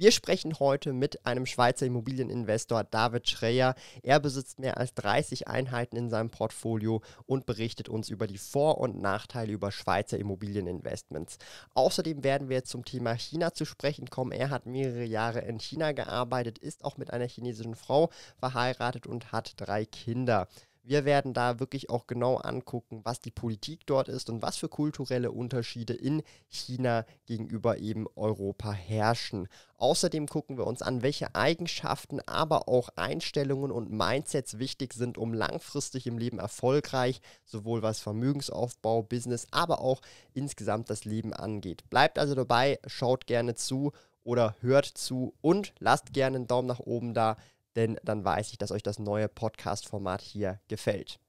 Wir sprechen heute mit einem Schweizer Immobilieninvestor, David Schreyer. Er besitzt mehr als 30 Einheiten in seinem Portfolio und berichtet uns über die Vor- und Nachteile über Schweizer Immobilieninvestments. Außerdem werden wir zum Thema China zu sprechen kommen. Er hat mehrere Jahre in China gearbeitet, ist auch mit einer chinesischen Frau verheiratet und hat drei Kinder. Wir werden da wirklich auch genau angucken, was die Politik dort ist und was für kulturelle Unterschiede in China gegenüber eben Europa herrschen. Außerdem gucken wir uns an, welche Eigenschaften, aber auch Einstellungen und Mindsets wichtig sind, um langfristig im Leben erfolgreich, sowohl was Vermögensaufbau, Business, aber auch insgesamt das Leben angeht. Bleibt also dabei, schaut gerne zu oder hört zu und lasst gerne einen Daumen nach oben da denn dann weiß ich, dass euch das neue Podcast-Format hier gefällt.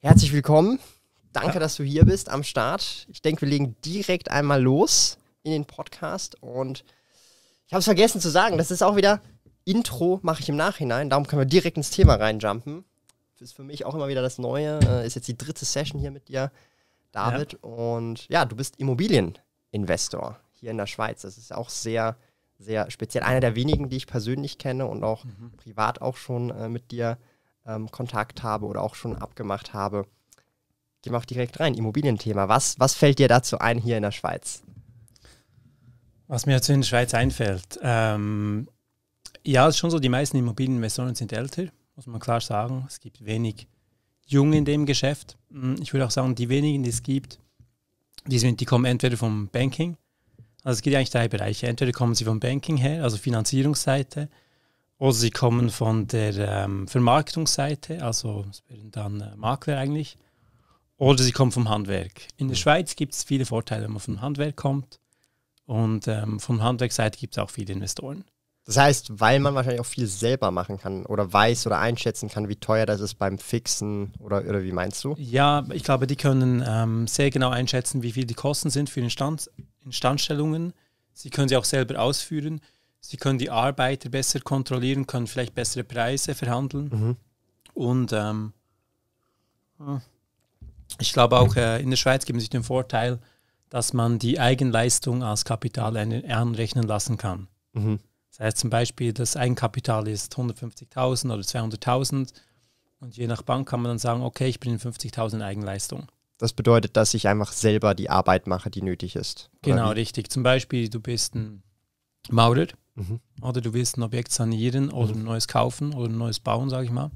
Herzlich willkommen. Danke, dass du hier bist am Start. Ich denke, wir legen direkt einmal los in den Podcast und ich habe es vergessen zu sagen, das ist auch wieder Intro mache ich im Nachhinein, darum können wir direkt ins Thema reinjumpen. Das Ist für mich auch immer wieder das Neue, äh, ist jetzt die dritte Session hier mit dir, David. Ja. Und ja, du bist Immobilieninvestor hier in der Schweiz. Das ist auch sehr sehr speziell. Einer der wenigen, die ich persönlich kenne und auch mhm. privat auch schon äh, mit dir ähm, Kontakt habe oder auch schon abgemacht habe. Gehen wir auch direkt rein. Immobilienthema. Was, was fällt dir dazu ein hier in der Schweiz? Was mir dazu in der Schweiz einfällt. Ähm, ja, es ist schon so, die meisten Immobilieninvestoren sind älter, muss man klar sagen. Es gibt wenig Jung in dem Geschäft. Hm, ich würde auch sagen, die wenigen, die es gibt, die, sind, die kommen entweder vom Banking, also es gibt eigentlich drei Bereiche. Entweder kommen sie vom Banking her, also Finanzierungsseite, oder sie kommen von der ähm, Vermarktungsseite, also es wären dann äh, Makler eigentlich, oder sie kommen vom Handwerk. In der mhm. Schweiz gibt es viele Vorteile, wenn man vom Handwerk kommt. Und ähm, von Handwerksseite gibt es auch viele Investoren. Das heißt, weil man wahrscheinlich auch viel selber machen kann oder weiß oder einschätzen kann, wie teuer das ist beim Fixen oder, oder wie meinst du? Ja, ich glaube, die können ähm, sehr genau einschätzen, wie viel die Kosten sind für Instand, Instandstellungen. Sie können sie auch selber ausführen. Sie können die Arbeiter besser kontrollieren, können vielleicht bessere Preise verhandeln. Mhm. Und ähm, äh, ich glaube auch äh, in der Schweiz geben sich den Vorteil, dass man die Eigenleistung als Kapital anrechnen lassen kann. Mhm. Das heißt zum Beispiel, das Eigenkapital ist 150.000 oder 200.000 und je nach Bank kann man dann sagen, okay, ich bin in 50.000 Eigenleistung. Das bedeutet, dass ich einfach selber die Arbeit mache, die nötig ist. Genau, richtig. Zum Beispiel, du bist ein Maurer mhm. oder du willst ein Objekt sanieren oder mhm. ein neues kaufen oder ein neues bauen, sage ich mal.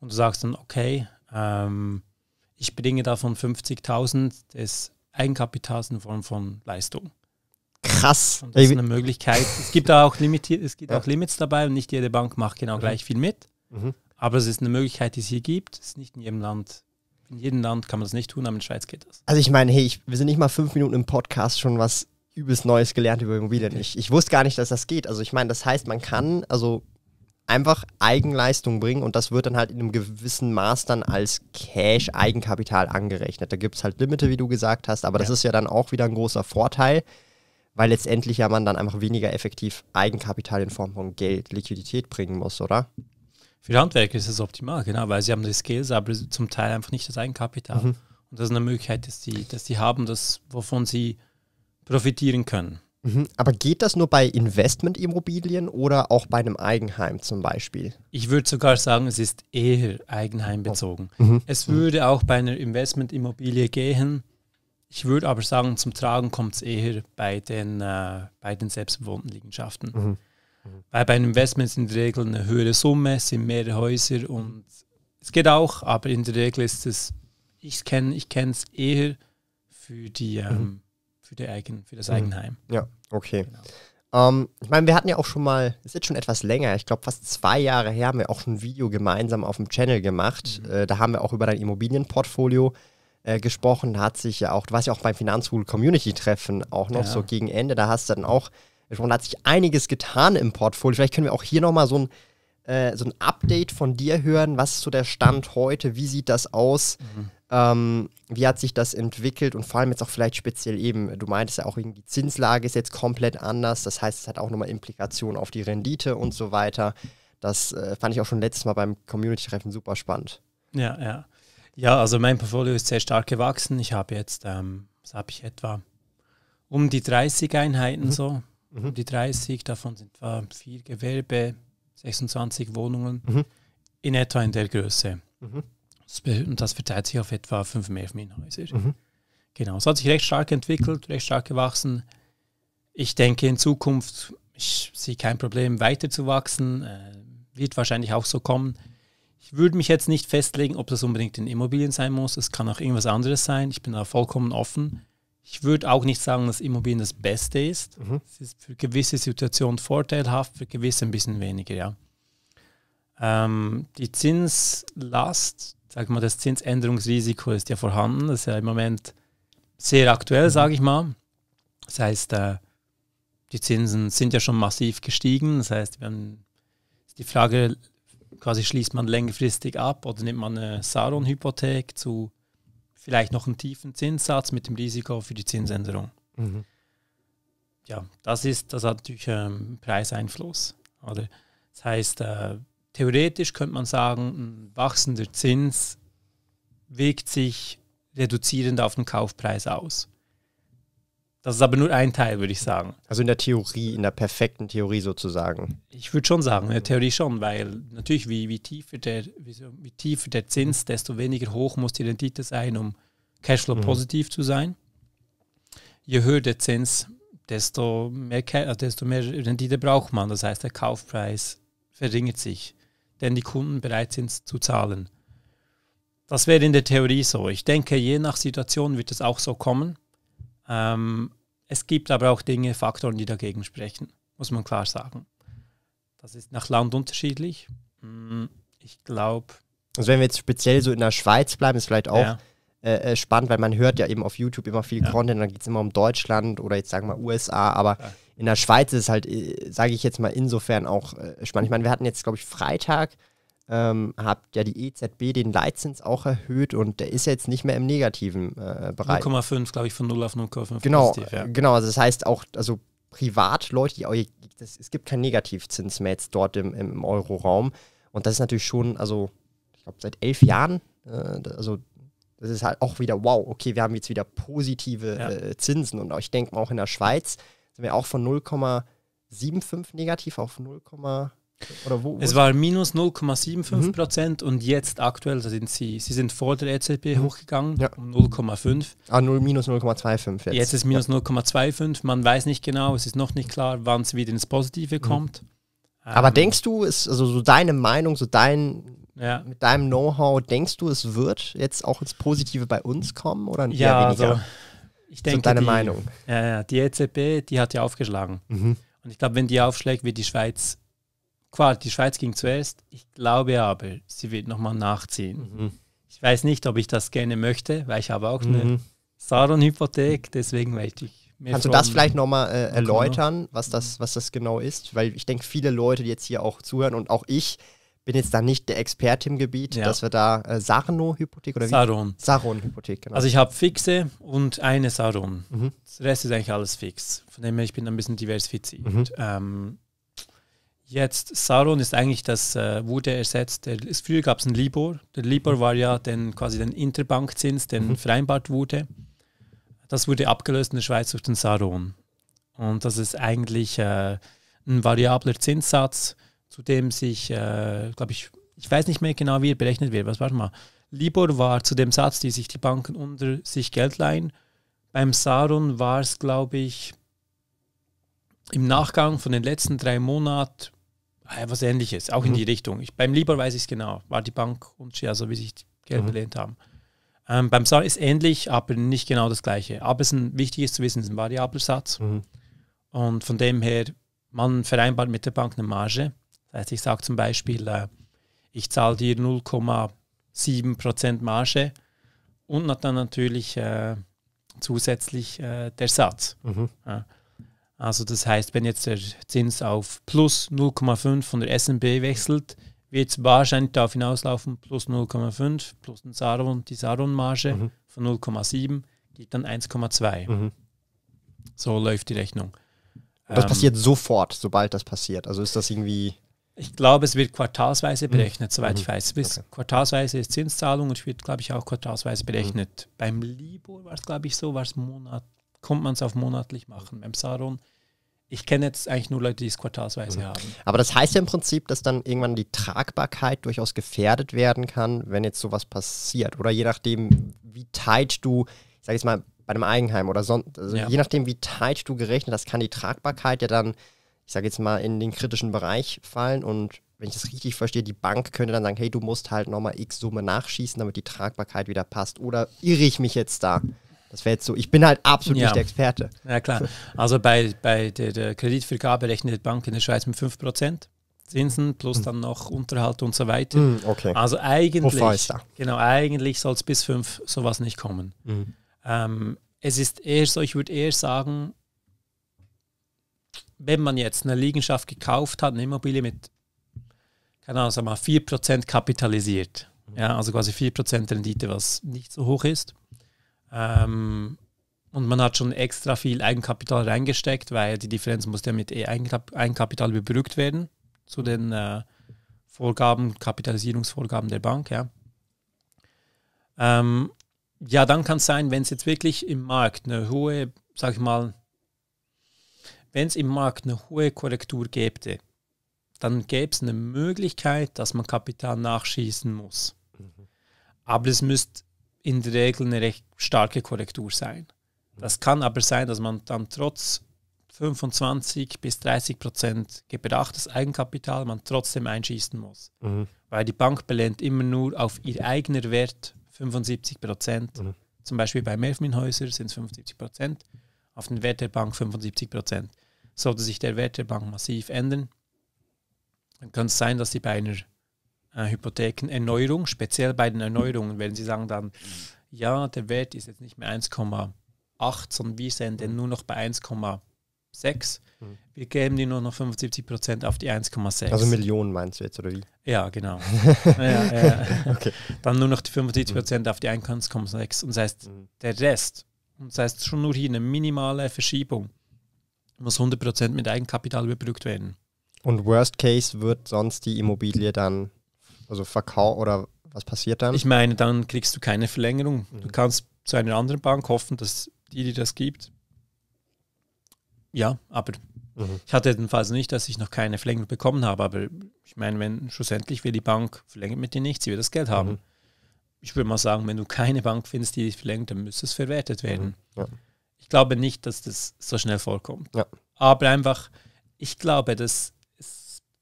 Und du sagst dann, okay, ähm, ich bedinge davon 50.000 des Eigenkapitals in Form von Leistung krass. Und das ist eine Möglichkeit. Es gibt auch, Limiti es gibt ja. auch Limits dabei und nicht jede Bank macht genau mhm. gleich viel mit. Mhm. Aber es ist eine Möglichkeit, die es hier gibt. Es ist nicht in jedem Land. In jedem Land kann man das nicht tun, aber in der Schweiz geht das. Also ich meine, hey, ich, wir sind nicht mal fünf Minuten im Podcast schon was übelst Neues gelernt über Immobilien. Okay. Ich, ich wusste gar nicht, dass das geht. Also ich meine, das heißt, man kann also einfach Eigenleistung bringen und das wird dann halt in einem gewissen Maß dann als Cash-Eigenkapital angerechnet. Da gibt es halt Limite, wie du gesagt hast, aber ja. das ist ja dann auch wieder ein großer Vorteil, weil letztendlich ja man dann einfach weniger effektiv Eigenkapital in Form von Geld, Liquidität bringen muss, oder? Für Handwerker ist das optimal, genau, weil sie haben die Skills, aber zum Teil einfach nicht das Eigenkapital. Mhm. Und das ist eine Möglichkeit, dass die, dass die haben, das, wovon sie profitieren können. Mhm. Aber geht das nur bei Investmentimmobilien oder auch bei einem Eigenheim zum Beispiel? Ich würde sogar sagen, es ist eher eigenheimbezogen. Oh. Mhm. Es mhm. würde auch bei einer Investmentimmobilie gehen, ich würde aber sagen, zum Tragen kommt es eher bei den, äh, bei den selbstbewohnten Liegenschaften. Mhm. Mhm. Weil bei einem Investment ist in der Regel eine höhere Summe, sind mehrere Häuser und es geht auch, aber in der Regel ist es, ich kenne ich es eher für, die, mhm. ähm, mhm. für, die Eigen, für das mhm. Eigenheim. Ja, okay. Genau. Um, ähm, ich meine, wir hatten ja auch schon mal, es ist jetzt schon etwas länger, ich glaube fast zwei Jahre her, haben wir auch schon ein Video gemeinsam auf dem Channel gemacht. Mhm. Äh, da haben wir auch über dein Immobilienportfolio äh, gesprochen, hat sich ja auch, was ja auch beim Finanzschul Community Treffen auch noch ja. so gegen Ende, da hast du dann auch gesprochen, hat sich einiges getan im Portfolio. Vielleicht können wir auch hier nochmal so ein äh, so ein Update von dir hören. Was ist so der Stand heute? Wie sieht das aus? Mhm. Ähm, wie hat sich das entwickelt? Und vor allem jetzt auch vielleicht speziell eben, du meintest ja auch irgendwie, die Zinslage ist jetzt komplett anders. Das heißt, es hat auch nochmal Implikationen auf die Rendite und so weiter. Das äh, fand ich auch schon letztes Mal beim Community-Treffen super spannend. Ja, ja. Ja, also mein Portfolio ist sehr stark gewachsen. Ich habe jetzt, ähm, was habe ich etwa, um die 30 Einheiten mhm. so, um mhm. die 30, davon sind etwa äh, vier Gewerbe, 26 Wohnungen mhm. in etwa in der Größe. Mhm. Und das verteilt sich auf etwa fünf Mehrfamilienhäuser. Mhm. Genau, es hat sich recht stark entwickelt, recht stark gewachsen. Ich denke in Zukunft, ich sehe kein Problem weiter zu wachsen, äh, wird wahrscheinlich auch so kommen. Ich würde mich jetzt nicht festlegen, ob das unbedingt in Immobilien sein muss. Es kann auch irgendwas anderes sein. Ich bin da vollkommen offen. Ich würde auch nicht sagen, dass Immobilien das Beste ist. Mhm. Es ist für gewisse Situationen vorteilhaft, für gewisse ein bisschen weniger, ja. Ähm, die Zinslast, sag mal, das Zinsänderungsrisiko ist ja vorhanden. Das ist ja im Moment sehr aktuell, mhm. sage ich mal. Das heißt, äh, die Zinsen sind ja schon massiv gestiegen. Das heißt, wenn die Frage quasi schließt man längerfristig ab oder nimmt man eine Saron-Hypothek zu vielleicht noch einem tiefen Zinssatz mit dem Risiko für die Zinsänderung. Mhm. Ja, das ist, das hat natürlich ähm, Preiseinfluss. Oder? Das heißt, äh, theoretisch könnte man sagen, ein wachsender Zins wirkt sich reduzierend auf den Kaufpreis aus. Das ist aber nur ein Teil, würde ich sagen. Also in der Theorie, in der perfekten Theorie sozusagen. Ich würde schon sagen, in der Theorie schon, weil natürlich, wie, wie, tiefer der, wie, wie tiefer der Zins, desto weniger hoch muss die Rendite sein, um Cashflow mhm. positiv mhm. zu sein. Je höher der Zins, desto mehr, äh, desto mehr Rendite braucht man. Das heißt, der Kaufpreis verringert sich, denn die Kunden bereit sind zu zahlen. Das wäre in der Theorie so. Ich denke, je nach Situation wird es auch so kommen ähm, es gibt aber auch Dinge, Faktoren, die dagegen sprechen, muss man klar sagen. Das ist nach Land unterschiedlich. Mm, ich glaube. Also wenn wir jetzt speziell so in der Schweiz bleiben, ist vielleicht auch ja. äh, äh spannend, weil man hört ja eben auf YouTube immer viel ja. Content, dann geht es immer um Deutschland oder jetzt sagen wir USA, aber ja. in der Schweiz ist es halt, äh, sage ich jetzt mal, insofern auch äh, spannend. Ich meine, wir hatten jetzt, glaube ich, Freitag ähm, habt ja die EZB den Leitzins auch erhöht und der ist jetzt nicht mehr im negativen äh, Bereich. 0,5, glaube ich, von 0 auf 0,5. Genau, positiv, ja. genau. Also das heißt auch, also Privatleute, die, oh, das, es gibt kein Negativzins mehr jetzt dort im, im Euroraum. Und das ist natürlich schon, also ich glaube, seit elf Jahren, äh, also das ist halt auch wieder, wow, okay, wir haben jetzt wieder positive ja. äh, Zinsen. Und ich denke mal, auch in der Schweiz sind wir auch von 0,75 negativ auf 0,5 wo, wo es war minus 0,75 Prozent mhm. und jetzt aktuell sind sie, sie sind vor der EZB mhm. hochgegangen ja. um 0,5. Ah, 0, minus 0,25 jetzt. Jetzt ist minus ja. 0,25. Man weiß nicht genau, es ist noch nicht klar, wann es wieder ins Positive mhm. kommt. Aber ähm, denkst du, ist, also so deine Meinung, so dein ja. mit deinem Know-how, denkst du, es wird jetzt auch ins Positive bei uns kommen oder ja, also weniger? Also, ich denke, so deine die, Meinung. Ja, die EZB, die hat ja aufgeschlagen. Mhm. Und ich glaube, wenn die aufschlägt, wird die Schweiz klar, die Schweiz ging zuerst. Ich glaube aber, sie wird nochmal nachziehen. Mhm. Ich weiß nicht, ob ich das gerne möchte, weil ich habe auch mhm. eine Saron-Hypothek, deswegen möchte ich Kannst du das vielleicht nochmal äh, erläutern, was das, mhm. was das genau ist? Weil ich denke, viele Leute, die jetzt hier auch zuhören und auch ich, bin jetzt da nicht der Experte im Gebiet, ja. dass wir da äh, Sarno-Hypothek oder wie? Saron. Saron-Hypothek, genau. Also ich habe fixe und eine Saron. Mhm. Das Rest ist eigentlich alles fix. Von dem her, ich bin ein bisschen diversifiziert. Mhm. Ähm, Jetzt, Sauron ist eigentlich das, äh, wurde ersetzt. Der, früher gab es einen Libor. Der Libor war ja den, quasi den Interbankzins, den mhm. vereinbart wurde. Das wurde abgelöst in der Schweiz durch den Sauron. Und das ist eigentlich äh, ein variabler Zinssatz, zu dem sich, äh, glaube ich, ich weiß nicht mehr genau, wie er berechnet wird. Was warte mal? Libor war zu dem Satz, die sich die Banken unter sich Geld leihen. Beim Saron war es, glaube ich, im Nachgang von den letzten drei Monaten Ah, was ähnliches, auch mhm. in die Richtung. Ich, beim Libor weiß ich es genau, war die Bank und so also wie sich Geld mhm. belehnt haben. Ähm, beim SAR ist ähnlich, aber nicht genau das gleiche. Aber es ist ein, wichtig zu wissen, es ist ein Variabelsatz. Mhm. Und von dem her, man vereinbart mit der Bank eine Marge. Das heißt, ich sage zum Beispiel, äh, ich zahle dir 0,7% Marge und dann natürlich äh, zusätzlich äh, der Satz. Mhm. Ja. Also das heißt, wenn jetzt der Zins auf plus 0,5 von der SNB wechselt, wird es wahrscheinlich darauf hinauslaufen, plus 0,5, plus den Saron, die Saron-Marge mhm. von 0,7, geht dann 1,2. Mhm. So läuft die Rechnung. Das ähm, passiert sofort, sobald das passiert. Also ist das irgendwie. Ich glaube, es wird quartalsweise mhm. berechnet, mhm. soweit ich weiß. Okay. Quartalsweise ist Zinszahlung und wird, glaube ich, auch quartalsweise berechnet. Mhm. Beim Libor war es, glaube ich, so, war es Monat kommt man es auf monatlich machen. Beim Saron, ich kenne jetzt eigentlich nur Leute, die es quartalsweise mhm. haben. Aber das heißt ja im Prinzip, dass dann irgendwann die Tragbarkeit durchaus gefährdet werden kann, wenn jetzt sowas passiert. Oder je nachdem, wie tight du, ich sage jetzt mal, bei einem Eigenheim oder sonst, also ja. je nachdem, wie tight du gerechnet hast, kann die Tragbarkeit ja dann, ich sage jetzt mal, in den kritischen Bereich fallen und wenn ich das richtig verstehe, die Bank könnte dann sagen, hey, du musst halt nochmal X Summe nachschießen, damit die Tragbarkeit wieder passt. Oder irre ich mich jetzt da? Das wäre jetzt so, ich bin halt absolut ja. nicht der Experte. Ja, klar. Also bei, bei der, der Kreditvergabe rechnet die Bank in der Schweiz mit 5%. Zinsen plus hm. dann noch Unterhalt und so weiter. Mm, okay. Also eigentlich, genau, eigentlich soll es bis 5 sowas nicht kommen. Mm. Ähm, es ist eher so, ich würde eher sagen, wenn man jetzt eine Liegenschaft gekauft hat, eine Immobilie mit, keine Ahnung, sagen wir mal, 4% kapitalisiert, ja, also quasi 4% Rendite, was nicht so hoch ist, ähm, und man hat schon extra viel Eigenkapital reingesteckt, weil die Differenz musste ja mit e eigenkapital überbrückt werden zu den äh, Vorgaben, Kapitalisierungsvorgaben der Bank. Ja, ähm, ja dann kann es sein, wenn es jetzt wirklich im Markt eine hohe, sag ich mal, wenn es im Markt eine hohe Korrektur gäbe, dann gäbe es eine Möglichkeit, dass man Kapital nachschießen muss. Mhm. Aber es müsste in der Regel eine recht starke Korrektur sein. Das kann aber sein, dass man dann trotz 25 bis 30 Prozent gebrachtes Eigenkapital man trotzdem einschießen muss. Mhm. Weil die Bank belehnt immer nur auf ihr eigener Wert 75 Prozent. Mhm. Zum Beispiel bei Melfmin-Häusern sind es 75 Prozent, auf den Wert der Bank 75 Prozent. Sollte sich der Wert der Bank massiv ändern, dann kann es sein, dass sie bei einer äh, Hypothekenerneuerung, speziell bei den Erneuerungen, wenn Sie sagen dann, ja, der Wert ist jetzt nicht mehr 1,8, sondern wir sind denn mhm. nur noch bei 1,6. Mhm. Wir geben die nur noch 75 Prozent auf die 1,6. Also Millionen meinst du jetzt, oder wie? Ja, genau. ja, ja. Okay. Dann nur noch die 75 Prozent mhm. auf die 1,6. Und das heißt, der Rest, und das heißt schon nur hier eine minimale Verschiebung, muss 100 Prozent mit Eigenkapital überbrückt werden. Und worst case wird sonst die Immobilie dann also Verkauf oder was passiert dann? Ich meine, dann kriegst du keine Verlängerung. Mhm. Du kannst zu einer anderen Bank hoffen, dass die dir das gibt. Ja, aber mhm. ich hatte jedenfalls nicht, dass ich noch keine Verlängerung bekommen habe. Aber ich meine, wenn schlussendlich will die Bank verlängert mit dir nichts, sie will das Geld haben. Mhm. Ich würde mal sagen, wenn du keine Bank findest, die dich verlängert, dann müsste es verwertet mhm. werden. Ja. Ich glaube nicht, dass das so schnell vorkommt. Ja. Aber einfach, ich glaube, dass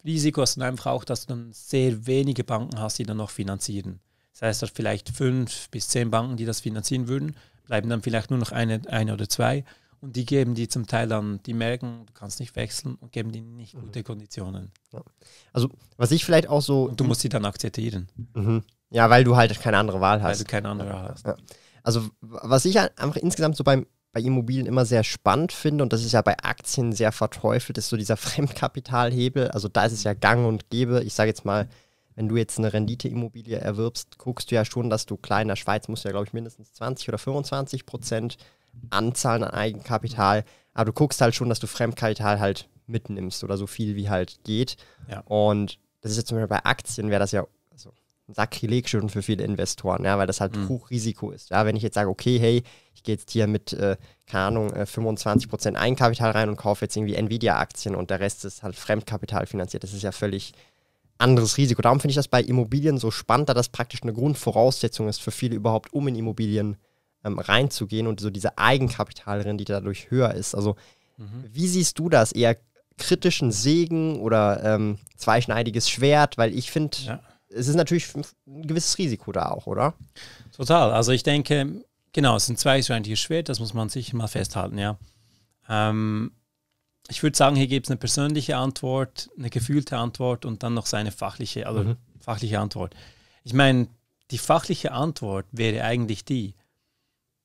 Risiko ist dann einfach auch, dass du dann sehr wenige Banken hast, die dann noch finanzieren. Das heißt, dass vielleicht fünf bis zehn Banken, die das finanzieren würden, bleiben dann vielleicht nur noch eine, eine oder zwei und die geben die zum Teil dann, die merken, du kannst nicht wechseln und geben die nicht mhm. gute Konditionen. Ja. Also, was ich vielleicht auch so. Und du musst sie dann akzeptieren. Mhm. Ja, weil du halt keine andere Wahl hast. Weil du keine andere Wahl hast. Ja. Also, was ich einfach insgesamt so beim bei Immobilien immer sehr spannend finde, und das ist ja bei Aktien sehr verteufelt, ist so dieser Fremdkapitalhebel. Also da ist es ja gang und gäbe. Ich sage jetzt mal, wenn du jetzt eine Renditeimmobilie erwirbst, guckst du ja schon, dass du kleiner Schweiz musst du ja, glaube ich, mindestens 20 oder 25 Prozent anzahlen an Eigenkapital. Aber du guckst halt schon, dass du Fremdkapital halt mitnimmst oder so viel wie halt geht. Ja. Und das ist jetzt zum Beispiel bei Aktien, wäre das ja also ein Sakrileg schon für viele Investoren, ja, weil das halt mhm. hoch ist. Ja, wenn ich jetzt sage, okay, hey, ich gehe jetzt hier mit, äh, keine Ahnung, äh, 25% Eigenkapital rein und kaufe jetzt irgendwie Nvidia-Aktien und der Rest ist halt Fremdkapital finanziert. Das ist ja völlig anderes Risiko. Darum finde ich das bei Immobilien so spannend, da das praktisch eine Grundvoraussetzung ist für viele überhaupt, um in Immobilien ähm, reinzugehen und so diese Eigenkapitalrendite dadurch höher ist. Also mhm. wie siehst du das? Eher kritischen Segen oder ähm, zweischneidiges Schwert? Weil ich finde, ja. es ist natürlich ein gewisses Risiko da auch, oder? Total. Also ich denke, Genau, es sind zwei israelische Schwert, das muss man sicher mal festhalten, ja. Ähm, ich würde sagen, hier gibt es eine persönliche Antwort, eine gefühlte Antwort und dann noch seine fachliche, also mhm. fachliche Antwort. Ich meine, die fachliche Antwort wäre eigentlich die,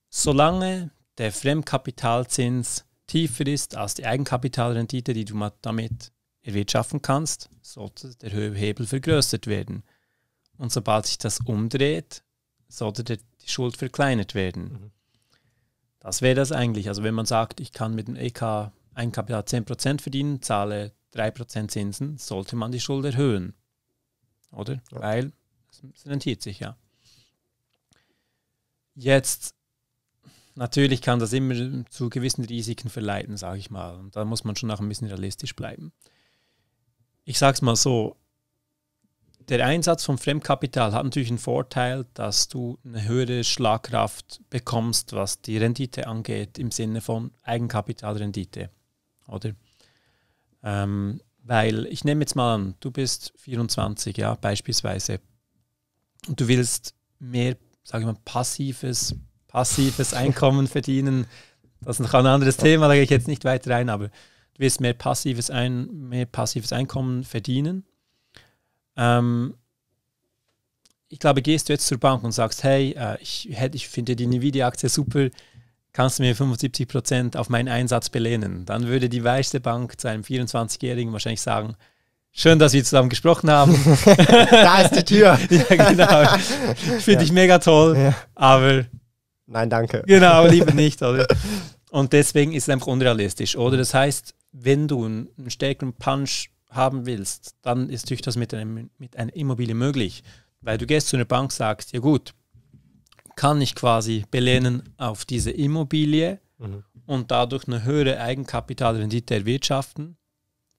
solange der Fremdkapitalzins tiefer ist als die Eigenkapitalrendite, die du damit erwirtschaften kannst, sollte der Hebel vergrößert werden. Und sobald sich das umdreht, sollte der die Schuld verkleinert werden. Mhm. Das wäre das eigentlich. Also wenn man sagt, ich kann mit dem EK Eigenkapital 10% verdienen, zahle 3% Zinsen, sollte man die Schuld erhöhen. Oder? Ja. Weil es rentiert sich ja. Jetzt, natürlich kann das immer zu gewissen Risiken verleiten, sage ich mal. Und da muss man schon auch ein bisschen realistisch bleiben. Ich sage es mal so, der Einsatz von Fremdkapital hat natürlich einen Vorteil, dass du eine höhere Schlagkraft bekommst, was die Rendite angeht, im Sinne von Eigenkapitalrendite. Oder? Ähm, weil ich nehme jetzt mal an, du bist 24, ja, beispielsweise, und du willst mehr, sage ich mal, passives, passives Einkommen verdienen. Das ist noch ein anderes Thema, da gehe ich jetzt nicht weiter rein, aber du willst mehr passives, Ein mehr passives Einkommen verdienen ähm, ich glaube, gehst du jetzt zur Bank und sagst, hey, äh, ich, ich finde die Nvidia-Aktie super, kannst du mir 75% auf meinen Einsatz belehnen? Dann würde die weiße Bank zu einem 24-Jährigen wahrscheinlich sagen, Schön, dass wir zusammen gesprochen haben. da ist die Tür. ja, genau. Finde ja. ich mega toll. Ja. Aber. Nein, danke. Genau, lieber nicht, oder? Und deswegen ist es einfach unrealistisch, oder? Das heißt, wenn du einen stärkeren Punch haben willst, dann ist durch das mit, einem, mit einer Immobilie möglich. Weil du gehst zu einer Bank, sagst, ja gut, kann ich quasi belehnen auf diese Immobilie mhm. und dadurch eine höhere Eigenkapitalrendite erwirtschaften,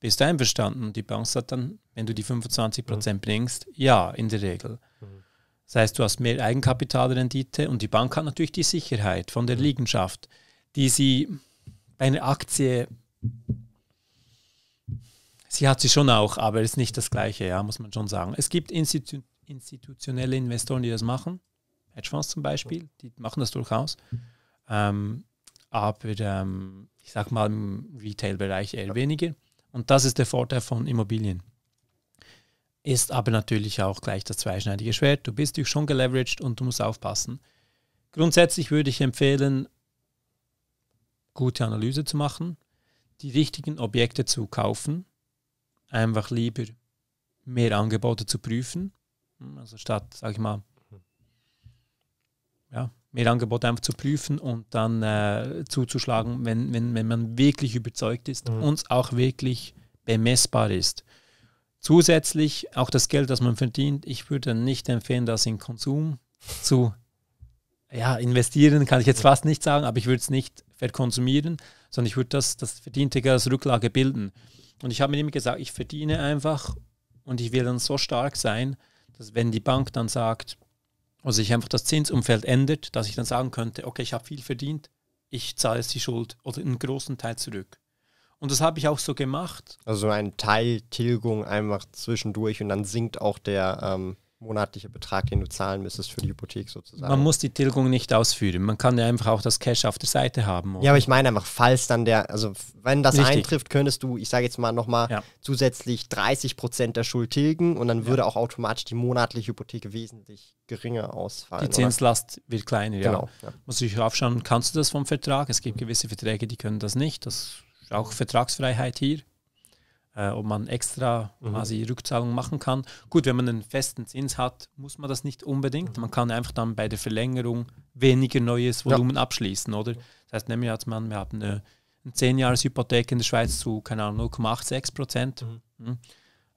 bist du einverstanden. die Bank sagt dann, wenn du die 25% Prozent mhm. bringst, ja, in der Regel. Mhm. Das heißt, du hast mehr Eigenkapitalrendite und die Bank hat natürlich die Sicherheit von der mhm. Liegenschaft, die sie bei einer Aktie Sie hat sie schon auch, aber ist nicht das Gleiche, ja, muss man schon sagen. Es gibt Institu institutionelle Investoren, die das machen. Hedgefonds zum Beispiel, die machen das durchaus. Ähm, aber ähm, ich sag mal im Retail-Bereich eher weniger. Und das ist der Vorteil von Immobilien. Ist aber natürlich auch gleich das zweischneidige Schwert. Du bist schon geleveraged und du musst aufpassen. Grundsätzlich würde ich empfehlen, gute Analyse zu machen, die richtigen Objekte zu kaufen, einfach lieber mehr Angebote zu prüfen. Hm, also statt, sag ich mal, ja, mehr Angebote einfach zu prüfen und dann äh, zuzuschlagen, wenn, wenn, wenn man wirklich überzeugt ist mhm. und auch wirklich bemessbar ist. Zusätzlich auch das Geld, das man verdient, ich würde nicht empfehlen, das in Konsum zu ja, investieren, kann ich jetzt fast nicht sagen, aber ich würde es nicht verkonsumieren, sondern ich würde das, das verdiente Geld als Rücklage bilden. Und ich habe mir immer gesagt, ich verdiene einfach und ich will dann so stark sein, dass wenn die Bank dann sagt, also sich einfach das Zinsumfeld ändert, dass ich dann sagen könnte, okay, ich habe viel verdient, ich zahle jetzt die Schuld oder einen großen Teil zurück. Und das habe ich auch so gemacht. Also ein Teil Tilgung einfach zwischendurch und dann sinkt auch der ähm, monatlicher Betrag, den du zahlen müsstest für die Hypothek sozusagen. Man muss die Tilgung nicht ausführen. Man kann ja einfach auch das Cash auf der Seite haben. Oder? Ja, aber ich meine einfach, falls dann der, also wenn das Richtig. eintrifft, könntest du, ich sage jetzt mal nochmal, ja. zusätzlich 30 Prozent der Schuld tilgen und dann ja. würde auch automatisch die monatliche Hypothek wesentlich geringer ausfallen. Die Zinslast oder? wird kleiner, ja. Genau. Ja. Muss ich aufschauen, kannst du das vom Vertrag? Es gibt gewisse Verträge, die können das nicht. Das ist auch Vertragsfreiheit hier äh, ob man extra mhm. quasi Rückzahlung machen kann. Gut, wenn man einen festen Zins hat, muss man das nicht unbedingt. Mhm. Man kann einfach dann bei der Verlängerung weniger neues Volumen ja. abschließen, oder? Das heißt, nehmen wir jetzt mal, wir haben eine, eine 10-Jahres-Hypothek in der Schweiz zu, keine Ahnung, 0,86 Prozent. Mhm. Mhm.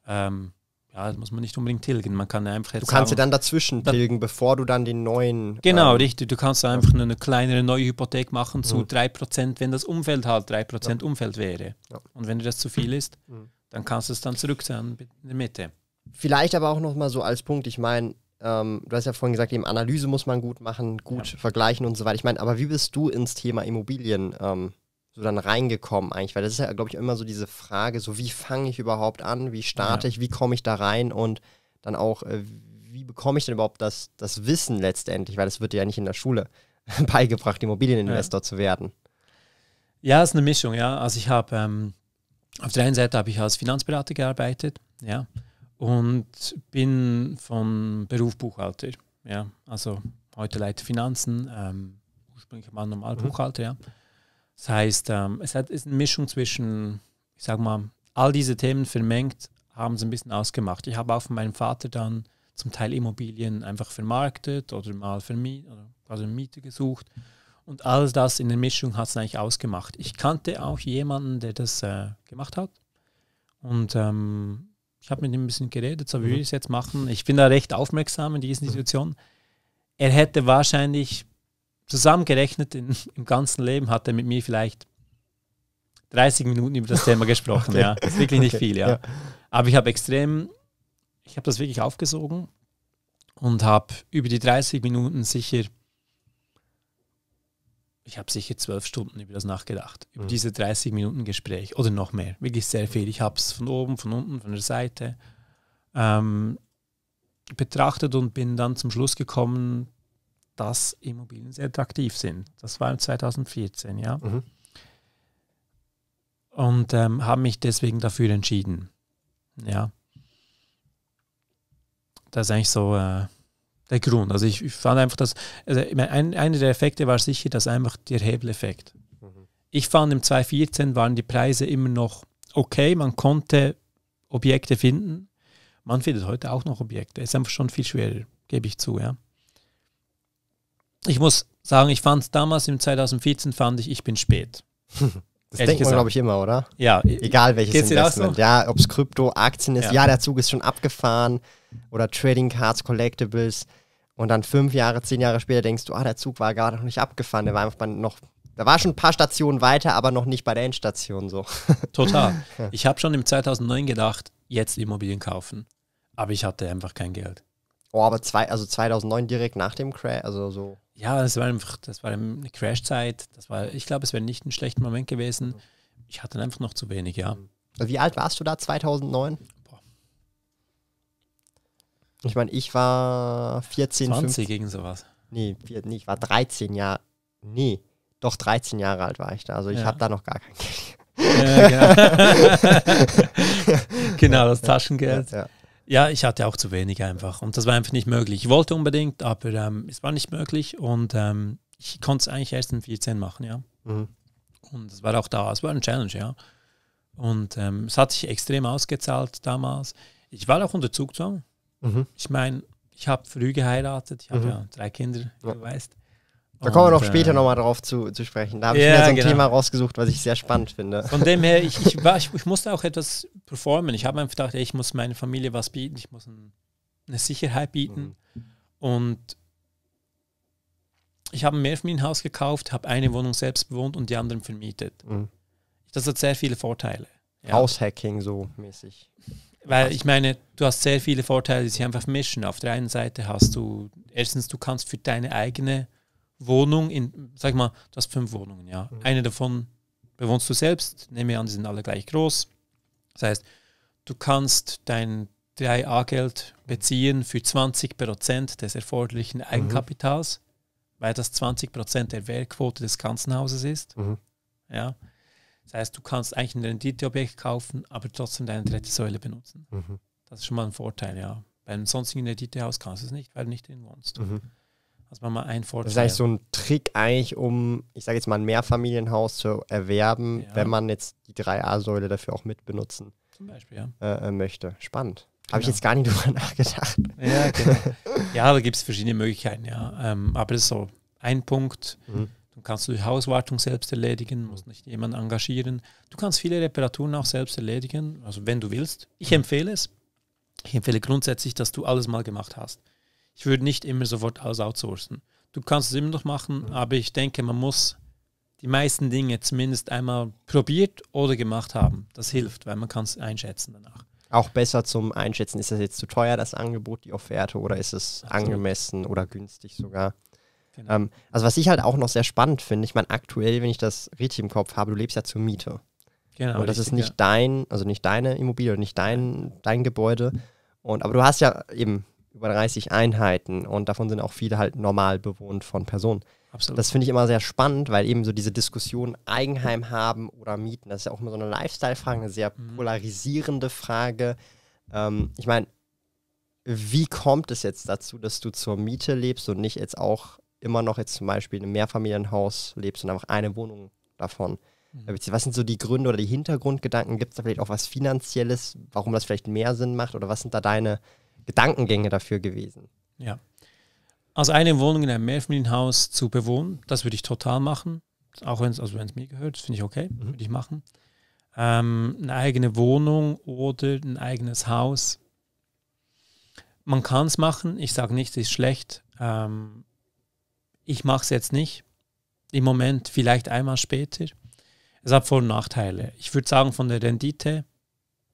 Ähm, ja, das muss man nicht unbedingt tilgen. Man kann einfach jetzt Du kannst sagen, sie dann dazwischen tilgen, bevor du dann den neuen. Genau, ähm, richtig. Du kannst einfach eine kleinere neue Hypothek machen zu mhm. 3%, wenn das Umfeld halt 3% ja. Umfeld wäre. Ja. Und wenn dir das zu viel ist, mhm. dann kannst du es dann zurückzahlen in der Mitte. Vielleicht aber auch nochmal so als Punkt, ich meine, ähm, du hast ja vorhin gesagt, eben Analyse muss man gut machen, gut ja. vergleichen und so weiter. Ich meine, aber wie bist du ins Thema Immobilien ähm, so dann reingekommen eigentlich? Weil das ist ja, glaube ich, immer so diese Frage, so wie fange ich überhaupt an, wie starte ja. ich, wie komme ich da rein und dann auch, äh, wie bekomme ich denn überhaupt das, das Wissen letztendlich? Weil das wird ja nicht in der Schule beigebracht, Immobilieninvestor ja. zu werden. Ja, es ist eine Mischung, ja. Also ich habe, ähm, auf der einen Seite habe ich als Finanzberater gearbeitet, ja, und bin von Beruf Buchhalter, ja. Also heute Leiter Finanzen, ähm, ursprünglich mal normal mhm. Buchhalter, ja. Das heißt, ähm, es hat, ist eine Mischung zwischen, ich sag mal, all diese Themen vermengt, haben sie ein bisschen ausgemacht. Ich habe auch von meinem Vater dann zum Teil Immobilien einfach vermarktet oder mal vermiet, oder also Miete gesucht. Und all das in der Mischung hat es eigentlich ausgemacht. Ich kannte auch jemanden, der das äh, gemacht hat. Und ähm, ich habe mit ihm ein bisschen geredet, so wie mhm. wir es jetzt machen. Ich bin da recht aufmerksam in die Situation. Er hätte wahrscheinlich zusammengerechnet in, im ganzen Leben hat er mit mir vielleicht 30 Minuten über das Thema gesprochen. okay. Ja, das ist wirklich nicht okay. viel, ja. ja. Aber ich habe extrem, ich habe das wirklich aufgesogen und habe über die 30 Minuten sicher, ich habe sicher zwölf Stunden über das nachgedacht, über mhm. diese 30 Minuten Gespräch oder noch mehr. Wirklich sehr viel. Ich habe es von oben, von unten, von der Seite ähm, betrachtet und bin dann zum Schluss gekommen, dass Immobilien sehr attraktiv sind. Das war 2014, ja. Mhm. Und ähm, habe mich deswegen dafür entschieden. Ja. Das ist eigentlich so äh, der Grund. Also ich, ich fand einfach, dass also ein, einer der Effekte war sicher, dass einfach der Hebeleffekt. Mhm. Ich fand im 2014 waren die Preise immer noch okay, man konnte Objekte finden. Man findet heute auch noch Objekte. Ist einfach schon viel schwerer, gebe ich zu, ja ich muss sagen, ich fand es damals im 2014, fand ich, ich bin spät. Das Ehrlich denkt man, glaube ich, immer, oder? Ja. Egal welches Investment. So? Ja, ob es Krypto, Aktien ist. Ja. ja. der Zug ist schon abgefahren. Oder Trading Cards, Collectibles. Und dann fünf Jahre, zehn Jahre später denkst du, ah, der Zug war gerade noch nicht abgefahren. Der war einfach noch, da war schon ein paar Stationen weiter, aber noch nicht bei der Endstation so. Total. Ich habe schon im 2009 gedacht, jetzt Immobilien kaufen. Aber ich hatte einfach kein Geld. Oh, aber zwei, also 2009 direkt nach dem Crash, also so ja, das war einfach, das war eine Crashzeit. Das war, ich glaube, es wäre nicht ein schlechter Moment gewesen. Ich hatte einfach noch zu wenig, ja. Wie alt warst du da? 2009? Ich meine, ich war 14, 20 15, gegen sowas. Nee, nee, ich war 13 Jahre. Nee, doch 13 Jahre alt war ich da. Also ich ja. habe da noch gar kein Geld. Ja, genau. genau, das Taschengeld. Ja, ja, ich hatte auch zu wenig einfach. Und das war einfach nicht möglich. Ich wollte unbedingt, aber ähm, es war nicht möglich. Und ähm, ich konnte es eigentlich erst in 14 machen, ja. Mhm. Und es war auch da, es war ein Challenge, ja. Und ähm, es hat sich extrem ausgezahlt damals. Ich war auch unter Zugzwang. Mhm. Ich meine, ich habe früh geheiratet, ich habe mhm. ja drei Kinder, wie ja. du weißt. Da kommen wir noch äh, später nochmal drauf zu, zu sprechen. Da habe ich ja, mir so ein genau. Thema rausgesucht, was ich sehr spannend finde. Von dem her, ich, ich, war, ich, ich musste auch etwas performen. Ich habe einfach gedacht, ey, ich muss meiner Familie was bieten, ich muss ein, eine Sicherheit bieten. Mhm. Und ich habe ein Mehrfamilienhaus gekauft, habe eine Wohnung selbst bewohnt und die anderen vermietet. Mhm. Das hat sehr viele Vorteile. Ja. house so mäßig. Weil ich meine, du hast sehr viele Vorteile, die sich einfach mischen. Auf der einen Seite hast du, erstens, du kannst für deine eigene Wohnung in, sag mal, du hast fünf Wohnungen, ja. Mhm. Eine davon bewohnst du selbst, nehme an, die sind alle gleich groß. Das heißt, du kannst dein 3a-Geld beziehen für 20 des erforderlichen mhm. Eigenkapitals, mhm. weil das 20 der Wertquote des Kanzlerhauses ist. Mhm. Ja. Das heißt, du kannst eigentlich ein Renditeobjekt kaufen, aber trotzdem deine dritte Säule benutzen. Mhm. Das ist schon mal ein Vorteil, ja. Beim sonstigen Renditehaus kannst du es nicht, weil du nicht drin wohnst. Mhm. Hast man mal einen Vorteil. Das ist eigentlich so ein Trick eigentlich, um, ich sage jetzt mal, ein Mehrfamilienhaus zu erwerben, ja. wenn man jetzt die 3a-Säule dafür auch mitbenutzen Zum Beispiel, ja. Äh, äh möchte. Spannend. Genau. Habe ich jetzt gar nicht drüber nachgedacht. Ja, genau. ja, da gibt es verschiedene Möglichkeiten, ja. Ähm, aber das ist so ein Punkt. Mhm. Dann kannst die Hauswartung selbst erledigen, musst nicht jemanden engagieren. Du kannst viele Reparaturen auch selbst erledigen, also wenn du willst. Ich mhm. empfehle es. Ich empfehle grundsätzlich, dass du alles mal gemacht hast. Ich würde nicht immer sofort alles outsourcen. Du kannst es immer noch machen, aber ich denke, man muss die meisten Dinge zumindest einmal probiert oder gemacht haben. Das hilft, weil man kann es einschätzen danach. Auch besser zum Einschätzen, ist das jetzt zu teuer, das Angebot, die Offerte, oder ist es Absolut. angemessen oder günstig sogar? Genau. Ähm, also was ich halt auch noch sehr spannend finde, ich meine aktuell, wenn ich das richtig im Kopf habe, du lebst ja zur Miete. Genau, und das richtig, ist nicht ja. dein, also nicht deine Immobilie, nicht dein, dein Gebäude. Und, aber du hast ja eben über 30 Einheiten und davon sind auch viele halt normal bewohnt von Personen. Absolut. Das finde ich immer sehr spannend, weil eben so diese Diskussion Eigenheim haben oder Mieten, das ist ja auch immer so eine Lifestyle-Frage, eine sehr mhm. polarisierende Frage. Ähm, ich meine, wie kommt es jetzt dazu, dass du zur Miete lebst und nicht jetzt auch immer noch jetzt zum Beispiel in einem Mehrfamilienhaus lebst und einfach eine Wohnung davon? Mhm. Was sind so die Gründe oder die Hintergrundgedanken? Gibt es da vielleicht auch was Finanzielles, warum das vielleicht mehr Sinn macht? Oder was sind da deine Gedankengänge dafür gewesen. Ja. Also eine Wohnung in einem Mehrfamilienhaus zu bewohnen, das würde ich total machen. Auch wenn es also mir gehört, finde ich okay, mhm. würde ich machen. Ähm, eine eigene Wohnung oder ein eigenes Haus. Man kann es machen. Ich sage nicht, es ist schlecht. Ähm, ich mache es jetzt nicht. Im Moment vielleicht einmal später. Es hat Vor- und Nachteile. Ich würde sagen, von der Rendite,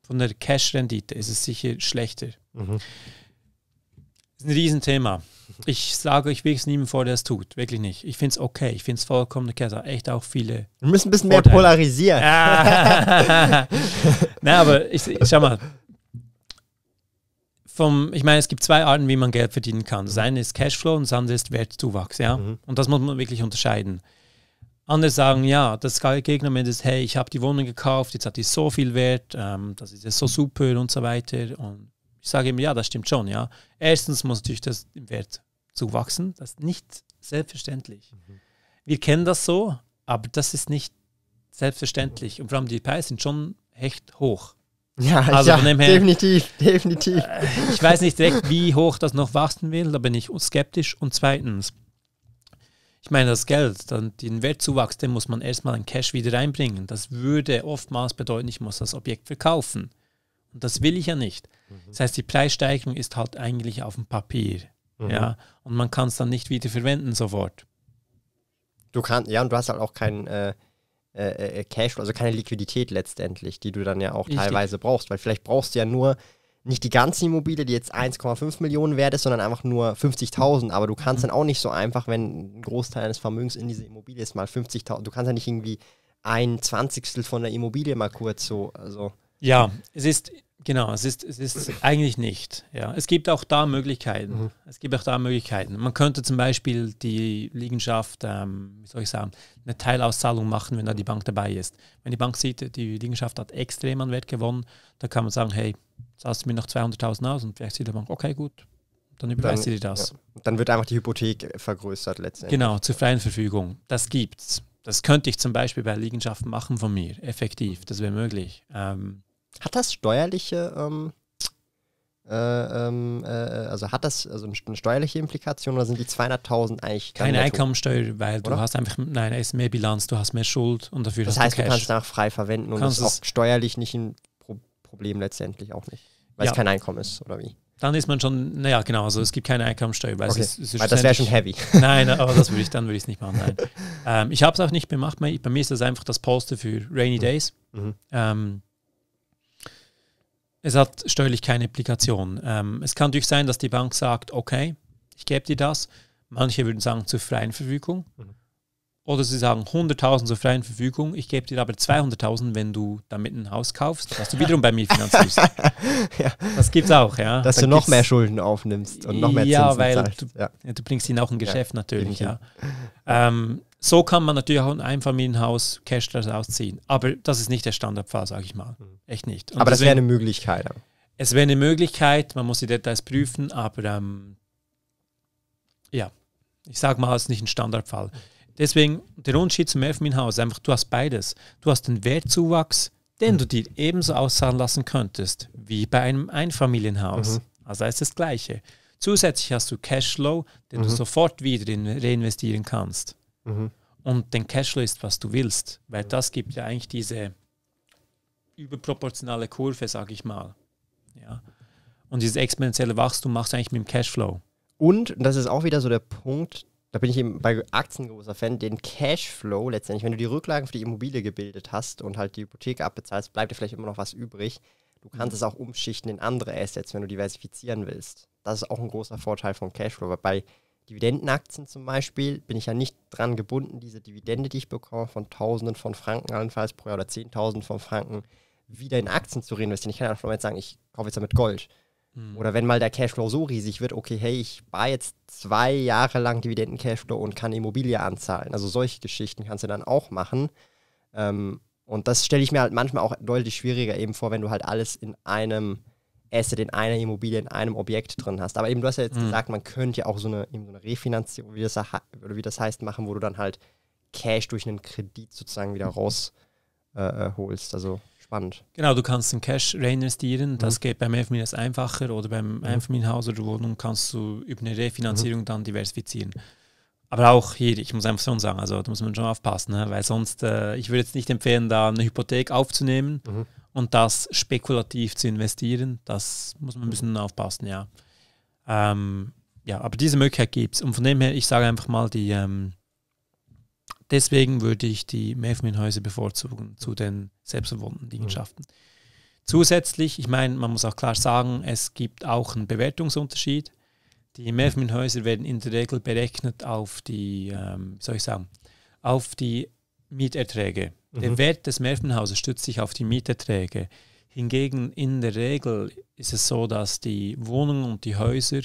von der Cash-Rendite ist es sicher schlechter Mhm. Das ist ein Riesenthema. Ich sage, euch wirklich es niemandem vor, der es tut. Wirklich nicht. Ich finde es okay. Ich finde es vollkommen okay. Also echt auch viele. Wir müssen ein bisschen Vorteile. mehr polarisieren. Ah. Na, aber ich, ich schau mal. Vom, ich meine, es gibt zwei Arten, wie man Geld verdienen kann. Das eine ist Cashflow und das andere ist Wertzuwachs. Ja? Mhm. Und das muss man wirklich unterscheiden. Andere sagen, ja, das Gegenargument ist, hey, ich habe die Wohnung gekauft, jetzt hat die so viel Wert, ähm, das ist jetzt so super und so weiter. Und ich sage ihm, ja, das stimmt schon, ja. Erstens muss natürlich das Wert zuwachsen. Das ist nicht selbstverständlich. Mhm. Wir kennen das so, aber das ist nicht selbstverständlich. Und vor allem die Preise sind schon echt hoch. Ja, also ja, her, definitiv, definitiv. Äh, ich weiß nicht direkt, wie hoch das noch wachsen will, da bin ich skeptisch. Und zweitens, ich meine, das Geld, dann den Wertzuwachs, den muss man erstmal in Cash wieder reinbringen. Das würde oftmals bedeuten, ich muss das Objekt verkaufen. Und das will ich ja nicht. Mhm. Das heißt, die Preissteigerung ist halt eigentlich auf dem Papier. Mhm. Ja, und man kann es dann nicht wieder verwenden sofort. Du kannst, ja, und du hast halt auch keinen äh, äh, äh, Cash, also keine Liquidität letztendlich, die du dann ja auch Richtig. teilweise brauchst, weil vielleicht brauchst du ja nur nicht die ganze Immobilie, die jetzt 1,5 Millionen wert ist, sondern einfach nur 50.000. Aber du kannst mhm. dann auch nicht so einfach, wenn ein Großteil eines Vermögens in diese Immobilie ist, mal 50.000. Du kannst ja nicht irgendwie ein Zwanzigstel von der Immobilie mal kurz so. Also. Ja, hm. es ist, genau, es ist, es ist eigentlich nicht. Ja. Es gibt auch da Möglichkeiten. Mhm. Es gibt auch da Möglichkeiten. Man könnte zum Beispiel die Liegenschaft, ähm, wie soll ich sagen, eine Teilauszahlung machen, wenn da die Bank dabei ist. Wenn die Bank sieht, die Liegenschaft hat extrem an Wert gewonnen, dann kann man sagen, hey, zahlst du mir noch 200.000 aus und vielleicht sieht die Bank, okay, gut, dann überweist sie dir das. Ja. Dann wird einfach die Hypothek vergrößert letztendlich. Genau, zur freien Verfügung. Das gibt's. Das könnte ich zum Beispiel bei Liegenschaften machen von mir, effektiv. Das wäre möglich. Ähm, hat das steuerliche, ähm, äh, ähm, äh, also hat das also eine steuerliche Implikation oder sind die 200.000 eigentlich keine Einkommensteuer, weil oder? du hast einfach, nein, es ist mehr Bilanz, du hast mehr Schuld und dafür das heißt, du, du kannst danach frei verwenden und das ist auch steuerlich nicht ein Pro Problem letztendlich auch nicht, weil ja. es kein Einkommen ist oder wie? Dann ist man schon, naja, genau, also es gibt keine Einkommensteuer. Weil, okay. es ist, es ist das wäre schon heavy. Nein, aber das würde ich, dann würde ich es nicht machen. Nein. ähm, ich habe es auch nicht gemacht. Bei mir ist das einfach das Poster für Rainy mhm. Days. Mhm. Ähm, es hat steuerlich keine Implikation. Ähm, es kann natürlich sein, dass die Bank sagt, okay, ich gebe dir das. Manche würden sagen zur freien Verfügung. Mhm. Oder sie sagen 100.000 zur freien Verfügung, ich gebe dir aber 200.000, wenn du damit ein Haus kaufst, was du wiederum bei mir finanzierst. ja. Das es auch, ja. Dass Dann du noch mehr Schulden aufnimmst und noch mehr ja, Zinsen weil zahlst. Du, ja. du bringst ihnen auch ein Geschäft ja, natürlich, ja. Ähm, so kann man natürlich auch ein Einfamilienhaus Cash daraus ausziehen. Aber das ist nicht der Standardfall, sage ich mal. Mhm. Echt nicht. Und aber deswegen, das wäre eine Möglichkeit. Es wäre eine Möglichkeit, man muss die Details prüfen, aber ähm, ja, ich sage mal, es ist nicht ein Standardfall. Deswegen der Unterschied zum Elfenbeinhaus, einfach du hast beides. Du hast den Wertzuwachs, den mhm. du dir ebenso auszahlen lassen könntest, wie bei einem Einfamilienhaus. Mhm. Also ist das Gleiche. Zusätzlich hast du Cashflow, den mhm. du sofort wieder reinvestieren kannst. Mhm. Und den Cashflow ist, was du willst, weil das gibt ja eigentlich diese überproportionale Kurve, sage ich mal. Ja. Und dieses exponentielle Wachstum machst du eigentlich mit dem Cashflow. Und, das ist auch wieder so der Punkt, da bin ich eben bei Aktien großer Fan, den Cashflow letztendlich, wenn du die Rücklagen für die Immobilie gebildet hast und halt die Hypothek abbezahlst, bleibt dir vielleicht immer noch was übrig. Du kannst mhm. es auch umschichten in andere Assets, wenn du diversifizieren willst. Das ist auch ein großer Vorteil von Cashflow, weil bei Dividendenaktien zum Beispiel bin ich ja nicht dran gebunden, diese Dividende, die ich bekomme, von Tausenden von Franken allenfalls pro Jahr oder Zehntausenden von Franken wieder in Aktien zu reinvestieren. Ich kann einfach jetzt sagen, ich kaufe jetzt damit Gold hm. Oder wenn mal der Cashflow so riesig wird, okay, hey, ich war jetzt zwei Jahre lang Dividenden-Cashflow und kann Immobilie anzahlen. Also solche Geschichten kannst du dann auch machen. Ähm, und das stelle ich mir halt manchmal auch deutlich schwieriger eben vor, wenn du halt alles in einem Asset, in einer Immobilie, in einem Objekt drin hast. Aber eben, du hast ja jetzt mhm. gesagt, man könnte ja auch so eine, so eine Refinanzierung, wie das, wie das heißt, machen, wo du dann halt Cash durch einen Kredit sozusagen wieder rausholst. Äh, äh also spannend. Genau, du kannst den Cash reinvestieren, das mhm. geht beim f einfacher oder beim mhm. Einfamilienhaus oder Wohnung kannst du über eine Refinanzierung mhm. dann diversifizieren. Aber auch hier, ich muss einfach schon sagen, also da muss man schon aufpassen, ne? weil sonst, äh, ich würde jetzt nicht empfehlen, da eine Hypothek aufzunehmen mhm. und das spekulativ zu investieren. Das muss man ein bisschen aufpassen, ja. Ähm, ja, aber diese Möglichkeit gibt es. Und von dem her, ich sage einfach mal, die, ähm, Deswegen würde ich die Mevmin-Häuser bevorzugen zu den selbstbewohnten Liegenschaften. Mhm. Zusätzlich, ich meine, man muss auch klar sagen, es gibt auch einen Bewertungsunterschied. Die Mevmin-Häuser werden in der Regel berechnet auf die, ähm, soll ich sagen, auf die Mieterträge. Mhm. Der Wert des Mevmin-Hauses stützt sich auf die Mieterträge. Hingegen in der Regel ist es so, dass die Wohnungen und die Häuser,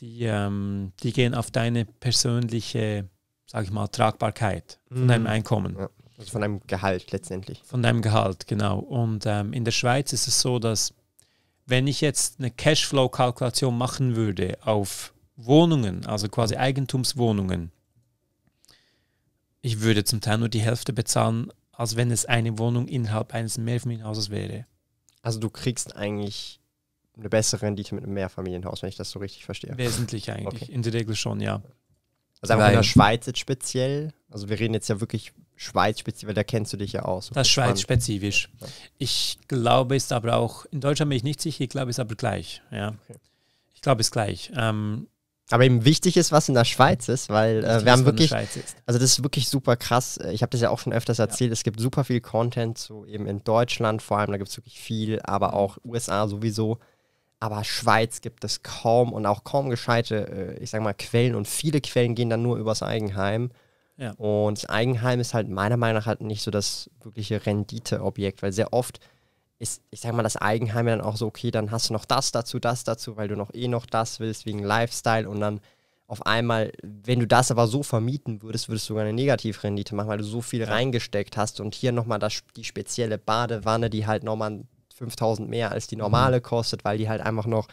die, ähm, die gehen auf deine persönliche sage ich mal, Tragbarkeit von mhm. deinem Einkommen. Ja. Also von deinem Gehalt letztendlich. Von deinem Gehalt, genau. Und ähm, in der Schweiz ist es so, dass wenn ich jetzt eine Cashflow-Kalkulation machen würde auf Wohnungen, also quasi Eigentumswohnungen, ich würde zum Teil nur die Hälfte bezahlen, als wenn es eine Wohnung innerhalb eines Mehrfamilienhauses wäre. Also du kriegst eigentlich eine bessere Rendite mit einem Mehrfamilienhaus, wenn ich das so richtig verstehe. Wesentlich eigentlich, okay. in der Regel schon, ja. Also einfach in der Schweiz jetzt speziell. Also wir reden jetzt ja wirklich Schweiz-spezifisch, weil da kennst du dich ja auch. So das Schweiz-spezifisch. Ich glaube, ist aber auch, in Deutschland bin ich nicht sicher, ich glaube, ist aber gleich. Ja. Okay. Ich glaube, ist gleich. Ähm, aber eben wichtig ist, was in der Schweiz ist, weil äh, wir haben wirklich, also das ist wirklich super krass. Ich habe das ja auch schon öfters erzählt. Ja. Es gibt super viel Content, so eben in Deutschland vor allem, da gibt es wirklich viel, aber mhm. auch USA sowieso aber Schweiz gibt es kaum und auch kaum gescheite, äh, ich sag mal, Quellen und viele Quellen gehen dann nur übers Eigenheim. Ja. Und das Eigenheim ist halt meiner Meinung nach halt nicht so das wirkliche Renditeobjekt, weil sehr oft ist, ich sag mal, das Eigenheim dann auch so, okay, dann hast du noch das dazu, das dazu, weil du noch eh noch das willst wegen Lifestyle und dann auf einmal, wenn du das aber so vermieten würdest, würdest du sogar eine Negativrendite machen, weil du so viel ja. reingesteckt hast und hier nochmal das, die spezielle Badewanne, die halt nochmal 5000 mehr als die mhm. normale kostet, weil die halt einfach noch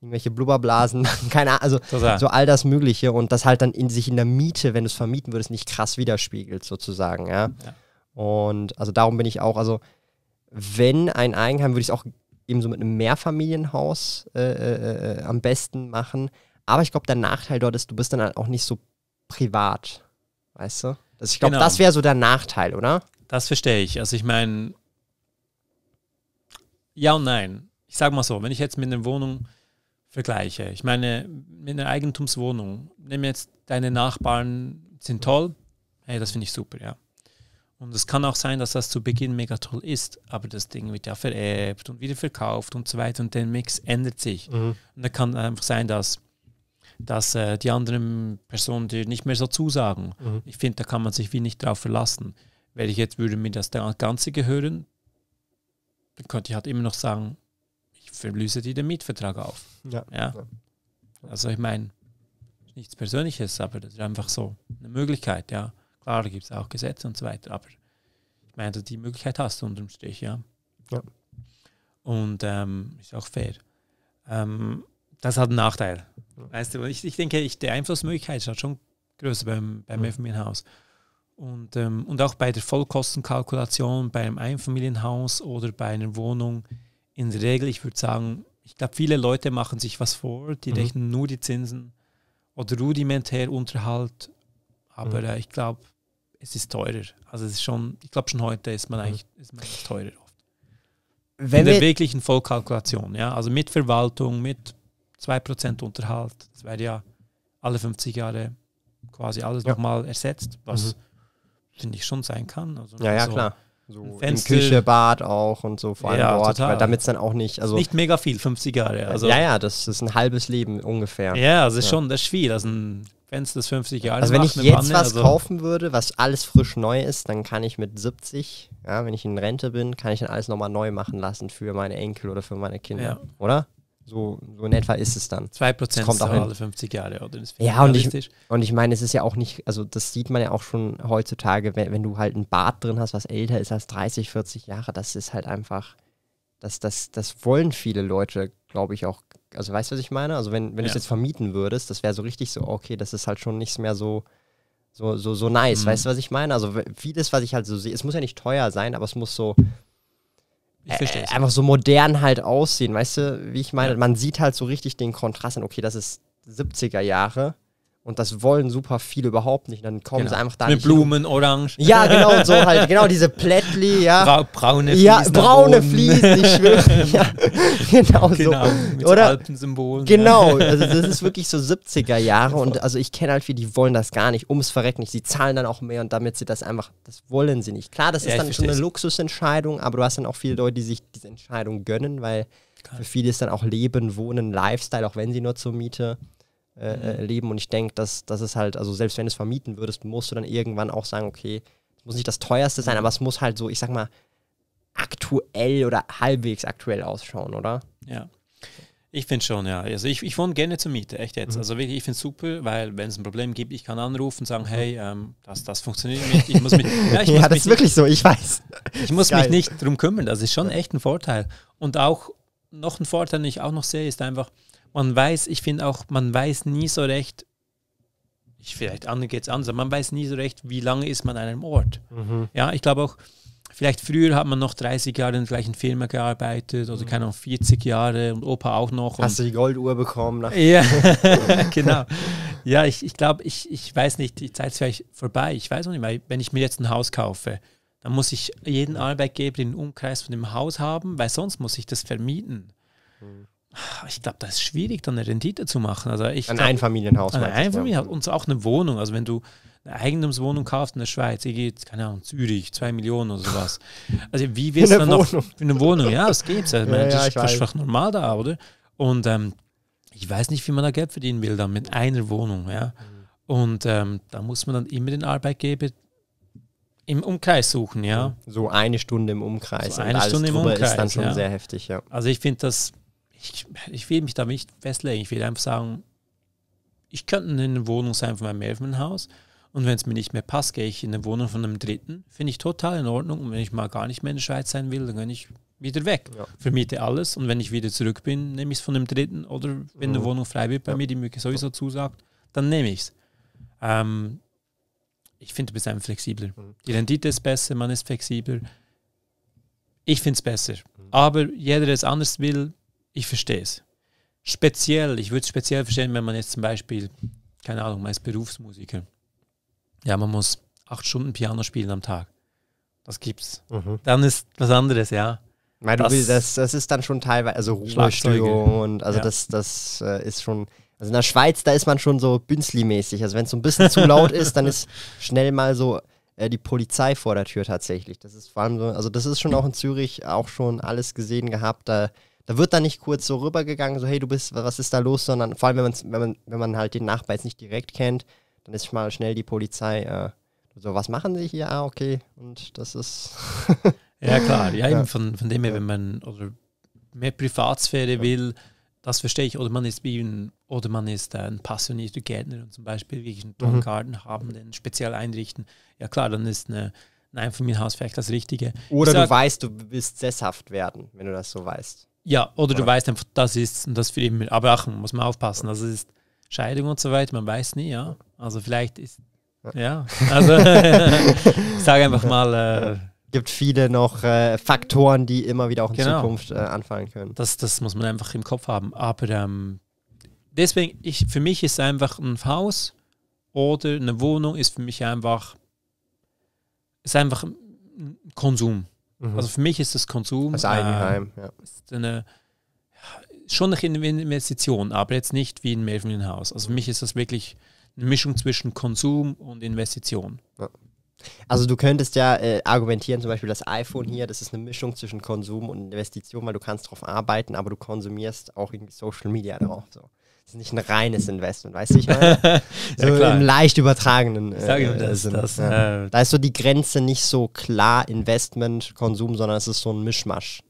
irgendwelche Blubberblasen, keine Ahnung, also sozusagen. so all das Mögliche und das halt dann in sich in der Miete, wenn du es vermieten würdest, nicht krass widerspiegelt sozusagen, ja? Mhm, ja. Und also darum bin ich auch, also wenn ein Eigenheim, würde ich es auch eben so mit einem Mehrfamilienhaus äh, äh, äh, äh, am besten machen. Aber ich glaube, der Nachteil dort ist, du bist dann halt auch nicht so privat, weißt du? Das, ich glaube, genau. das wäre so der Nachteil, oder? Das verstehe ich. Also ich meine, ja und nein. Ich sage mal so, wenn ich jetzt mit einer Wohnung vergleiche, ich meine, mit einer Eigentumswohnung, nimm jetzt deine Nachbarn sind toll, hey, das finde ich super, ja. Und es kann auch sein, dass das zu Beginn mega toll ist, aber das Ding wird ja vererbt und wieder verkauft und so weiter und der Mix ändert sich. Mhm. Und da kann einfach sein, dass, dass äh, die anderen Personen dir nicht mehr so zusagen. Mhm. Ich finde, da kann man sich wie nicht drauf verlassen. Weil ich jetzt würde mir das Ganze gehören, dann könnte ich halt immer noch sagen, ich verlöse dir den Mietvertrag auf. Ja. ja. ja. Also ich meine, nichts Persönliches, aber das ist einfach so eine Möglichkeit, ja. Klar, da gibt es auch Gesetze und so weiter, aber ich meine, die Möglichkeit hast du unterm Strich, ja. ja. Und ähm, ist auch fair. Ähm, das hat einen Nachteil. Weißt du, ich, ich denke, ich, die Einflussmöglichkeit ist halt schon größer beim, beim mhm. FMI-Haus. Und, ähm, und auch bei der Vollkostenkalkulation bei einem Einfamilienhaus oder bei einer Wohnung in der Regel, ich würde sagen, ich glaube, viele Leute machen sich was vor, die mhm. rechnen nur die Zinsen oder rudimentär Unterhalt, aber mhm. äh, ich glaube, es ist teurer. Also es ist schon, ich glaube schon heute ist man mhm. eigentlich ist man teurer oft. Wenn in der wir wirklichen Vollkalkulation, ja, also mit Verwaltung, mit 2% Unterhalt, das wäre ja alle 50 Jahre quasi alles ja. nochmal ersetzt, was mhm finde ich, schon sein kann. Also, ja, ja, so klar. So in Küche, Bad auch und so vor allem ja, dort, total. weil damit es dann auch nicht, also nicht mega viel, 50 Jahre. Also ja, ja, das ist ein halbes Leben ungefähr. Ja, das ist ja. schon, das ist viel, das ist ein Fenster das 50 Jahre. Also wenn ich jetzt Panne, was also kaufen würde, was alles frisch neu ist, dann kann ich mit 70, ja, wenn ich in Rente bin, kann ich dann alles nochmal neu machen lassen für meine Enkel oder für meine Kinder, ja. oder? So, so in etwa ist es dann. 2% kommt auch alle 50 Jahre, oder? ja, und ich, und ich meine, es ist ja auch nicht, also das sieht man ja auch schon heutzutage, wenn, wenn du halt ein Bad drin hast, was älter ist als 30, 40 Jahre, das ist halt einfach, das, das, das wollen viele Leute, glaube ich, auch. Also weißt du, was ich meine? Also wenn, wenn ja. du es jetzt vermieten würdest, das wäre so richtig so, okay, das ist halt schon nichts mehr so, so, so, so nice. Mhm. Weißt du, was ich meine? Also vieles, was ich halt so sehe, es muss ja nicht teuer sein, aber es muss so, ich äh, einfach so modern halt aussehen, weißt du, wie ich meine? Ja. Man sieht halt so richtig den Kontrast, okay, das ist 70er Jahre und das wollen super viele überhaupt nicht. dann kommen genau. sie einfach da Mit nicht Blumen, hin. Orange. Ja, genau, so halt. Genau, diese Plättli, ja. Bra braune Fliesen. Ja, braune Fliesen, ich schwöre. ja, genau, genau so. Mit Oder? Alpensymbolen. Genau, also das ist wirklich so 70er Jahre. Und also ich kenne halt viele, die wollen das gar nicht, ums Verrecken nicht. Sie zahlen dann auch mehr und damit sie das einfach, das wollen sie nicht. Klar, das ja, ist dann schon eine Luxusentscheidung, aber du hast dann auch viele Leute, die sich diese Entscheidung gönnen, weil Klar. für viele ist dann auch Leben, Wohnen, Lifestyle, auch wenn sie nur zur Miete äh, äh, mhm. leben. Und ich denke, dass das ist halt, also selbst wenn du es vermieten würdest, musst du dann irgendwann auch sagen, okay, es muss nicht das teuerste sein, mhm. aber es muss halt so, ich sag mal, aktuell oder halbwegs aktuell ausschauen, oder? Ja. Ich finde schon, ja. Also ich, ich wohne gerne zur Miete, echt jetzt. Mhm. Also wirklich, ich finde es super, weil wenn es ein Problem gibt, ich kann anrufen und sagen, mhm. hey, ähm, das, das funktioniert nicht. Ich muss mich, ja, ich muss ja das ist wirklich nicht, so, ich weiß. Ich muss Geil. mich nicht drum kümmern. Das ist schon echt ein Vorteil. Und auch noch ein Vorteil, den ich auch noch sehe, ist einfach, man weiß, ich finde auch, man weiß nie so recht, ich, vielleicht geht es anders, aber man weiß nie so recht, wie lange ist man an einem Ort. Mhm. Ja, ich glaube auch, vielleicht früher hat man noch 30 Jahre in der gleichen Firma gearbeitet oder mhm. keine Ahnung, 40 Jahre und Opa auch noch. Hast du die Golduhr bekommen? Nach ne? ja, genau. Ja, ich, ich glaube, ich, ich weiß nicht, die Zeit ist vielleicht vorbei. Ich weiß auch nicht, weil wenn ich mir jetzt ein Haus kaufe, dann muss ich jeden Arbeitgeber im Umkreis von dem Haus haben, weil sonst muss ich das vermieten. Mhm ich glaube, da ist schwierig, dann eine Rendite zu machen. Also ich ein glaub, Einfamilienhaus. Ein Einfamilienhaus ja. und auch eine Wohnung. Also wenn du eine Eigentumswohnung kaufst in der Schweiz, ihr geht, keine Ahnung, Zürich, zwei Millionen oder sowas. Also wie willst du dann Wohnung. noch eine Wohnung? Ja, das geht. Also, ja, ja, das ist einfach normal da, oder? Und ähm, ich weiß nicht, wie man da Geld verdienen will dann mit einer Wohnung, ja. Mhm. Und ähm, da muss man dann immer den Arbeitgeber im Umkreis suchen, ja. So eine Stunde im Umkreis. So eine Stunde im Umkreis. ist dann schon ja. sehr heftig, ja. Also ich finde das ich, ich will mich da nicht festlegen. Ich will einfach sagen, ich könnte in eine Wohnung sein von meinem Elfenhaus und wenn es mir nicht mehr passt, gehe ich in eine Wohnung von einem Dritten. Finde ich total in Ordnung. Und wenn ich mal gar nicht mehr in der Schweiz sein will, dann kann ich wieder weg. Ja. Vermiete alles und wenn ich wieder zurück bin, nehme ich es von einem Dritten oder wenn mhm. eine Wohnung frei wird bei ja. mir, die mir sowieso zusagt, dann nehme ich es. Ähm, ich finde, du bist einfach flexibler. Mhm. Die Rendite ist besser, man ist flexibler. Ich finde es besser. Mhm. Aber jeder, der es anders will, ich verstehe es. Speziell, ich würde es speziell verstehen, wenn man jetzt zum Beispiel, keine Ahnung, man ist Berufsmusiker. Ja, man muss acht Stunden Piano spielen am Tag. Das gibt's. Mhm. Dann ist was anderes, ja. Meine, das, das, das ist dann schon teilweise, also Ruhestörung und also ja. das, das äh, ist schon. Also in der Schweiz, da ist man schon so Bünzli-mäßig. Also wenn es so ein bisschen zu laut ist, dann ist schnell mal so äh, die Polizei vor der Tür tatsächlich. Das ist vor allem so, also das ist schon auch in Zürich auch schon alles gesehen gehabt. Da da wird dann nicht kurz so rübergegangen, so hey, du bist, was ist da los, sondern vor allem, wenn, man's, wenn, man, wenn man halt den Nachbar jetzt nicht direkt kennt, dann ist mal schnell die Polizei äh, so, was machen sie hier? Ah, okay. Und das ist. ja, klar. Ja, ja. Eben von, von dem her, wenn man oder mehr Privatsphäre ja. will, das verstehe ich. Oder man ist ein, oder man ist ein passionierter Gärtner und zum Beispiel wirklich einen Tongarten mhm. haben, den speziell einrichten. Ja, klar, dann ist eine. Nein, von mir aus vielleicht das Richtige. Oder sag, du weißt, du willst sesshaft werden, wenn du das so weißt. Ja, oder, oder? du weißt einfach, das ist und das für immer. Aber auch muss man aufpassen. Also es ist Scheidung und so weiter, man weiß nie, ja. Also vielleicht ist. Ja, also ich sage einfach mal. Äh, gibt viele noch äh, Faktoren, die immer wieder auch in genau. Zukunft äh, anfallen können. Das, das muss man einfach im Kopf haben. Aber ähm, deswegen, ich, für mich ist einfach ein Haus oder eine Wohnung ist für mich einfach, ist einfach ein Konsum. Mhm. Also für mich ist das Konsum das Eigenheim, ähm, äh, ja. ist eine, schon eine Investition, aber jetzt nicht wie ein Mehrfamilienhaus. Also für mich ist das wirklich eine Mischung zwischen Konsum und Investition. Ja. Also du könntest ja äh, argumentieren, zum Beispiel das iPhone hier, das ist eine Mischung zwischen Konsum und Investition, weil du kannst darauf arbeiten, aber du konsumierst auch irgendwie Social Media drauf. So. Das ist nicht ein reines Investment, weißt du, ich meine? so ja, im leicht übertragenen äh, äh, das, Sinn. Das, ja. Äh, da ist so die Grenze nicht so klar Investment, Konsum, sondern es ist so ein Mischmasch.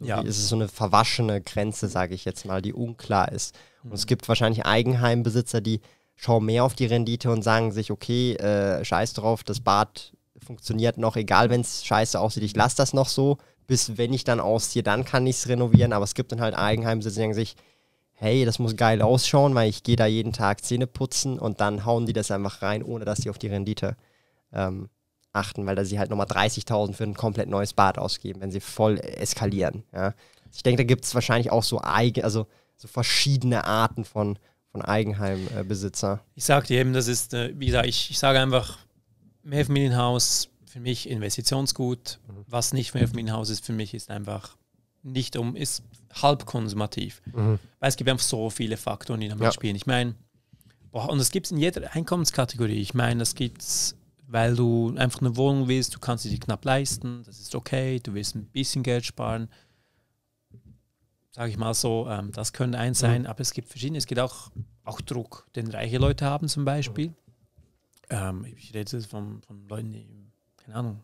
Ja. Es ist so eine verwaschene Grenze, sage ich jetzt mal, die unklar ist. Und es mhm. gibt wahrscheinlich Eigenheimbesitzer, die schauen mehr auf die Rendite und sagen sich, okay, äh, scheiß drauf, das Bad funktioniert noch, egal wenn es scheiße aussieht, ich lasse das noch so, bis wenn ich dann ausziehe, dann kann ich es renovieren. Aber es gibt dann halt Eigenheimbesitzer, die sagen sich, hey, das muss geil ausschauen, weil ich gehe da jeden Tag Zähne putzen und dann hauen die das einfach rein, ohne dass sie auf die Rendite ähm, achten, weil da sie halt nochmal 30.000 für ein komplett neues Bad ausgeben, wenn sie voll eskalieren. Ja. Ich denke, da gibt es wahrscheinlich auch so, eigen, also so verschiedene Arten von, von Eigenheimbesitzer. Äh, ich sage dir eben, das ist, äh, wie gesagt, ich, ich sage einfach, Mehrfamilienhaus für mich Investitionsgut. Mhm. Was nicht Mehrfamilienhaus ist für mich, ist einfach nicht um, ist halb konsumativ. Mhm. Weil es gibt einfach so viele Faktoren, die damit mitspielen. Ja. Ich meine, und das gibt es in jeder Einkommenskategorie. Ich meine, das gibt es, weil du einfach eine Wohnung willst, du kannst sie dir knapp leisten, das ist okay, du willst ein bisschen Geld sparen. Sage ich mal so, ähm, das könnte eins mhm. sein, mhm. aber es gibt verschiedene. Es gibt auch, auch Druck, den reiche Leute haben zum Beispiel. Ähm, ich rede jetzt von, von Leuten, die, keine Ahnung,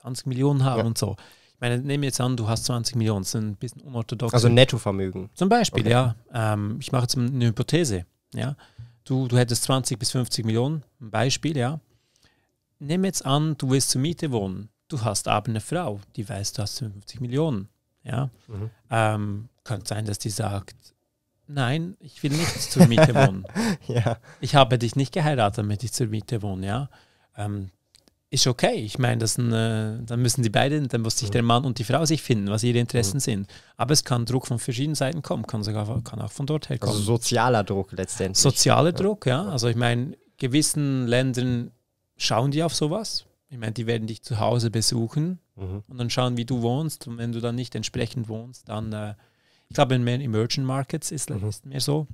20 Millionen haben ja. und so. Ich meine, nehmen jetzt an, du hast 20 Millionen, das ist ein bisschen unorthodox. Also Nettovermögen. Zum Beispiel, okay. ja. Ähm, ich mache jetzt eine Hypothese. Ja. Du, du hättest 20 bis 50 Millionen, ein Beispiel, ja. Nimm jetzt an, du willst zur Miete wohnen. Du hast aber eine Frau, die weiß, du hast 50 Millionen. Ja. Mhm. Ähm, könnte sein, dass die sagt, nein, ich will nicht zur Miete wohnen. ja. Ich habe dich nicht geheiratet, damit ich zur Miete wohne, ja. Ähm, ist okay. Ich meine, das, äh, dann müssen die beiden, dann muss sich ja. der Mann und die Frau sich finden, was ihre Interessen ja. sind. Aber es kann Druck von verschiedenen Seiten kommen, kann sogar kann auch von dort her also kommen. Also sozialer Druck letztendlich. Sozialer ja. Druck, ja. Also ich meine, gewissen Ländern schauen die auf sowas. Ich meine, die werden dich zu Hause besuchen mhm. und dann schauen, wie du wohnst. Und wenn du dann nicht entsprechend wohnst, dann, äh, ich glaube, in mehr Emerging Markets ist es mhm. mehr so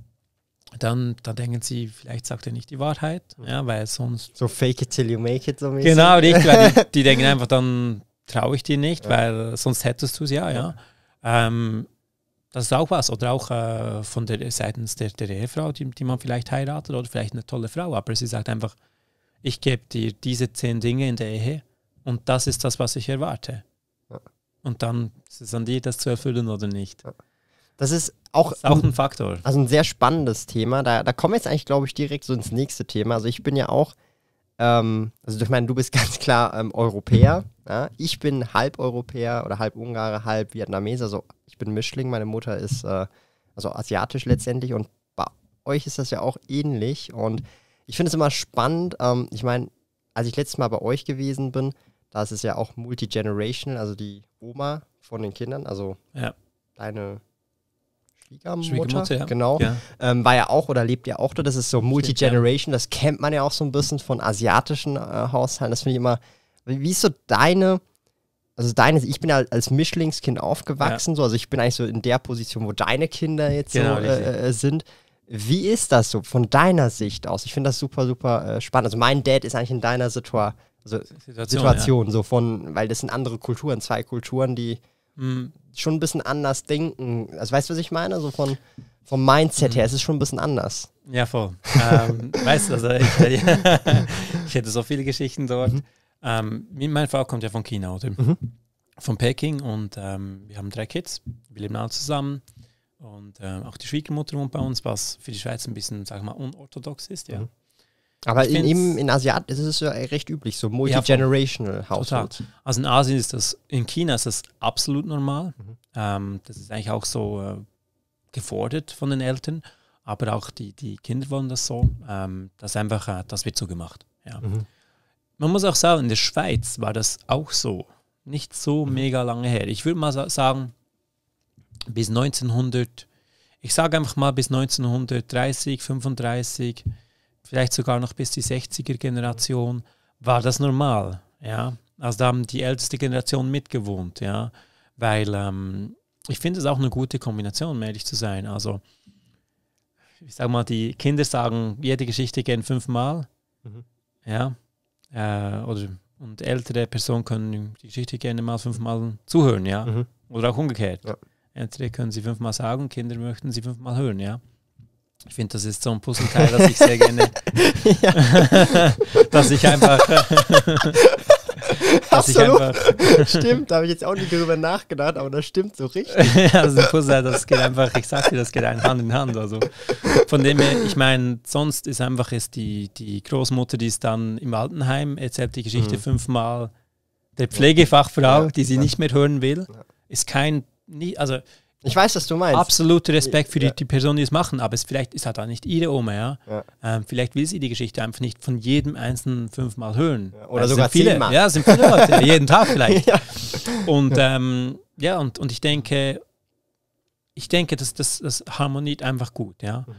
dann, dann denken sie, vielleicht sagt er nicht die Wahrheit, mhm. ja, weil sonst. So fake it till you make it so mäßig. Genau, richtig, die, die, denken einfach, dann traue ich dir nicht, ja. weil sonst hättest du es ja, ja. ja. Ähm, das ist auch was. Oder auch äh, von der seitens der, der Ehefrau, die, die man vielleicht heiratet, oder vielleicht eine tolle Frau, aber sie sagt einfach, ich gebe dir diese zehn Dinge in der Ehe und das ist das, was ich erwarte. Ja. Und dann ist es an dir, das zu erfüllen oder nicht. Das ist auch, ist auch ein, ein, Faktor. Also ein sehr spannendes Thema. Da, da kommen wir jetzt eigentlich, glaube ich, direkt so ins nächste Thema. Also ich bin ja auch, ähm, also ich meine, du bist ganz klar ähm, Europäer. Ja? Ich bin halb Europäer oder halb Ungarer, halb Vietnameser. Also ich bin Mischling, meine Mutter ist äh, also asiatisch letztendlich und bei euch ist das ja auch ähnlich. Und ich finde es immer spannend. Ähm, ich meine, als ich letztes Mal bei euch gewesen bin, da ist es ja auch multi-generational, also die Oma von den Kindern, also ja. deine Schwiegermutter, Schwiegermutter ja. genau, ja. Ähm, war ja auch oder lebt ja auch dort. Das ist so Multi-Generation, das kennt man ja auch so ein bisschen von asiatischen äh, Haushalten. Das finde ich immer, wie ist so deine, also deine, ich bin ja als Mischlingskind aufgewachsen, so, also ich bin eigentlich so in der Position, wo deine Kinder jetzt genau, so, äh, äh, sind. Wie ist das so von deiner Sicht aus? Ich finde das super, super äh, spannend. Also mein Dad ist eigentlich in deiner Situa also Situation, Situation so von, weil das sind andere Kulturen, zwei Kulturen, die mh, schon ein bisschen anders denken. Also weißt du, was ich meine? So von vom Mindset her, mhm. es ist schon ein bisschen anders. Ja, voll. ähm, weißt du, also ich, ich, hätte so viele Geschichten dort. Mhm. Ähm, meine Frau kommt ja von China, oder? Mhm. Von Peking und ähm, wir haben drei Kids, wir leben alle zusammen. Und ähm, auch die Schwiegermutter wohnt bei uns, was für die Schweiz ein bisschen, sag ich mal, unorthodox ist, ja. Mhm. Aber in, eben in Asiat ist es ja recht üblich, so multi-generational ja, Haushalt. Also in Asien ist das, in China ist das absolut normal. Mhm. Ähm, das ist eigentlich auch so äh, gefordert von den Eltern, aber auch die, die Kinder wollen das so. Ähm, das einfach, äh, das wird so gemacht. Ja. Mhm. Man muss auch sagen, in der Schweiz war das auch so. Nicht so mhm. mega lange her. Ich würde mal sa sagen, bis 1900, ich sage einfach mal bis 1930, 1935 vielleicht sogar noch bis die 60er-Generation, war das normal. Ja? Also da haben die älteste Generation mitgewohnt, ja. Weil ähm, ich finde es auch eine gute Kombination, um ehrlich zu sein. Also, ich sag mal, die Kinder sagen jede Geschichte gern fünfmal. Mhm. Ja. Äh, oder, und ältere Personen können die Geschichte gerne mal fünfmal zuhören, ja. Mhm. Oder auch umgekehrt. Ja. Ältere können sie fünfmal sagen, Kinder möchten sie fünfmal hören, ja. Ich finde, das ist so ein Puzzleteil, das ich sehr gerne, dass ich einfach, dass ich einfach, stimmt, da habe ich jetzt auch nicht darüber nachgedacht, aber das stimmt so richtig. ja, das ist ein Puzzleteil, das geht einfach, ich sag dir, das geht ein Hand in Hand. Also von dem her, ich meine, sonst ist einfach ist die, die Großmutter, die ist dann im Altenheim, erzählt die Geschichte mhm. fünfmal. Der Pflegefachfrau, ja, die sie ja. nicht mehr hören will, ja. ist kein, nie, also ich weiß, was du meinst. Absoluter Respekt für die, ja. die Personen, die es machen, aber es vielleicht ist halt auch nicht ihre Oma, ja. ja. Ähm, vielleicht will sie die Geschichte einfach nicht von jedem einzelnen fünfmal hören. Ja. Oder sogar viele. Zehnmal. Ja, es sind viele Leute, jeden Tag vielleicht. Und ähm, ja, und, und ich denke, ich denke, dass das, das harmoniert einfach gut, ja. Mhm.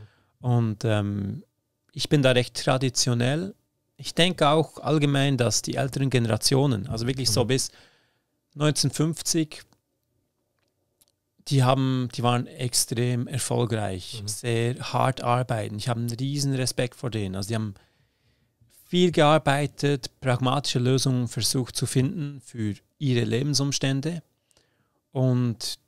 Und ähm, ich bin da recht traditionell. Ich denke auch allgemein, dass die älteren Generationen, also wirklich mhm. so bis 1950, die haben, die waren extrem erfolgreich, mhm. sehr hart arbeiten. Ich habe einen riesen Respekt vor denen. Also die haben viel gearbeitet, pragmatische Lösungen versucht zu finden für ihre Lebensumstände. Und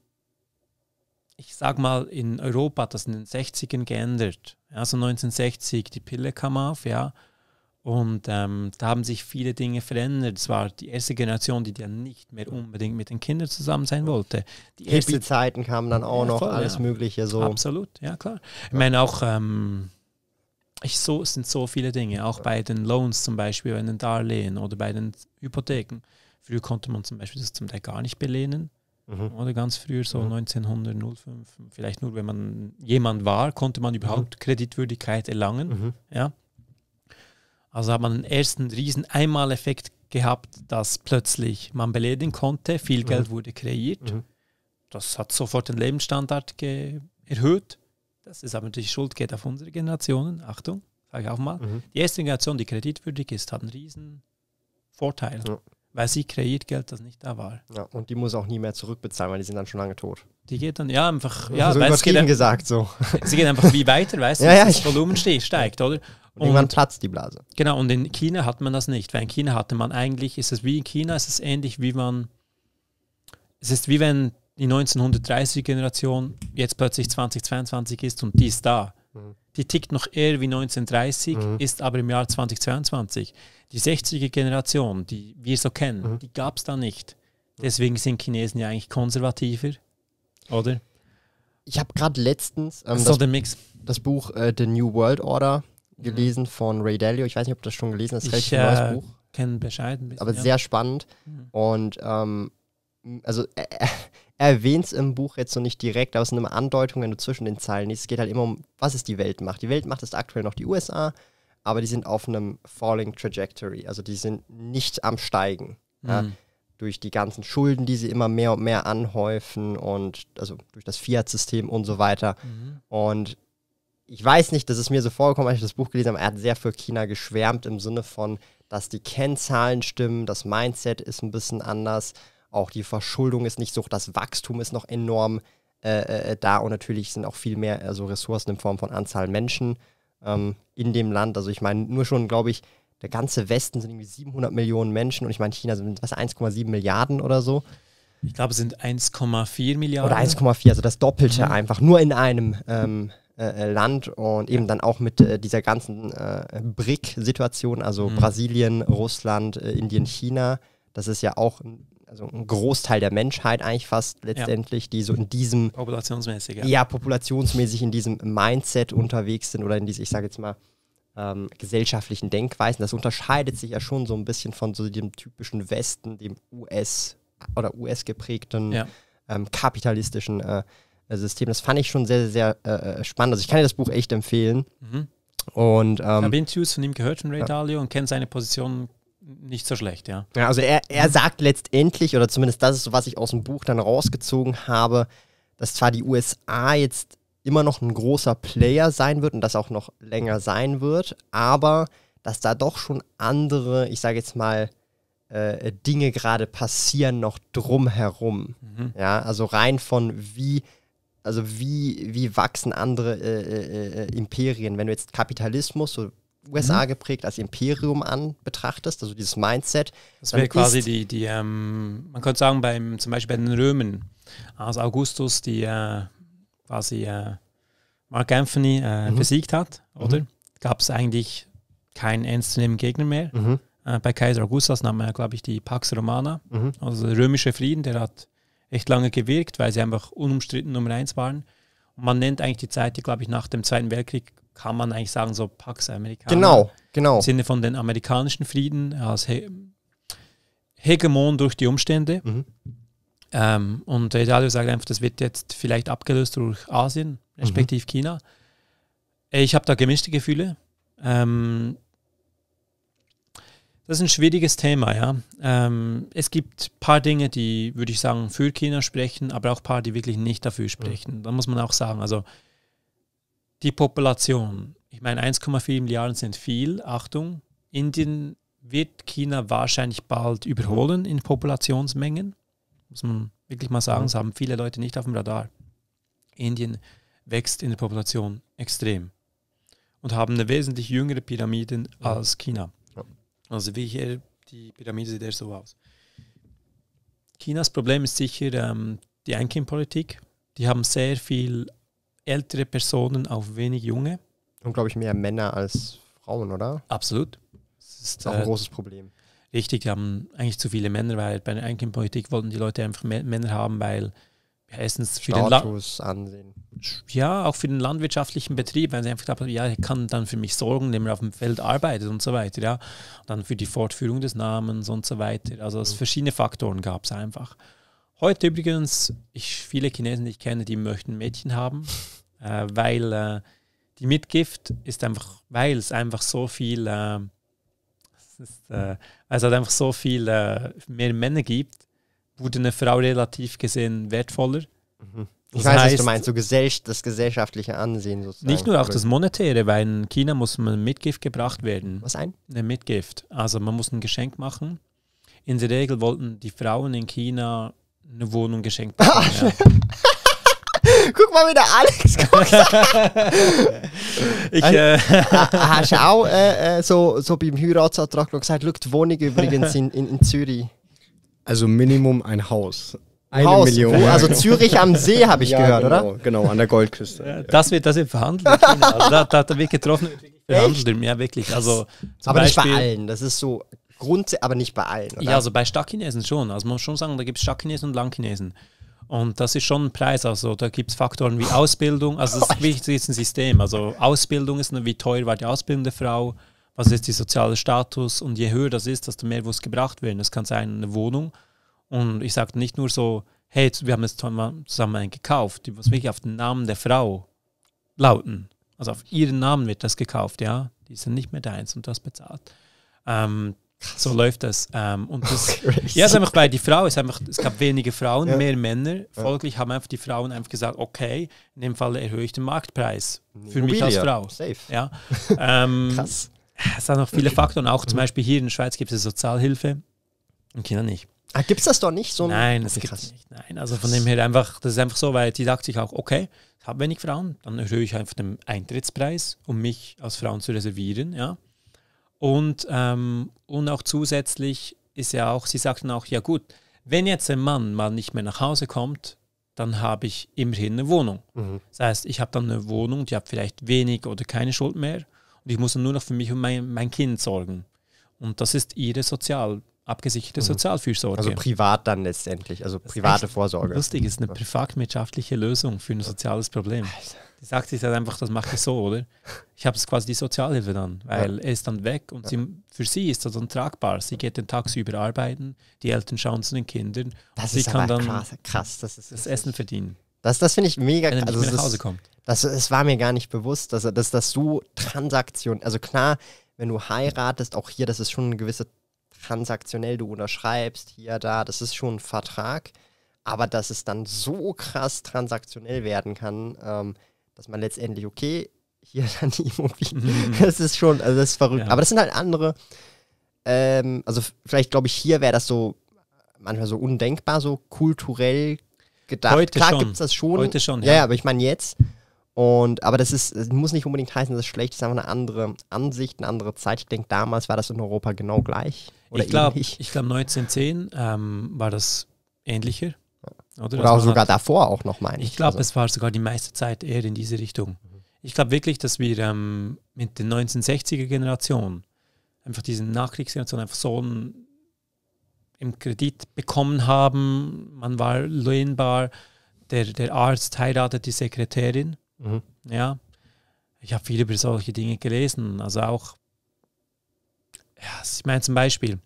ich sag mal, in Europa hat das in den 60ern geändert. Also 1960, die Pille kam auf, ja. Und ähm, da haben sich viele Dinge verändert. Es war die erste Generation, die dann nicht mehr unbedingt mit den Kindern zusammen sein wollte. Die erste Zeiten kamen dann auch ja, noch, voll, alles ja. Mögliche so. Absolut, ja klar. Ich meine auch, ähm, ich, so, es sind so viele Dinge, auch bei den Loans zum Beispiel, bei den Darlehen oder bei den Hypotheken. Früher konnte man zum Beispiel das zum Teil gar nicht belehnen. Mhm. Oder ganz früher, so mhm. 1905, vielleicht nur, wenn man jemand war, konnte man überhaupt mhm. Kreditwürdigkeit erlangen. Mhm. Ja also hat man einen ersten riesen Einmaleffekt gehabt, dass plötzlich man beledigen konnte, viel Geld mhm. wurde kreiert. Mhm. Das hat sofort den Lebensstandard erhöht. Das ist aber die Schuld geht auf unsere Generationen. Achtung, sage ich auch mal. Mhm. Die erste Generation, die kreditwürdig ist, hat einen riesen Vorteil. Ja weil sie kreiert Geld, das nicht da war. Ja, und die muss auch nie mehr zurückbezahlen, weil die sind dann schon lange tot. Die geht dann, ja, einfach, also ja, also weil es geht, gesagt so. Sie geht einfach wie weiter, weißt du, ja, ja, das Volumen steigt, oder? und irgendwann platzt die Blase. Genau, und in China hat man das nicht, weil in China hatte man eigentlich, ist es wie in China, ist es ähnlich wie man, es ist wie wenn die 1930-Generation jetzt plötzlich 2022 ist und die ist da. Mhm. Die tickt noch eher wie 1930, mhm. ist aber im Jahr 2022. Die 60er-Generation, die wir so kennen, mhm. die gab es da nicht. Deswegen sind Chinesen ja eigentlich konservativer, oder? Ich habe gerade letztens ähm, so das, Mix. das Buch äh, The New World Order mhm. gelesen mhm. von Ray Dalio. Ich weiß nicht, ob du das schon gelesen hast. Das ich, ist relativ äh, neues Buch. Kennen bescheiden. Bisschen, aber ja. sehr spannend. Mhm. Und ähm, also äh, er erwähnt es im Buch jetzt so nicht direkt, aber es sind immer Andeutungen, wenn du zwischen den Zeilen liest. Es geht halt immer um, was ist die Weltmacht? Die Weltmacht ist aktuell noch die USA aber die sind auf einem Falling Trajectory, also die sind nicht am Steigen. Mhm. Ja, durch die ganzen Schulden, die sie immer mehr und mehr anhäufen und also durch das Fiat-System und so weiter. Mhm. Und ich weiß nicht, das ist mir so vorgekommen, als ich das Buch gelesen habe, er hat sehr für China geschwärmt im Sinne von, dass die Kennzahlen stimmen, das Mindset ist ein bisschen anders, auch die Verschuldung ist nicht so, das Wachstum ist noch enorm äh, äh, äh, da und natürlich sind auch viel mehr also Ressourcen in Form von Anzahl Menschen ähm, in dem Land. Also ich meine, nur schon, glaube ich, der ganze Westen sind irgendwie 700 Millionen Menschen und ich meine, China sind was 1,7 Milliarden oder so. Ich glaube, es sind 1,4 Milliarden. Oder 1,4, also das Doppelte mhm. einfach, nur in einem ähm, äh, äh, Land und eben dann auch mit äh, dieser ganzen äh, BRIC-Situation, also mhm. Brasilien, Russland, äh, Indien, China. Das ist ja auch ein also ein Großteil der Menschheit eigentlich fast letztendlich, ja. die so in diesem populationsmäßig ja. ja. populationsmäßig in diesem Mindset unterwegs sind oder in diese, ich sage jetzt mal ähm, gesellschaftlichen Denkweisen. Das unterscheidet sich ja schon so ein bisschen von so dem typischen Westen, dem US oder US geprägten ja. ähm, kapitalistischen äh, äh, System. Das fand ich schon sehr, sehr, sehr äh, äh, spannend. Also ich kann dir das Buch echt empfehlen. Mhm. Und, ähm, ich habe Interviews von ihm gehört, von Ray Dalio, und kenne seine Position nicht so schlecht, ja. Ja, also er, er sagt letztendlich, oder zumindest das ist so, was ich aus dem Buch dann rausgezogen habe, dass zwar die USA jetzt immer noch ein großer Player sein wird und das auch noch länger sein wird, aber dass da doch schon andere, ich sage jetzt mal, äh, Dinge gerade passieren noch drumherum. Mhm. Ja, also rein von wie, also wie, wie wachsen andere äh, äh, äh Imperien. Wenn du jetzt Kapitalismus, so USA mhm. geprägt, als Imperium an betrachtest, also dieses Mindset. Das wäre quasi die, die ähm, man könnte sagen, beim, zum Beispiel bei den Römern, als Augustus, die äh, quasi äh, Mark Anthony äh, mhm. besiegt hat, mhm. oder? Mhm. Gab es eigentlich keinen ernstzunehmenden Gegner mehr. Mhm. Äh, bei Kaiser Augustus nahm er, glaube ich, die Pax Romana, mhm. also der römische Frieden, der hat echt lange gewirkt, weil sie einfach unumstritten Nummer eins waren. Und man nennt eigentlich die Zeit, die, glaube ich, nach dem Zweiten Weltkrieg kann man eigentlich sagen, so Pax Americana. Genau, genau. Im Sinne von den amerikanischen Frieden äh, als He Hegemon durch die Umstände. Mhm. Ähm, und Dario sagt einfach, das wird jetzt vielleicht abgelöst durch Asien, mhm. respektive mhm. China. Äh, ich habe da gemischte Gefühle. Ähm, das ist ein schwieriges Thema, ja. Ähm, es gibt ein paar Dinge, die, würde ich sagen, für China sprechen, aber auch ein paar, die wirklich nicht dafür mhm. sprechen. Mhm. Da muss man auch sagen, also die Population. Ich meine, 1,4 Milliarden sind viel. Achtung, Indien wird China wahrscheinlich bald überholen in Populationsmengen. Muss man wirklich mal sagen, mhm. es haben viele Leute nicht auf dem Radar. Indien wächst in der Population extrem und haben eine wesentlich jüngere Pyramide als China. Also wie hier die Pyramide sieht eher so aus. Chinas Problem ist sicher ähm, die ein Die haben sehr viel ältere Personen auf wenig junge. Und glaube ich mehr Männer als Frauen, oder? Absolut. Das ist auch ein äh, großes Problem. Richtig, die haben eigentlich zu viele Männer, weil bei der Einkommenpolitik wollten die Leute einfach Männer haben, weil ja, erstens für Status, den La Ansehen. Ja, auch für den landwirtschaftlichen Betrieb, weil sie einfach gedacht haben, ja, er kann dann für mich sorgen, indem er auf dem Feld arbeitet und so weiter, ja. Und dann für die Fortführung des Namens und so weiter. Also es mhm. verschiedene Faktoren gab es einfach. Heute übrigens, ich, viele Chinesen, die ich kenne, die möchten Mädchen haben äh, weil äh, die Mitgift ist einfach, weil es einfach so viel, äh, es ist, äh, also einfach so viel äh, mehr Männer gibt, wurde eine Frau relativ gesehen wertvoller. Mhm. Ich das weiß, heißt, was du meinst, so gesell das gesellschaftliche Ansehen sozusagen. Nicht nur auch das Monetäre, weil in China muss man Mitgift gebracht werden. Was ein? Eine Mitgift. Also man muss ein Geschenk machen. In der Regel wollten die Frauen in China eine Wohnung geschenkt bekommen. Ah. Ja. Guck mal, wie der Alex guckt. ich äh, Hast du auch äh, äh, so, so beim Heiratsantrag noch gesagt, schau, die Wohnung übrigens in, in, in Zürich? Also Minimum ein Haus. Eine Haus. Million. Also Zürich am See habe ich ja, gehört, genau, oder? Genau, an der Goldküste. das wird, das wird verhandelt. Genau. also da, da hat der Weg getroffen, verhandelt. Ja, wirklich. Also, aber Beispiel, nicht bei allen. Das ist so Grund, aber nicht bei allen. Oder? Ja, also bei Stadtchinesen schon. Also man muss schon sagen, da gibt es Stadtchinesen und Langchinesen. Und das ist schon ein Preis. Also da gibt es Faktoren wie Ausbildung. Also das ist ein System. Also Ausbildung ist, wie teuer war die Ausbildung der Frau, was ist die soziale Status. Und je höher das ist, desto mehr muss gebracht werden. Das kann sein eine Wohnung. Und ich sage nicht nur so, hey, wir haben jetzt zusammen einen gekauft. Die muss wirklich auf den Namen der Frau lauten. Also auf ihren Namen wird das gekauft, ja. Die sind nicht mehr deins und das bezahlt. Ähm, so läuft das. Ähm, und das ja, es ist einfach bei die Frau, es, einfach, es gab weniger Frauen, ja. mehr Männer. Folglich haben einfach die Frauen einfach gesagt, okay, in dem Fall erhöhe ich den Marktpreis für Immobilie. mich als Frau. Safe. Ja. Ähm, Krass. Es hat noch viele Faktoren. Auch zum mhm. Beispiel hier in der Schweiz gibt es Sozialhilfe und Kinder nicht. Ah, gibt es das doch nicht? So Nein, das okay, gibt es nicht. Nein, also von dem her einfach, das ist einfach so, weil die sagt sich auch, okay, ich habe wenig Frauen, dann erhöhe ich einfach den Eintrittspreis, um mich als Frau zu reservieren, ja. Und, ähm, und auch zusätzlich ist ja auch, sie sagten auch, ja gut, wenn jetzt ein Mann mal nicht mehr nach Hause kommt, dann habe ich immerhin eine Wohnung. Mhm. Das heißt, ich habe dann eine Wohnung, die hat vielleicht wenig oder keine Schuld mehr und ich muss dann nur noch für mich und mein, mein Kind sorgen. Und das ist ihre sozial abgesicherte mhm. Sozialfürsorge. Also privat dann letztendlich, also private Vorsorge. Lustig, ist eine privatwirtschaftliche Lösung für ein soziales Problem. Alter. Die sagt sich dann halt einfach, das mache ich so, oder? Ich habe es quasi die Sozialhilfe dann, weil ja. er ist dann weg und sie, für sie ist das dann tragbar. Sie geht den tagsüber arbeiten, die Eltern schauen zu den Kindern das und sie kann dann krass, krass, das, ist das Essen verdienen. Das, das finde ich mega krass. Also, nach Hause kommt. Das, das war mir gar nicht bewusst, dass, dass das so Transaktion, also klar, wenn du heiratest, auch hier, das ist schon eine gewisse transaktionell, du unterschreibst hier, da, das ist schon ein Vertrag, aber dass es dann so krass transaktionell werden kann, ähm, dass man letztendlich, okay, hier dann die Immobilie. Mhm. Das ist schon, also das ist verrückt. Ja. Aber das sind halt andere, ähm, also vielleicht glaube ich, hier wäre das so manchmal so undenkbar, so kulturell gedacht. Heute Klar gibt es das schon. Heute schon, ja. Ja, aber ich meine jetzt. Und, aber das ist, das muss nicht unbedingt heißen, dass es schlecht ist, einfach eine andere Ansicht, eine andere Zeit. Ich denke, damals war das in Europa genau gleich. ich glaube, glaub, 1910 ähm, war das ähnlicher. Oder, Oder auch sogar hat, davor auch noch, meine ich. Ich glaube, also. es war sogar die meiste Zeit eher in diese Richtung. Ich glaube wirklich, dass wir ähm, mit der 1960er-Generation, einfach diese Nachkriegsgeneration, einfach so einen, im Kredit bekommen haben. Man war lehnbar. Der, der Arzt heiratet die Sekretärin. Mhm. Ja. Ich habe viel über solche Dinge gelesen. Also auch, ja, ich meine zum Beispiel,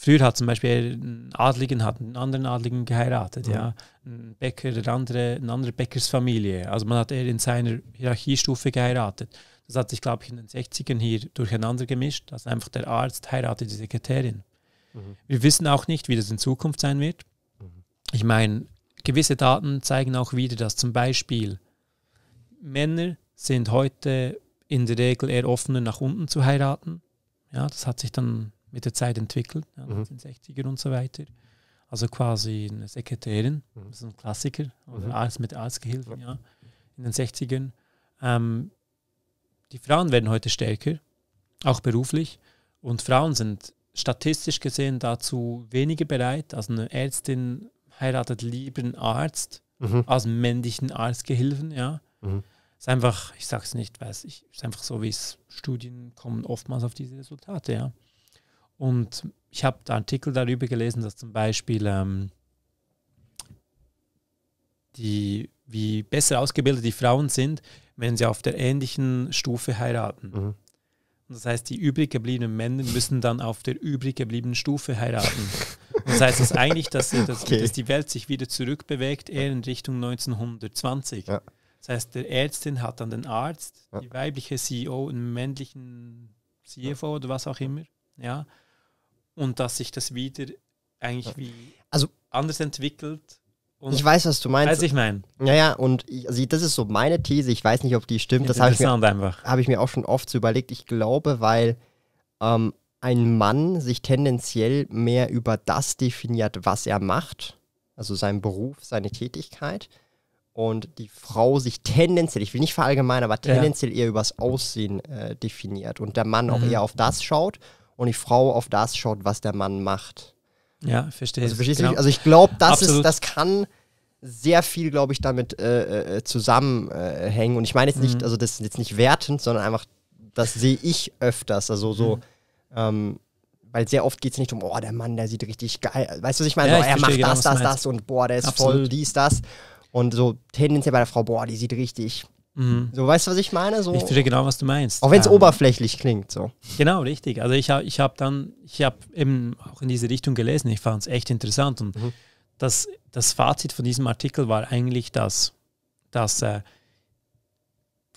Früher hat zum Beispiel ein Adligen hat einen anderen Adligen geheiratet, mhm. ja. Ein Bäcker, eine andere, eine andere Bäckersfamilie. Also man hat eher in seiner Hierarchiestufe geheiratet. Das hat sich, glaube ich, in den 60ern hier durcheinander gemischt, dass einfach der Arzt heiratet die Sekretärin. Mhm. Wir wissen auch nicht, wie das in Zukunft sein wird. Mhm. Ich meine, gewisse Daten zeigen auch wieder, dass zum Beispiel Männer sind heute in der Regel eher offener, nach unten zu heiraten. Ja, das hat sich dann mit der Zeit entwickelt, ja, mhm. in den und so weiter. Also quasi eine Sekretärin, mhm. das ist ein Klassiker, oder mhm. Arzt mit Arztgehilfen, ja, in den 60ern. Ähm, die Frauen werden heute stärker, auch beruflich. Und Frauen sind statistisch gesehen dazu weniger bereit. Also eine Ärztin heiratet lieber einen Arzt mhm. als einen männlichen Arztgehilfen, ja. Mhm. Ist einfach, ich sage es nicht, weiß ich, ist einfach so, wie es Studien kommen oftmals auf diese Resultate, ja. Und ich habe da Artikel darüber gelesen, dass zum Beispiel ähm, die, wie besser ausgebildet die Frauen sind, wenn sie auf der ähnlichen Stufe heiraten. Mhm. Das heißt, die übrig gebliebenen Männer müssen dann auf der übrig gebliebenen Stufe heiraten. das heißt das eigentlich, dass, dass, okay. dass, die Welt sich wieder zurückbewegt, eher in Richtung 1920. Ja. Das heißt, der Ärztin hat dann den Arzt, ja. die weibliche CEO einen männlichen CFO ja. oder was auch immer. Ja und dass sich das wieder eigentlich wie also, anders entwickelt. ich weiß, was du meinst. Weiß ich mein. Naja, und ich, also das ist so meine These. Ich weiß nicht, ob die stimmt. Das habe ich, einfach. hab ich mir auch schon oft so überlegt. Ich glaube, weil ähm, ein Mann sich tendenziell mehr über das definiert, was er macht, also seinen Beruf, seine Tätigkeit, und die Frau sich tendenziell, ich will nicht verallgemeinern, aber tendenziell ja. eher übers Aussehen äh, definiert und der Mann mhm. auch eher auf das schaut und die Frau auf das schaut, was der Mann macht. Ja, verstehe. Also, verstehst genau. also ich glaube, das das kann sehr viel, glaube ich, damit äh, äh, zusammenhängen. Äh, und ich meine jetzt mhm. nicht, also das ist jetzt nicht wertend, sondern einfach, das sehe ich öfters. Also so, mhm. ähm, weil sehr oft geht es nicht um, oh, der Mann, der sieht richtig geil. Weißt du, was ich meine? Ja, so, ich er macht genau, das, das, das und boah, der ist Absolut. voll dies, das. Und so tendenziell bei der Frau, boah, die sieht richtig Mhm. So, weißt du, was ich meine? So, ich verstehe genau, was du meinst. Auch wenn es ähm, oberflächlich klingt. So. Genau, richtig. Also ich habe ich hab dann, ich habe eben auch in diese Richtung gelesen, ich fand es echt interessant. Und mhm. das, das Fazit von diesem Artikel war eigentlich das, dass äh,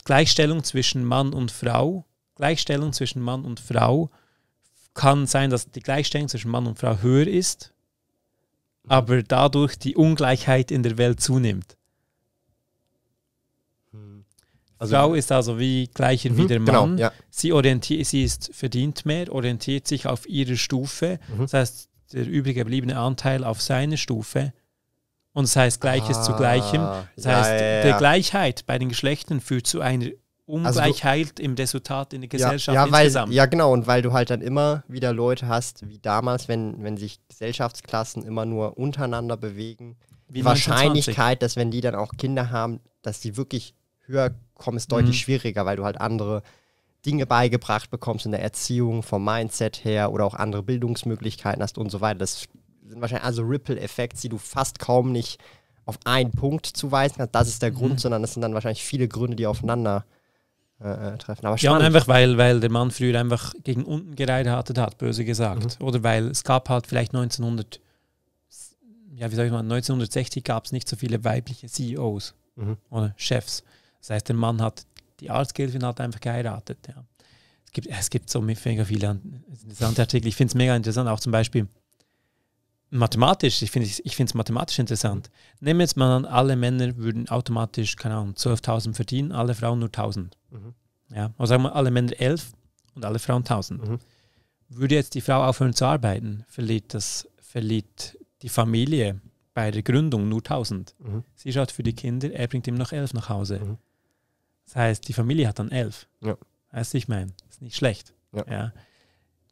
Gleichstellung zwischen Mann und Frau, Gleichstellung zwischen Mann und Frau kann sein, dass die Gleichstellung zwischen Mann und Frau höher ist, mhm. aber dadurch die Ungleichheit in der Welt zunimmt. Also Frau ist also wie gleich mhm, wie der genau, Mann. Genau, ja. sie, orientiert, sie ist verdient mehr, orientiert sich auf ihre Stufe. Mhm. Das heißt, der übrig gebliebene Anteil auf seine Stufe. Und das heißt Gleiches ah, zu Gleichem. Das ja, heißt, ja, der Gleichheit bei den Geschlechtern führt zu einer Ungleichheit also du, im Resultat in der Gesellschaft ja, ja, weil, Ja, genau, und weil du halt dann immer wieder Leute hast, wie damals, wenn, wenn sich Gesellschaftsklassen immer nur untereinander bewegen, wie die 1920. Wahrscheinlichkeit, dass wenn die dann auch Kinder haben, dass sie wirklich höher kommen, ist deutlich mhm. schwieriger, weil du halt andere Dinge beigebracht bekommst in der Erziehung, vom Mindset her oder auch andere Bildungsmöglichkeiten hast und so weiter. Das sind wahrscheinlich also Ripple-Effekte, die du fast kaum nicht auf einen Punkt zuweisen kannst. Das ist der mhm. Grund, sondern das sind dann wahrscheinlich viele Gründe, die aufeinander äh, äh treffen. Aber spannend. ja, einfach weil, weil der Mann früher einfach gegen unten gereitet hat, böse gesagt. Mhm. Oder weil es gab halt vielleicht 1900, ja, wie sag ich mal, 1960 gab es nicht so viele weibliche CEOs mhm. oder Chefs. Das heißt, der Mann hat, die Arztgehilfin hat einfach geheiratet. Ja. Es, gibt, es gibt so mega viele interessante Artikel. Ich finde es mega interessant, auch zum Beispiel mathematisch, ich finde es ich mathematisch interessant. Nehmen wir jetzt mal an, alle Männer würden automatisch, keine Ahnung, 12.000 verdienen, alle Frauen nur 1.000. Mhm. Ja, also sagen wir, alle Männer 11 und alle Frauen 1.000. Mhm. Würde jetzt die Frau aufhören zu arbeiten, verliert, das, verliert die Familie bei der Gründung nur 1.000. Mhm. Sie schaut für die Kinder, er bringt ihm noch 11 nach Hause. Mhm. Das heißt, die Familie hat dann elf. Ja. Weißt du, ich meine, ist nicht schlecht. Ja. ja.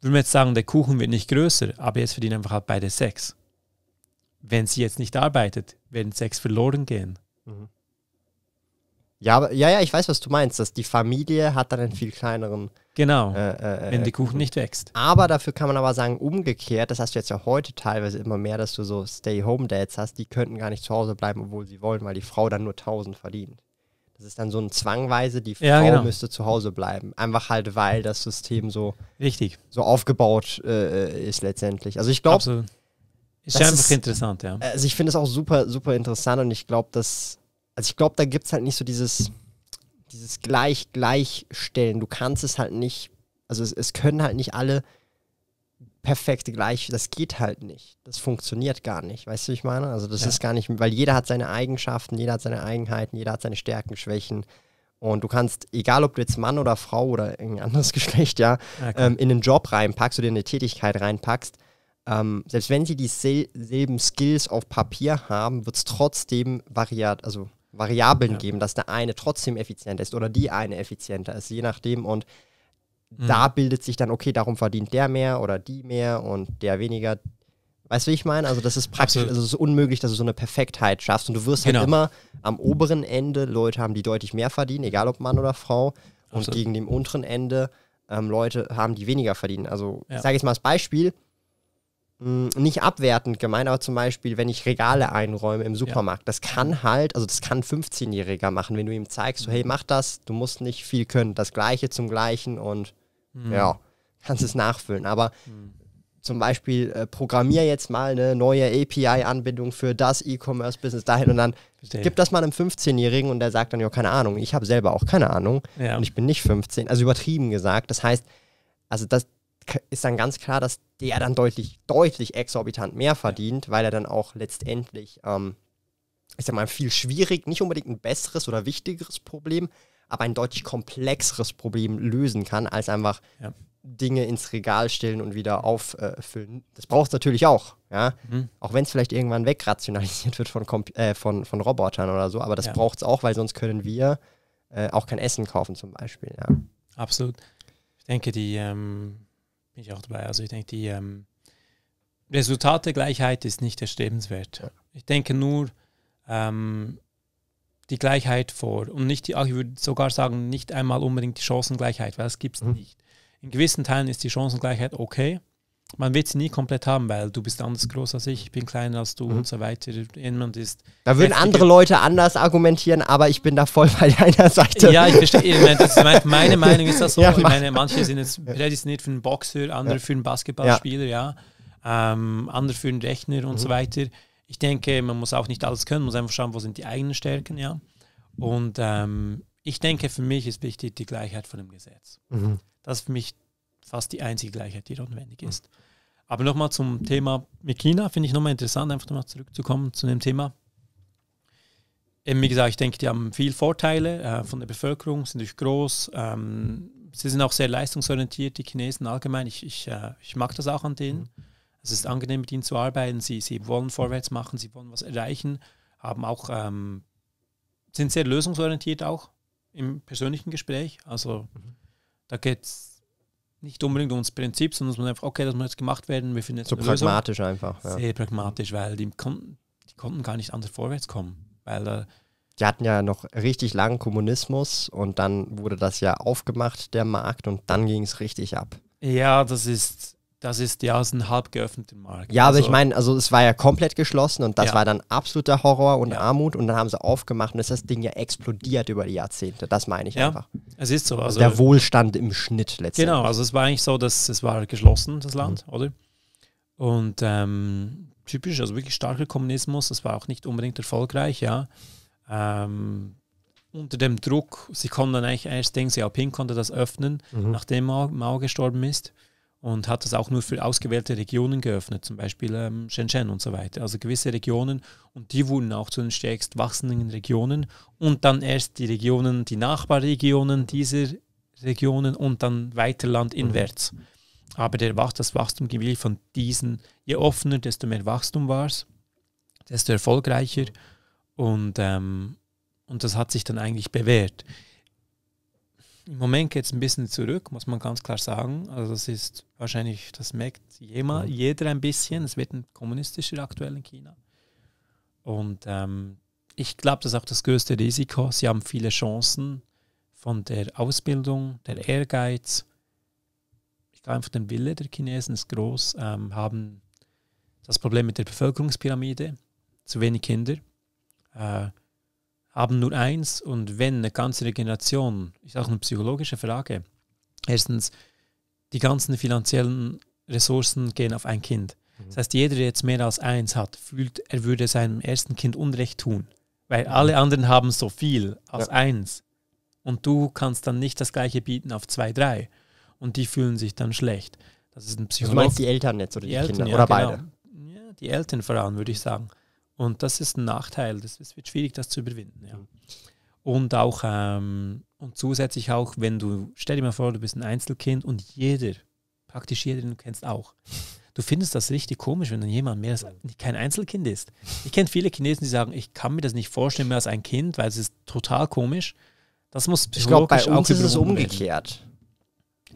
Würde man jetzt sagen, der Kuchen wird nicht größer, aber jetzt verdienen einfach halt beide sechs. Wenn sie jetzt nicht arbeitet, werden sechs verloren gehen. Mhm. Ja, ja, ja, ich weiß, was du meinst, dass die Familie hat dann einen viel kleineren. Genau, äh, äh, äh wenn der Kuchen nicht wächst. Aber dafür kann man aber sagen, umgekehrt, das hast du jetzt ja heute teilweise immer mehr, dass du so Stay-Home-Dads hast, die könnten gar nicht zu Hause bleiben, obwohl sie wollen, weil die Frau dann nur 1000 verdient. Das ist dann so ein Zwangweise, die Frau ja, genau. müsste zu Hause bleiben. Einfach halt, weil das System so, Richtig. so aufgebaut äh, ist letztendlich. Also ich glaube. Ist ja einfach interessant, ja. Also ich finde es auch super, super interessant und ich glaube, dass, also ich glaube, da gibt es halt nicht so dieses, dieses Gleich, Gleichstellen. Du kannst es halt nicht, also es, es können halt nicht alle perfekt gleich, das geht halt nicht. Das funktioniert gar nicht, weißt du, wie ich meine? Also das ja. ist gar nicht, weil jeder hat seine Eigenschaften, jeder hat seine Eigenheiten, jeder hat seine Stärken, Schwächen. Und du kannst, egal ob du jetzt Mann oder Frau oder irgendein anderes Geschlecht, ja, okay. ähm, in einen Job reinpackst oder in eine Tätigkeit reinpackst, ähm, selbst wenn sie dieselben Skills auf Papier haben, wird es trotzdem variat, also Variablen ja. geben, dass der eine trotzdem effizienter ist oder die eine effizienter ist, je nachdem. Und da mhm. bildet sich dann, okay, darum verdient der mehr oder die mehr und der weniger. Weißt du, wie ich meine? Also, das ist praktisch, also es ist unmöglich, dass du so eine Perfektheit schaffst. Und du wirst halt genau. halt immer am oberen Ende Leute haben, die deutlich mehr verdienen, egal ob Mann oder Frau. Und Absolut. gegen dem unteren Ende ähm, Leute haben, die weniger verdienen. Also, ja. ich sage jetzt mal als Beispiel, mh, hm, nicht abwertend gemeint, aber zum Beispiel, wenn ich Regale einräume im Supermarkt, ja. das kann halt, also das kann ein 15-Jähriger machen, wenn du ihm zeigst, so, hey, mhm. mach das, du musst nicht viel können. Das Gleiche zum Gleichen und Mhm. Ja, kannst es nachfüllen. Aber mhm. zum Beispiel äh, programmier jetzt mal eine neue API-Anbindung für das E-Commerce-Business dahin und dann Verstehe. gib das mal einem 15-Jährigen und der sagt dann, ja, keine Ahnung, ich habe selber auch keine Ahnung ja. und ich bin nicht 15. Also übertrieben gesagt. Das heißt, also das ist dann ganz klar, dass der dann deutlich, deutlich exorbitant mehr verdient, weil er dann auch letztendlich, ähm, ich sag mal, viel schwierig, nicht unbedingt ein besseres oder wichtigeres Problem, aber ein deutlich komplexeres Problem lösen kann, als einfach ja. Dinge ins Regal stellen und wieder auffüllen. Das braucht es natürlich auch, ja. Mhm. Auch wenn es vielleicht irgendwann wegrationalisiert wird von, äh, von, von Robotern oder so, aber das ja. braucht es auch, weil sonst können wir äh, auch kein Essen kaufen zum Beispiel, ja. Absolut. Ich denke, die ähm, bin ich auch dabei. Also ich denke, die ähm, Resultategleichheit ist nicht erstrebenswert. Ja. Ich denke nur, ähm, die Gleichheit vor und nicht die, ich würde sogar sagen, nicht einmal unbedingt die Chancengleichheit, weil das gibt es mhm. nicht. In gewissen Teilen ist die Chancengleichheit okay. Man wird sie nie komplett haben, weil du bist anders groß als ich, ich bin kleiner als du mhm. und so weiter. Jemand ist da würden heftiger. andere Leute anders argumentieren, aber ich bin da voll bei deiner Seite. Ja, ich verstehe. Meine, meine Meinung ist das so. Ja, ich meine, manche sind jetzt prädestiniert für einen Boxer, andere ja. für einen Basketballspieler, ja. ja. Ähm, andere für einen Rechner und mhm. so weiter ich denke, man muss auch nicht alles können, man muss einfach schauen, wo sind die eigenen Stärken, ja. Und ähm, ich denke, für mich ist wichtig die Gleichheit von dem Gesetz. Mhm. Das ist für mich fast die einzige Gleichheit, die notwendig ist. Mhm. Aber nochmal zum Thema mit China, finde ich nochmal interessant, einfach nochmal zurückzukommen zu dem Thema. Eben, wie gesagt, ich denke, die haben viele Vorteile äh, von der Bevölkerung, sind durch groß. Ähm, sie sind auch sehr leistungsorientiert, die Chinesen allgemein. Ich, ich, äh, ich mag das auch an denen. Mhm. Es ist angenehm, mit ihnen zu arbeiten. Sie, sie wollen vorwärts machen, sie wollen was erreichen, haben auch, ähm, sind sehr lösungsorientiert auch im persönlichen Gespräch. Also da geht es nicht unbedingt ums Prinzip, sondern dass man einfach, okay, das muss jetzt gemacht werden, wir finden jetzt So pragmatisch Lösung. einfach. Ja. Sehr pragmatisch, weil die konnten, die konnten gar nicht anders vorwärts kommen. Weil äh, die hatten ja noch richtig langen Kommunismus und dann wurde das ja aufgemacht, der Markt, und dann ging es richtig ab. Ja, das ist, das ist ja aus einem halb geöffneten Markt. Ja, also, aber ich also meine, also es war ja komplett geschlossen und das ja. war dann absoluter Horror und ja. Armut und dann haben sie aufgemacht und ist das Ding ja explodiert über die Jahrzehnte. Das meine ich ja. einfach. Es ist so. Also, also, der Wohlstand im Schnitt letztendlich. Genau, also es war eigentlich so, dass es war geschlossen, das Land, mhm. oder? Und ähm, typisch, also wirklich starker Kommunismus, das war auch nicht unbedingt erfolgreich, ja. Ähm, unter dem Druck, sie konnten dann eigentlich erst denken, sie Alpin konnte das öffnen, mhm. nachdem Mao, Mao gestorben ist und hat das auch nur für ausgewählte Regionen geöffnet, zum Beispiel ähm, Shenzhen und so weiter. Also gewisse Regionen und die wurden auch zu den stärkst wachsenden Regionen und dann erst die Regionen, die Nachbarregionen dieser Regionen und dann weiter Land mhm. inwärts. Aber der, das Wachstum ging von diesen, je offener, desto mehr Wachstum war es, desto erfolgreicher und, ähm, und das hat sich dann eigentlich bewährt. Im Moment geht es ein bisschen zurück, muss man ganz klar sagen. Also das ist wahrscheinlich, das merkt jeder, mhm. jeder ein bisschen. Es wird ein kommunistischer aktuell in China. Und ähm, ich glaube, das ist auch das größte Risiko. Sie haben viele Chancen von der Ausbildung, der Ehrgeiz. Ich glaube, einfach der Wille der Chinesen ist groß, ähm, haben das Problem mit der Bevölkerungspyramide, zu wenig Kinder. Äh, haben nur eins und wenn eine ganze Regeneration, ist auch eine psychologische Frage. Erstens, die ganzen finanziellen Ressourcen gehen auf ein Kind. Das heißt, jeder, der jetzt mehr als eins hat, fühlt, er würde seinem ersten Kind Unrecht tun, weil alle anderen haben so viel als ja. eins und du kannst dann nicht das gleiche bieten auf zwei, drei und die fühlen sich dann schlecht. Das ist ein Psycholog. Also du meinst die Eltern jetzt oder die, die Eltern, Kinder ja, oder genau. beide? Ja, die Eltern vor allem, würde ich sagen. Und das ist ein Nachteil. Es wird schwierig, das zu überwinden. Ja. Mhm. Und auch ähm, und zusätzlich auch, wenn du, stell dir mal vor, du bist ein Einzelkind und jeder, praktisch jeder, den du kennst, auch. Du findest das richtig komisch, wenn dann jemand mehr als kein Einzelkind ist. Ich kenne viele Chinesen, die sagen, ich kann mir das nicht vorstellen mehr als ein Kind, weil es ist total komisch. Das muss ich glaube, bei uns ist es umgekehrt.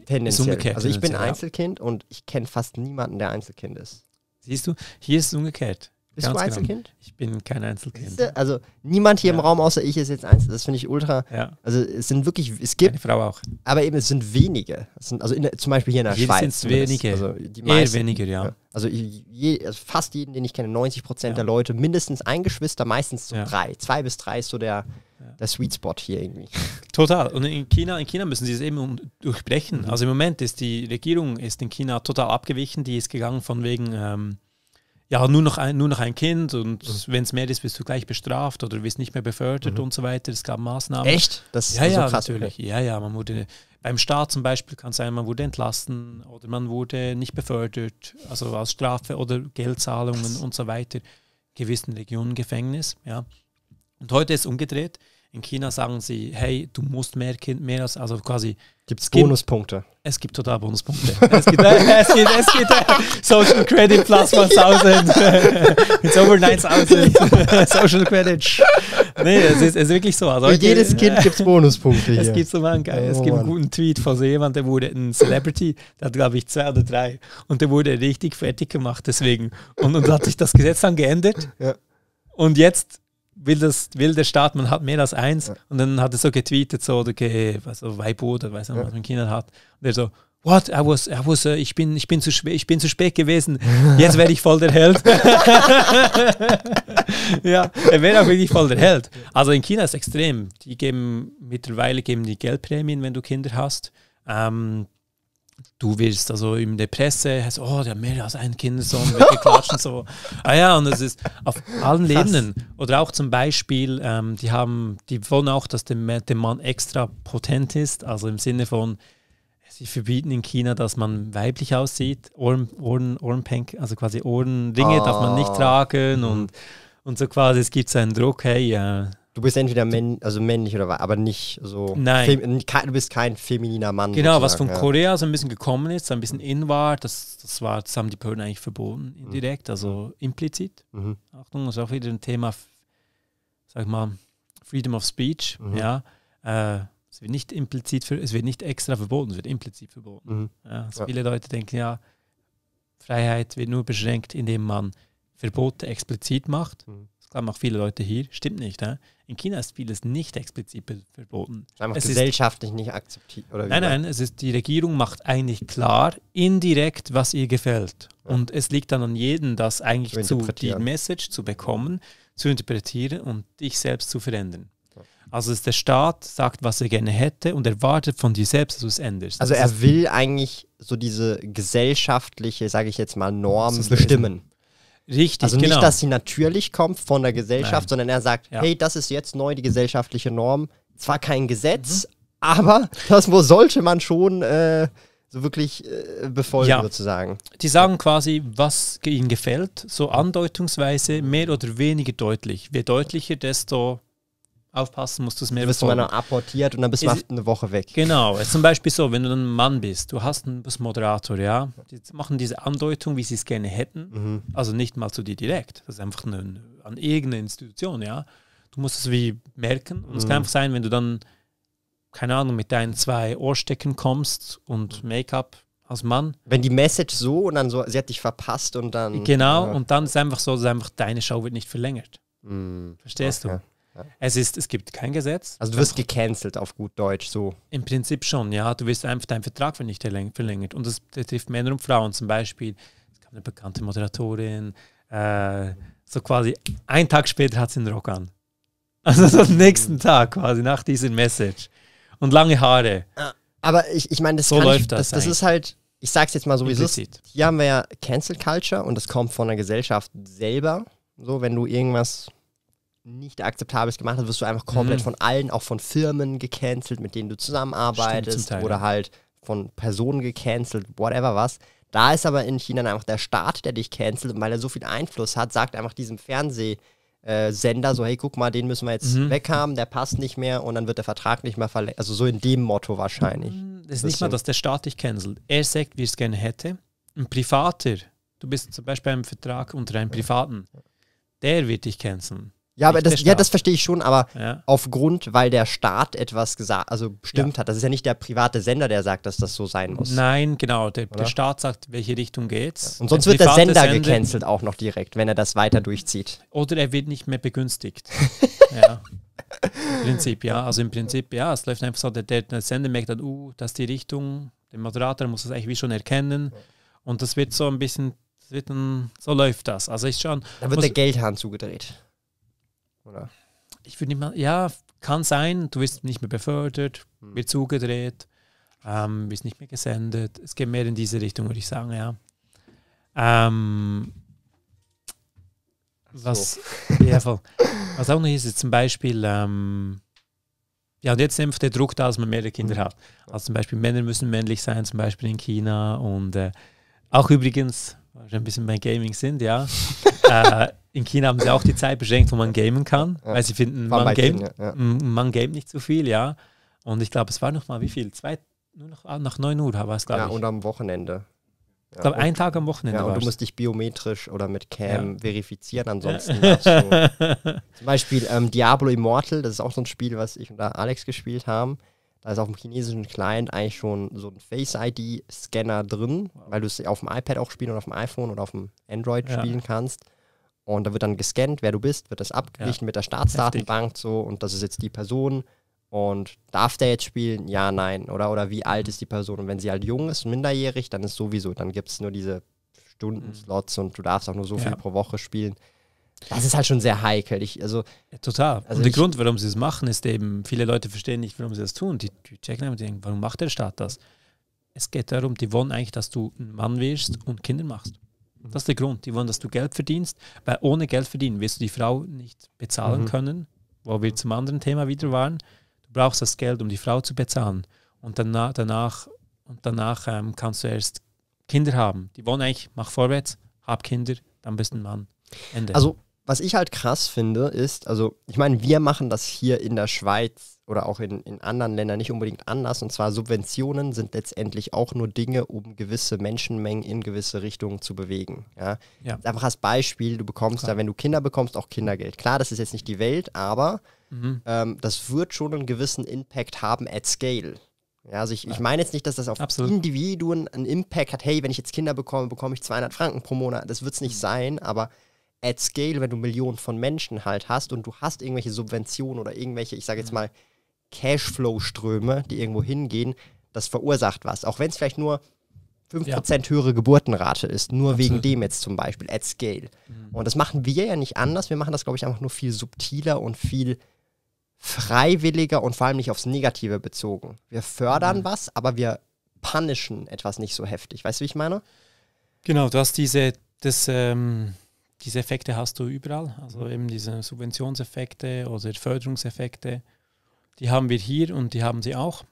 Tendenziell. Ist umgekehrt, also ich bin Einzelkind und ich kenne fast niemanden, der Einzelkind ist. Siehst du, hier ist es umgekehrt. Bist Ganz du Einzelkind? Genau. Ich bin kein Einzelkind. Also niemand hier ja. im Raum außer ich ist jetzt Einzel. Das finde ich ultra. Ja. Also es sind wirklich, es gibt. Eine Frau auch. Aber eben es sind wenige. Es sind, also in, zum Beispiel hier in der hier Schweiz. sind wenige. Also die meisten, Eher wenige, ja. Also, je, also, fast jeden, den ich kenne, 90 Prozent der Leute, mindestens ein Geschwister, meistens so drei. Zwei bis drei ist so der, der Sweet Spot hier irgendwie. Total. Und in China, in China müssen sie es eben durchbrechen. Mhm. Also im Moment ist die Regierung ist in China total abgewichen. Die ist gegangen von wegen ähm, ja, nur noch ein, nur noch ein Kind und mhm. wenn es mehr ist, wirst du gleich bestraft oder wirst nicht mehr befördert mhm. und so weiter. Es gab Maßnahmen. Echt? Das ja, ist ja, so krass, natürlich. Ja, ja, man wurde beim Staat zum Beispiel kann es sein, man wurde entlassen oder man wurde nicht befördert, also als Strafe oder Geldzahlungen und so weiter. Gewissen Regionen Gefängnis, ja. Und heute ist es umgedreht. In China sagen sie, hey, du musst mehr Kind, mehr als, also quasi. Gibt es Bonuspunkte? Es gibt total Bonuspunkte. es gibt, äh, es gibt, es gibt äh, Social Credit plus 1000. It's over 9000. Social Credit. Nee, es ist, es ist wirklich so. Also, Für jedes äh, Kind gibt es Bonuspunkte. Hier. Es gibt so einen, oh, es gibt einen guten Tweet von so jemandem, der wurde ein Celebrity, der hat, glaube ich, zwei oder drei. Und der wurde richtig fertig gemacht deswegen. Und, und hat sich das Gesetz dann geändert. Ja. Und jetzt will, das, will der Staat, man hat mehr als eins. Ja. Und dann hat er so getweetet, so, okay, also Weibo oder weiß nicht, ja. was man Kindern hat. Und er so, What? I was, I was, uh, ich, bin, ich, bin zu spät, ich bin zu spät gewesen. Jetzt werde ich voll der Held. ja, er wäre auch wirklich voll der Held. Also in China ist es extrem. Die geben mittlerweile geben die Geldprämien, wenn du Kinder hast. Ähm, du wirst also in der Presse, heißt, oh, der hat mehr als einen Kindersohn weggeklatscht und so. Ah ja, und es ist auf allen Lebenden. Oder auch zum Beispiel, ähm, die haben, die wollen auch, dass der, der Mann extra potent ist, also im Sinne von, sie verbieten in China, dass man weiblich aussieht, Ohren, Ohren, Ohrenpenk, also quasi Ohrenringe ah. darf man nicht ah. tragen mhm. und, und so quasi, es gibt so einen Druck, hey, äh, Du bist entweder männ also männlich oder aber nicht so. Nein. du bist kein femininer Mann. Genau, was von ja. Korea so ein bisschen gekommen ist, so ein bisschen in war, das, das, war, das haben die Polen eigentlich verboten, mhm. indirekt, also mhm. implizit. Mhm. Achtung, das ist auch wieder ein Thema, sag mal, Freedom of Speech, mhm. ja. Äh, es wird nicht implizit, für, es wird nicht extra verboten, es wird implizit verboten. Mhm. Ja, also ja. Viele Leute denken ja, Freiheit wird nur beschränkt, indem man Verbote explizit macht. Mhm das glauben auch viele Leute hier, stimmt nicht. He? In China ist vieles nicht explizit verboten. Einfach es gesellschaftlich ist, nicht akzeptiert. Oder nein, nein, es ist, die Regierung macht eigentlich klar, indirekt, was ihr gefällt. Ja. Und es liegt dann an jedem, das eigentlich zu, zu die Message zu bekommen, zu interpretieren und dich selbst zu verändern. Also ist der Staat sagt, was er gerne hätte und erwartet von dir selbst, dass du es änderst. Also er will eigentlich so diese gesellschaftliche, sage ich jetzt mal, Norm bestimmen. Richtig. Also nicht, genau. dass sie natürlich kommt von der Gesellschaft, Nein. sondern er sagt, ja. hey, das ist jetzt neu die gesellschaftliche Norm. Zwar kein Gesetz, mhm. aber das sollte man schon äh, so wirklich äh, befolgen, ja. sozusagen. Die sagen quasi, was ihnen gefällt, so andeutungsweise, mehr oder weniger deutlich. Je deutlicher, desto aufpassen musst, du es mehr wirst du mal noch apportiert und dann bist du eine Woche weg. Genau, ist zum Beispiel so, wenn du ein Mann bist, du hast einen bist Moderator, ja, die machen diese Andeutung, wie sie es gerne hätten, mhm. also nicht mal zu dir direkt, das ist einfach eine, an irgendeine Institution, ja. Du musst es wie merken und mhm. es kann mhm. einfach sein, wenn du dann, keine Ahnung, mit deinen zwei Ohrstecken kommst und Make-up als Mann. Wenn die Message so und dann so, sie hat dich verpasst und dann. Genau, ja. und dann ist einfach so, ist einfach deine Show wird nicht verlängert. Mhm. Verstehst okay. du? Es, ist, es gibt kein Gesetz. Also du wirst gecancelt auf gut Deutsch so. Im Prinzip schon, ja. Du wirst einfach deinen Vertrag nicht verlängert. Und das betrifft Männer und Frauen zum Beispiel. Es gab eine bekannte Moderatorin, äh, so quasi einen Tag später hat sie einen Rock an. Also so am nächsten Tag quasi, nach dieser Message. Und lange Haare. Ah, aber ich, ich meine, das, so das, das, das ist halt, ich sag's jetzt mal so, wie es ist. Hier haben wir ja Cancel Culture und das kommt von der Gesellschaft selber. So, wenn du irgendwas nicht Akzeptables gemacht hast, wirst du einfach komplett mhm. von allen, auch von Firmen gecancelt, mit denen du zusammenarbeitest Stimmt, oder halt von Personen gecancelt, whatever was. Da ist aber in China einfach der Staat, der dich cancelt und weil er so viel Einfluss hat, sagt einfach diesem Fernsehsender so, hey, guck mal, den müssen wir jetzt mhm. weghaben, der passt nicht mehr und dann wird der Vertrag nicht mehr verlängert. Also so in dem Motto wahrscheinlich. Mhm, es ist nicht mal, dass der Staat dich cancelt. Er sagt, wie es gerne hätte. Ein Privater, du bist zum Beispiel einem Vertrag unter einem Privaten, der wird dich canceln. Ja, aber das, ja, das verstehe ich schon, aber ja. aufgrund, weil der Staat etwas gesagt, also bestimmt ja. hat. Das ist ja nicht der private Sender, der sagt, dass das so sein muss. Nein, genau. Der, der Staat sagt, welche Richtung geht's. Und sonst der wird der Sender, Sender gecancelt auch noch direkt, wenn er das weiter durchzieht. Oder er wird nicht mehr begünstigt. ja. Im Prinzip, ja. Also im Prinzip, ja, es läuft einfach so, der, der Sender merkt dann, uh, das ist die Richtung, der Moderator muss das eigentlich wie schon erkennen. Und das wird so ein bisschen, wird dann, so läuft das. Also ist schon. Da wird der Geldhahn zugedreht. Oder? Ich würde nicht mal, ja, kann sein, du wirst nicht mehr befördert, hm. wird zugedreht, ähm, wirst nicht mehr gesendet. Es geht mehr in diese Richtung, würde ich sagen, ja. Ähm, so. was, ja, voll. was auch noch ist, ist zum Beispiel, ähm, ja, und jetzt nimmt der Druck da, dass man mehrere Kinder hm. hat. Also zum Beispiel Männer müssen männlich sein, zum Beispiel in China und äh, auch übrigens, weil wir ein bisschen bei Gaming sind, ja. äh, in China haben sie auch die Zeit beschenkt, wo man gamen kann, ja. weil sie finden, man gamet, ja. man nicht zu so viel, ja. Und ich glaube, es war noch mal wie viel? Zwei, nur noch ah, nach 9 Uhr war es, glaube ja, ich. Ja, und am Wochenende. Ich glaube, ein Tag am Wochenende. Ja, und war's. du musst dich biometrisch oder mit Cam verifizieren, ansonsten. Zum Beispiel ähm, Diablo Immortal, das ist auch so ein Spiel, was ich und Alex gespielt haben. Da ist auf dem chinesischen Client eigentlich schon so ein Face-ID-Scanner drin, weil du es auf dem iPad auch spielen oder auf dem iPhone oder auf dem Android spielen kannst. Und da wird dann gescannt, wer du bist, wird das abgeglichen ja. mit der Staatsdatenbank Heftig. so und das ist jetzt die Person. Und darf der jetzt spielen? Ja, nein. Oder, oder wie alt ist die Person? Und wenn sie halt jung ist, minderjährig, dann ist sowieso, dann gibt es nur diese Stundenslots mhm. und du darfst auch nur so ja. viel pro Woche spielen. Das ist halt schon sehr heikel. Ich, also, ja, total. Also und der Grund, warum sie es machen, ist eben, viele Leute verstehen nicht, warum sie das tun. Die, die checken und denken, warum macht der Staat das? Es geht darum, die wollen eigentlich, dass du ein Mann wirst und Kinder machst. Mhm. Das ist der Grund. Die wollen, dass du Geld verdienst, weil ohne Geld verdienen wirst du die Frau nicht bezahlen mhm. können, wo wir mhm. zum anderen Thema wieder waren. Du brauchst das Geld, um die Frau zu bezahlen. Und danach, danach, und danach ähm, kannst du erst Kinder haben. Die wollen eigentlich, mach vorwärts, hab Kinder, dann bist du ein Mann. Ende. Also, was ich halt krass finde, ist, also ich meine, wir machen das hier in der Schweiz oder auch in, in anderen Ländern nicht unbedingt anders. Und zwar Subventionen sind letztendlich auch nur Dinge, um gewisse Menschenmengen in gewisse Richtungen zu bewegen. Ja? ja. Einfach als Beispiel, du bekommst Klar. da, wenn du Kinder bekommst, auch Kindergeld. Klar, das ist jetzt nicht die Welt, aber mhm. ähm, das wird schon einen gewissen Impact haben at scale. Ja, also ich, ich meine jetzt nicht, dass das auf Absolut. Individuen einen Impact hat. Hey, wenn ich jetzt Kinder bekomme, bekomme ich 200 Franken pro Monat. Das wird es nicht mhm. sein, aber at scale, wenn du Millionen von Menschen halt hast und du hast irgendwelche Subventionen oder irgendwelche, ich sage jetzt mhm. mal, Cashflow-Ströme, die irgendwo hingehen, das verursacht was. Auch wenn es vielleicht nur 5% ja. höhere Geburtenrate ist, nur Absolut. wegen dem jetzt zum Beispiel, at scale. Mhm. Und das machen wir ja nicht anders. Wir machen das, glaube ich, einfach nur viel subtiler und viel freiwilliger und vor allem nicht aufs Negative bezogen. Wir fördern mhm. was, aber wir punishen etwas nicht so heftig. Weißt du, wie ich meine? Genau, du hast diese, das, ähm, diese Effekte hast du überall. Also mhm. eben diese Subventionseffekte oder Förderungseffekte. Die haben wir hier und die haben sie auch.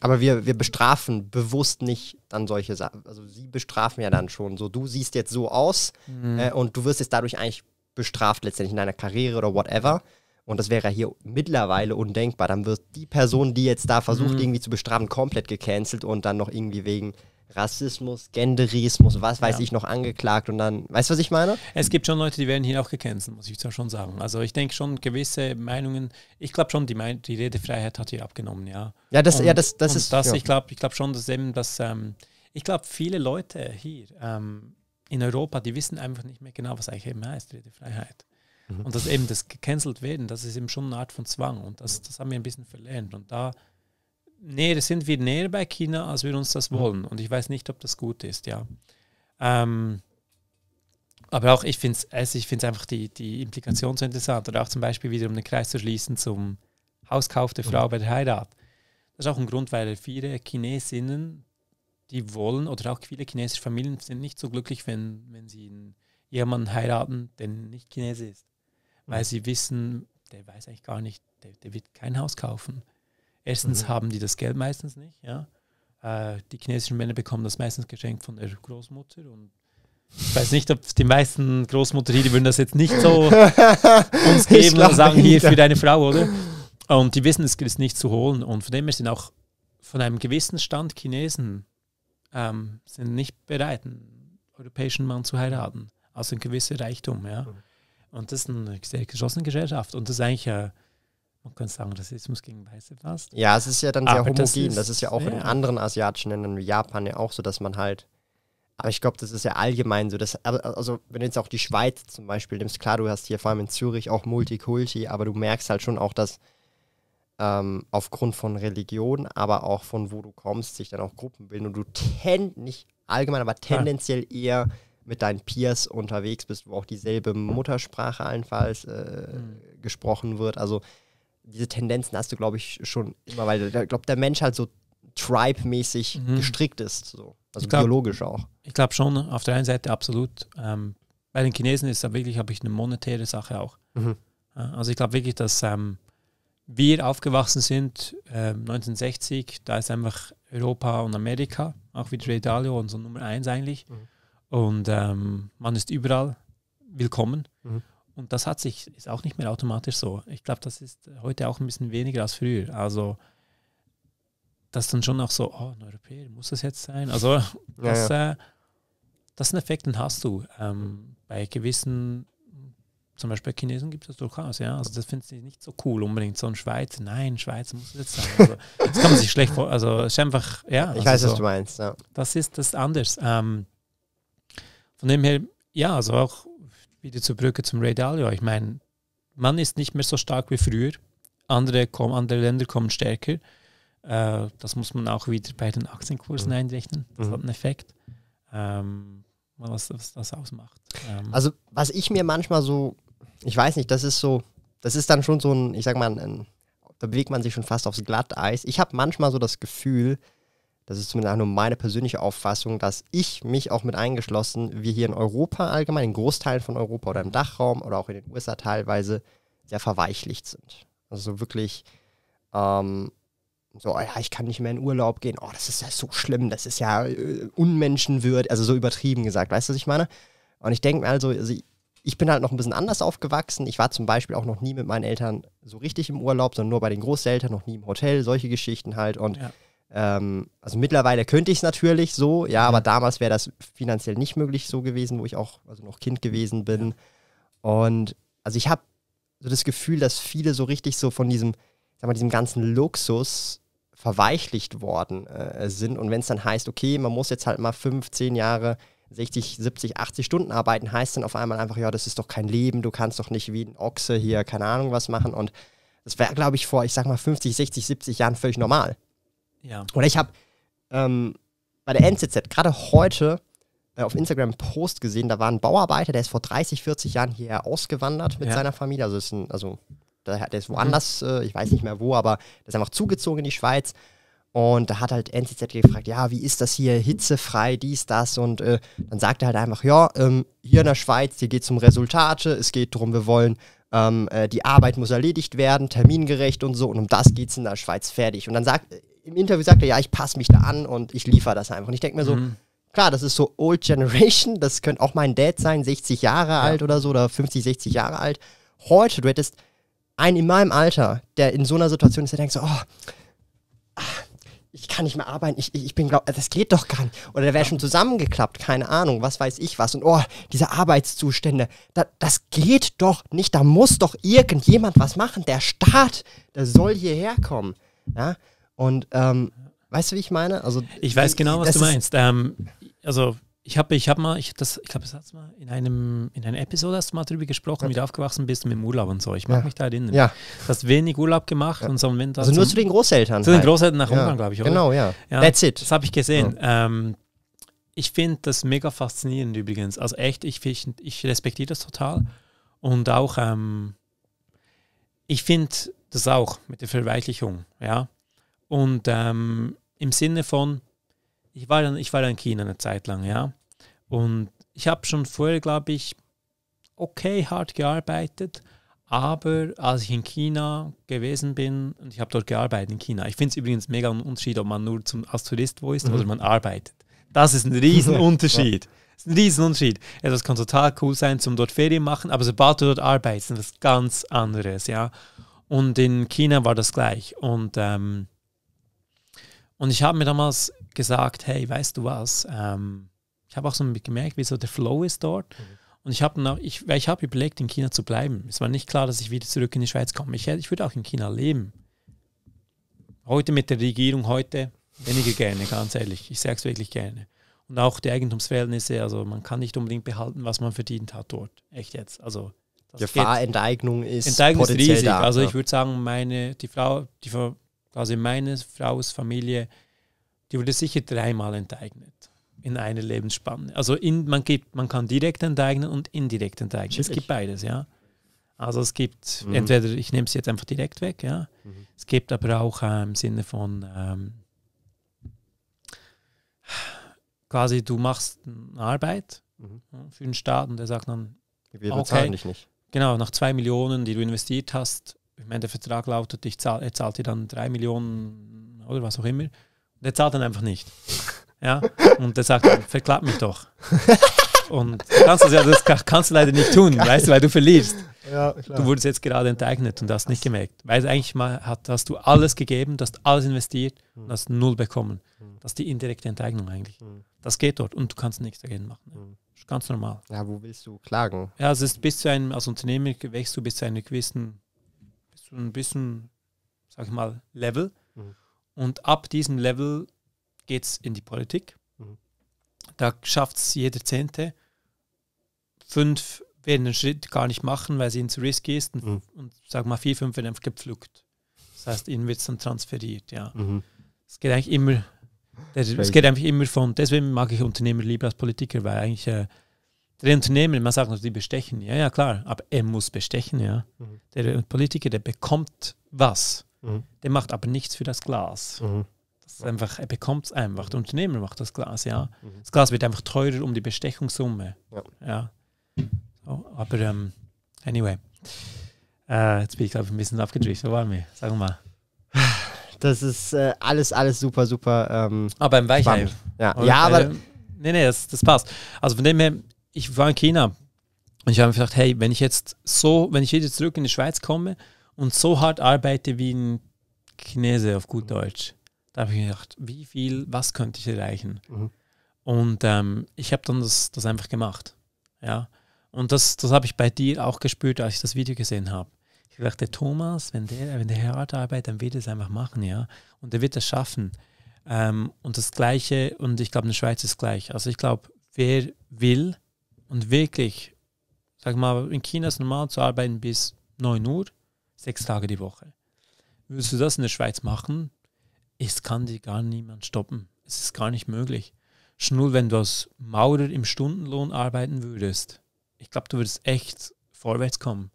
Aber wir, wir bestrafen bewusst nicht dann solche Sachen. Also sie bestrafen ja dann schon so, du siehst jetzt so aus mhm. äh, und du wirst jetzt dadurch eigentlich bestraft letztendlich in deiner Karriere oder whatever. Und das wäre hier mittlerweile undenkbar. Dann wird die Person, die jetzt da versucht, mhm. irgendwie zu bestrafen, komplett gecancelt und dann noch irgendwie wegen Rassismus, Genderismus, was weiß ja. ich noch angeklagt und dann, weißt du, was ich meine? Es gibt schon Leute, die werden hier auch gecancelt, muss ich zwar schon sagen. Also ich denke schon gewisse Meinungen, ich glaube schon, die, mein die Redefreiheit hat hier abgenommen, ja. Ja, das, und, ja, das, das ist. Das, ja. Ich glaube ich glaub schon, dass eben dass ähm, ich glaube, viele Leute hier ähm, in Europa, die wissen einfach nicht mehr genau, was eigentlich eben heißt, Redefreiheit. Mhm. Und dass eben das gecancelt werden, das ist eben schon eine Art von Zwang und das, das haben wir ein bisschen verlernt und da näher sind wir näher bei China, als wir uns das wollen. Und ich weiß nicht, ob das gut ist, ja. Ähm, aber auch ich finde es ich find's einfach die, die Implikation so interessant. Oder auch zum Beispiel wieder, um den Kreis zu schließen zum Hauskauf der mhm. Frau bei der Heirat. Das ist auch ein Grund, weil viele Chinesinnen, die wollen, oder auch viele chinesische Familien sind nicht so glücklich, wenn, wenn sie jemanden heiraten, der nicht Chinese ist. Weil mhm. sie wissen, der weiß eigentlich gar nicht, der, der wird kein Haus kaufen. Erstens mhm. haben die das Geld meistens nicht, ja. Äh, die chinesischen Männer bekommen das meistens geschenkt von der Großmutter und ich weiß nicht, ob die meisten Großmutter hier, die würden das jetzt nicht so uns geben und sagen, hier für deine Frau, oder? Und die wissen, es ist nicht zu holen. Und von dem her sind auch von einem gewissen Stand Chinesen ähm, sind nicht bereit, einen europäischen Mann zu heiraten. Also ein gewisser Reichtum, ja. Mhm. Und das ist eine sehr geschlossene Gesellschaft. Und das ist eigentlich, äh, man kann sagen, Rassismus gegen Weiße fast. Ja, es ist ja dann sehr aber homogen. Das ist, das ist, ja auch ja. in anderen asiatischen Ländern wie Japan ja auch so, dass man halt. Aber ich glaube, das ist ja allgemein so. Dass, also, wenn du jetzt auch die Schweiz zum Beispiel nimmst, klar, du hast hier vor allem in Zürich auch Multikulti, aber du merkst halt schon auch, dass ähm, aufgrund von Religion, aber auch von wo du kommst, sich dann auch Gruppen bilden und du tend nicht allgemein, aber tendenziell eher mit deinen Peers unterwegs bist, wo auch dieselbe Muttersprache allenfalls äh, mhm. gesprochen wird. Also diese Tendenzen hast du, glaube ich, schon immer, weil ich glaube, der Mensch halt so tribe-mäßig mhm. gestrickt ist. So. Also glaub, biologisch auch. Ich glaube schon, auf der einen Seite absolut. Ähm, bei den Chinesen ist da wirklich, habe ich eine monetäre Sache auch. Mhm. Also ich glaube wirklich, dass ähm, wir aufgewachsen sind, äh, 1960, da ist einfach Europa und Amerika, auch wie Ray Dalio unsere Nummer eins eigentlich. Mhm. Und ähm, man ist überall willkommen. Mhm. Und das hat sich, ist auch nicht mehr automatisch so. Ich glaube, das ist heute auch ein bisschen weniger als früher. Also, das dann schon auch so, oh, ein Europäer, muss das jetzt sein? Also, das, ja. Äh, das ist ein Effekt, den hast du. Ähm, bei gewissen, zum Beispiel bei Chinesen gibt es das durchaus, ja. Also, das finde ich nicht so cool unbedingt. So ein Schweizer, nein, Schweizer muss das jetzt sein. Also, das kann man sich schlecht vorstellen. also, es ist einfach, ja. Also ich weiß, so, was du meinst, ja. Das ist das anders. Ähm, von dem her, ja, also auch wieder zur Brücke zum Ray Dalio. Ich meine, man ist nicht mehr so stark wie früher. Andere, kommen, andere Länder kommen stärker. Äh, das muss man auch wieder bei den Aktienkursen mhm. einrechnen. Das mhm. hat einen Effekt. Ähm, was, was, das ausmacht. Ähm. Also, was ich mir manchmal so, ich weiß nicht, das ist so, das ist dann schon so ein, ich sag mal, ein, da bewegt man sich schon fast aufs Glatteis. Ich habe manchmal so das Gefühl, das ist zumindest auch nur meine persönliche Auffassung, dass ich mich auch mit eingeschlossen, wir hier in Europa allgemein, in Großteilen von Europa oder im Dachraum oder auch in den USA teilweise sehr verweichlicht sind. Also so wirklich ähm, so, ah ja, ich kann nicht mehr in Urlaub gehen, oh, das ist ja so schlimm, das ist ja äh, unmenschenwürdig, also so übertrieben gesagt, weißt du, was ich meine? Und ich denke mir also, also ich bin halt noch ein bisschen anders aufgewachsen. Ich war zum Beispiel auch noch nie mit meinen Eltern so richtig im Urlaub, sondern nur bei den Großeltern, noch nie im Hotel, solche Geschichten halt. Und ja. Ähm, also mittlerweile könnte ich es natürlich so, ja, aber damals wäre das finanziell nicht möglich so gewesen, wo ich auch also noch Kind gewesen bin. Und also ich habe so das Gefühl, dass viele so richtig so von diesem, sag mal, diesem ganzen Luxus verweichlicht worden äh, sind. Und wenn es dann heißt, okay, man muss jetzt halt mal fünf, zehn Jahre 60, 70, 80 Stunden arbeiten, heißt dann auf einmal einfach, ja, das ist doch kein Leben, du kannst doch nicht wie ein Ochse hier, keine Ahnung, was machen. Und das wäre, glaube ich, vor, ich sag mal, 50, 60, 70 Jahren völlig normal. Ja. Oder ich habe ähm, bei der NZZ gerade heute äh, auf Instagram einen Post gesehen, da war ein Bauarbeiter, der ist vor 30, 40 Jahren hierher ausgewandert mit ja. seiner Familie. Also, ist ein, also der, der ist mhm. woanders, mhm. äh, ich weiß nicht mehr wo, aber der ist einfach zugezogen in die Schweiz. Und da hat halt NZZ gefragt, ja, wie ist das hier, hitzefrei, dies, das. Und äh, dann sagt er halt einfach, ja, ähm, hier in der Schweiz, hier geht es um Resultate, es geht darum, wir wollen, ähm, äh, die Arbeit muss erledigt werden, termingerecht und so. Und um das geht es in der Schweiz fertig. Und dann sagt im Interview sagt er, ja, ich passe mich da an und ich liefere das einfach. Und ich denke mir so, mhm. klar, das ist so Old Generation, das könnte auch mein Dad sein, 60 Jahre ja. alt oder so, oder 50, 60 Jahre alt. Heute, du hättest einen in meinem Alter, der in so einer Situation ist, der denkt so, oh, ah, ich kann nicht mehr arbeiten, ich, ich bin, glaub, das geht doch gar nicht. Oder der wäre schon zusammengeklappt, keine Ahnung, was weiß ich was. Und oh, diese Arbeitszustände, da, das geht doch nicht, da muss doch irgendjemand was machen. Der Staat, der soll hierher kommen. Ja? Und ähm, weißt du, wie ich meine? Also ich weiß genau, was du meinst. Ähm, also ich habe, ich habe mal, ich das, ich glaube, das hat's mal in einem in einer Episode hast du mal drüber gesprochen, ja. wie du aufgewachsen bist mit dem Urlaub und so. Ich mag ja. mich da erinnern. Ja. Du hast wenig Urlaub gemacht ja. und so. Und wenn also nur zu den Großeltern. Zu den halt. Großeltern nach Ungarn, glaube ich. Oder? Genau, ja. That's it. Das habe ich gesehen. Ähm, ich finde das mega faszinierend übrigens. Also echt, ich, ich, ich respektiere das total. Und auch, ähm, ich finde das auch mit der Verweichlichung, ja. Und ähm, im Sinne von, ich war, dann, ich war in China eine Zeit lang, ja. Und ich habe schon vorher, glaube ich, okay hart gearbeitet, aber als ich in China gewesen bin und ich habe dort gearbeitet in China, ich finde es übrigens mega einen Unterschied, ob man nur zum, als Tourist wo ist mhm. oder man arbeitet. Das ist ein Riesenunterschied. Das ist ein Riesenunterschied. Etwas kann total cool sein, zum dort Ferien machen, aber sobald du dort arbeitest, ist das ganz anderes, ja. Und in China war das gleich. Und ähm, und ich habe mir damals gesagt, hey, weißt du was? Ähm, ich habe auch so gemerkt, wie so der Flow ist dort. Mhm. Und ich habe ich, ich hab überlegt, in China zu bleiben. Es war nicht klar, dass ich wieder zurück in die Schweiz komme. Ich, ich würde auch in China leben. Heute mit der Regierung, heute weniger gerne, ganz ehrlich. Ich sage es wirklich gerne. Und auch die Eigentumsverhältnisse, also man kann nicht unbedingt behalten, was man verdient hat dort. Echt jetzt. Also Gefahr, Enteignung ist Enteignung ist riesig. Da, also ja. ich würde sagen, meine, die Frau, die Frau, also in meiner Frau's Familie, die wurde sicher dreimal enteignet in einer Lebensspanne. Also in, man, gibt, man kann direkt enteignen und indirekt enteignen. Es gibt beides, ja. Also es gibt mhm. entweder, ich nehme es jetzt einfach direkt weg, ja. Mhm. Es gibt aber auch äh, im Sinne von ähm, quasi, du machst eine Arbeit mhm. für den Staat und der sagt dann, wir bezahlen okay, dich nicht. Genau, nach zwei Millionen, die du investiert hast, ich meine, der Vertrag lautet, ich zahl, er zahlt dir dann 3 Millionen oder was auch immer. Der zahlt dann einfach nicht. Ja? Und der sagt, dann, verklappt mich doch. Und kannst das, ja, das kannst du leider nicht tun, Geil. weißt du, weil du verlierst. Ja, du wurdest jetzt gerade enteignet und hast nicht gemerkt. Weil eigentlich mal hat, hast du alles gegeben, du hast alles investiert hm. und hast null bekommen. Hm. Das ist die indirekte Enteignung eigentlich. Hm. Das geht dort und du kannst nichts dagegen machen. Ganz normal. Ja, wo willst du klagen? Ja, es ist bis zu einem, als Unternehmer wächst du bis zu einer gewissen zu einem bisschen, sag ich mal, Level. Mhm. Und ab diesem Level geht es in die Politik. Mhm. Da schafft es jeder Zehnte. Fünf werden den Schritt gar nicht machen, weil sie ihnen zu risky ist. Und, mhm. und sag mal, vier, fünf werden einfach gepflückt. Das heißt, ihnen wird es dann transferiert. Ja. Mhm. Es geht eigentlich immer. es geht einfach immer von, deswegen mag ich Unternehmer lieber als Politiker, weil eigentlich äh, der Unternehmer, man sagt, die bestechen. Ja, ja, klar. Aber er muss bestechen, ja. Mhm. Der Politiker, der bekommt was. Mhm. Der macht aber nichts für das Glas. Mhm. Das ist einfach, er bekommt es einfach. Der Unternehmer macht das Glas, ja. Mhm. Das Glas wird einfach teurer um die Bestechungssumme. Ja. ja. So, aber ähm, anyway. Äh, jetzt bin ich, glaube ich, ein bisschen abgedrückt. Wo waren wir? Sag mal. Das ist äh, alles, alles super, super. Ähm, aber ah, im Weichheim. Ja, ja aber. Äh, nee, nee, das, das passt. Also von dem her, ich war in China und ich habe mir gedacht, hey, wenn ich jetzt so, wenn ich wieder zurück in die Schweiz komme und so hart arbeite wie ein Chinese auf gut Deutsch, da habe ich mir gedacht, wie viel, was könnte ich erreichen? Mhm. Und ähm, ich habe dann das, das einfach gemacht. Ja. Und das, das habe ich bei dir auch gespürt, als ich das Video gesehen habe. Ich dachte, Thomas, wenn der, wenn der hart arbeitet, dann wird er es einfach machen, ja. Und der wird das schaffen. Ähm, und das Gleiche, und ich glaube, in der Schweiz ist gleich. Also ich glaube, wer will, und wirklich, sag mal, in China ist normal zu arbeiten bis 9 Uhr, sechs Tage die Woche. Würdest du das in der Schweiz machen? Es kann dir gar niemand stoppen. Es ist gar nicht möglich. Schon nur, wenn du als Maurer im Stundenlohn arbeiten würdest. Ich glaube, du würdest echt vorwärts kommen.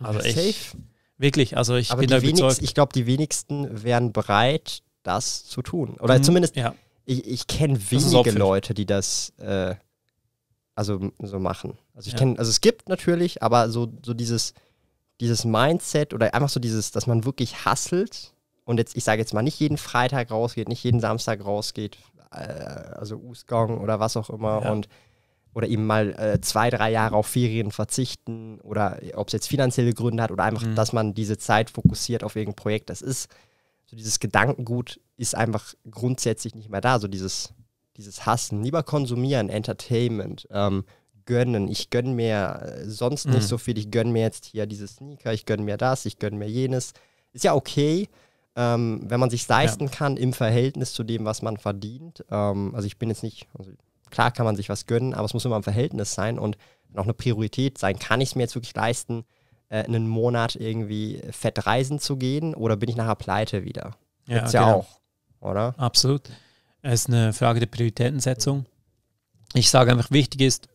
Also echt. Safe. Wirklich, also ich Aber bin da überzeugt. Ich glaube, die wenigsten wären bereit, das zu tun. Oder mhm, zumindest, ja. ich, ich kenne wenige Leute, die das äh, also so machen. Also ich ja. kenne, also es gibt natürlich, aber so, so dieses, dieses Mindset oder einfach so dieses, dass man wirklich hasselt und jetzt, ich sage jetzt mal, nicht jeden Freitag rausgeht, nicht jeden Samstag rausgeht, äh, also Usgang oder was auch immer ja. und oder eben mal äh, zwei, drei Jahre auf Ferien verzichten oder ob es jetzt finanzielle Gründe hat oder einfach, mhm. dass man diese Zeit fokussiert auf irgendein Projekt. Das ist, so dieses Gedankengut ist einfach grundsätzlich nicht mehr da. So dieses, dieses Hassen, lieber konsumieren, Entertainment, ähm, gönnen. Ich gönne mir äh, sonst nicht mhm. so viel. Ich gönne mir jetzt hier diese Sneaker, ich gönne mir das, ich gönne mir jenes. Ist ja okay, ähm, wenn man sich leisten ja. kann im Verhältnis zu dem, was man verdient. Ähm, also ich bin jetzt nicht, also klar kann man sich was gönnen, aber es muss immer im Verhältnis sein und noch eine Priorität sein. Kann ich es mir jetzt wirklich leisten, äh, einen Monat irgendwie fett reisen zu gehen oder bin ich nachher pleite wieder? Ja, Gibt's ja genau. auch, oder? Absolut. Es ist eine Frage der Prioritätensetzung. Ich sage einfach, wichtig ist,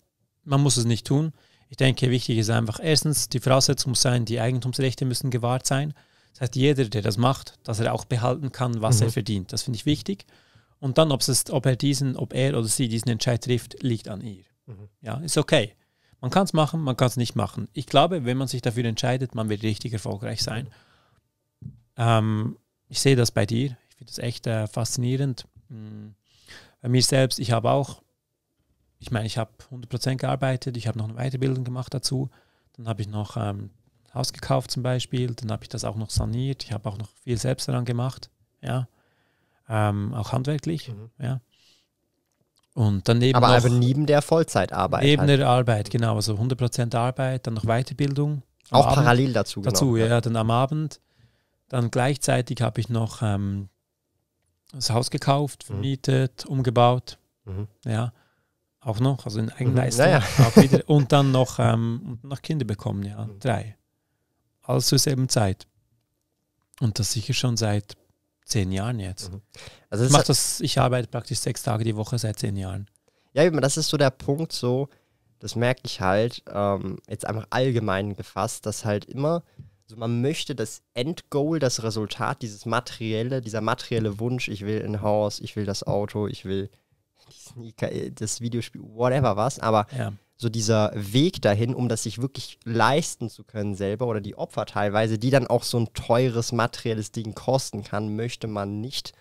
man muss es nicht tun. Ich denke, wichtig ist einfach, erstens, die Voraussetzung muss sein, die Eigentumsrechte müssen gewahrt sein. Das heißt, jeder, der das macht, dass er auch behalten kann, was mhm. er verdient. Das finde ich wichtig. Und dann, ob, es, ob, er diesen, ob er oder sie diesen Entscheid trifft, liegt an ihr. Mhm. Ja, ist okay. Man kann es machen, man kann es nicht machen. Ich glaube, wenn man sich dafür entscheidet, man wird richtig erfolgreich sein. Mhm. Ähm, ich sehe das bei dir. Ich finde das echt äh, faszinierend. Hm. Bei mir selbst, ich habe auch, ich meine, ich habe 100% gearbeitet, ich habe noch eine Weiterbildung gemacht dazu, dann habe ich noch ähm, Haus gekauft zum Beispiel, dann habe ich das auch noch saniert, ich habe auch noch viel selbst daran gemacht, ja, ähm, auch handwerklich, mhm. ja. Und daneben aber, aber neben der Vollzeitarbeit. Neben halt. der Arbeit, genau, also 100% Arbeit, dann noch Weiterbildung. Auch Abend, parallel dazu, dazu genau. Dazu, ja, ja, dann am Abend. Dann gleichzeitig habe ich noch ähm, das Haus gekauft, mhm. vermietet, mhm. umgebaut. Mhm. Ja, auch noch, also in Eigenleistung. Mhm. Naja. und dann noch, ähm, noch Kinder bekommen, ja, mhm. drei. Alles zur selben Zeit. Und das sicher schon seit zehn Jahren jetzt. Also ich, das, ich arbeite praktisch sechs Tage die Woche seit zehn Jahren. Ja, das ist so der Punkt, so, das merke ich halt, ähm, jetzt einfach allgemein gefasst, dass halt immer also man möchte das Endgoal, das Resultat, dieses materielle, dieser materielle Wunsch, ich will ein Haus, ich will das Auto, ich will Sneaker, das Videospiel, whatever was, aber ja. so dieser Weg dahin, um das sich wirklich leisten zu können selber oder die Opfer teilweise, die dann auch so ein teures materielles Ding kosten kann, möchte man nicht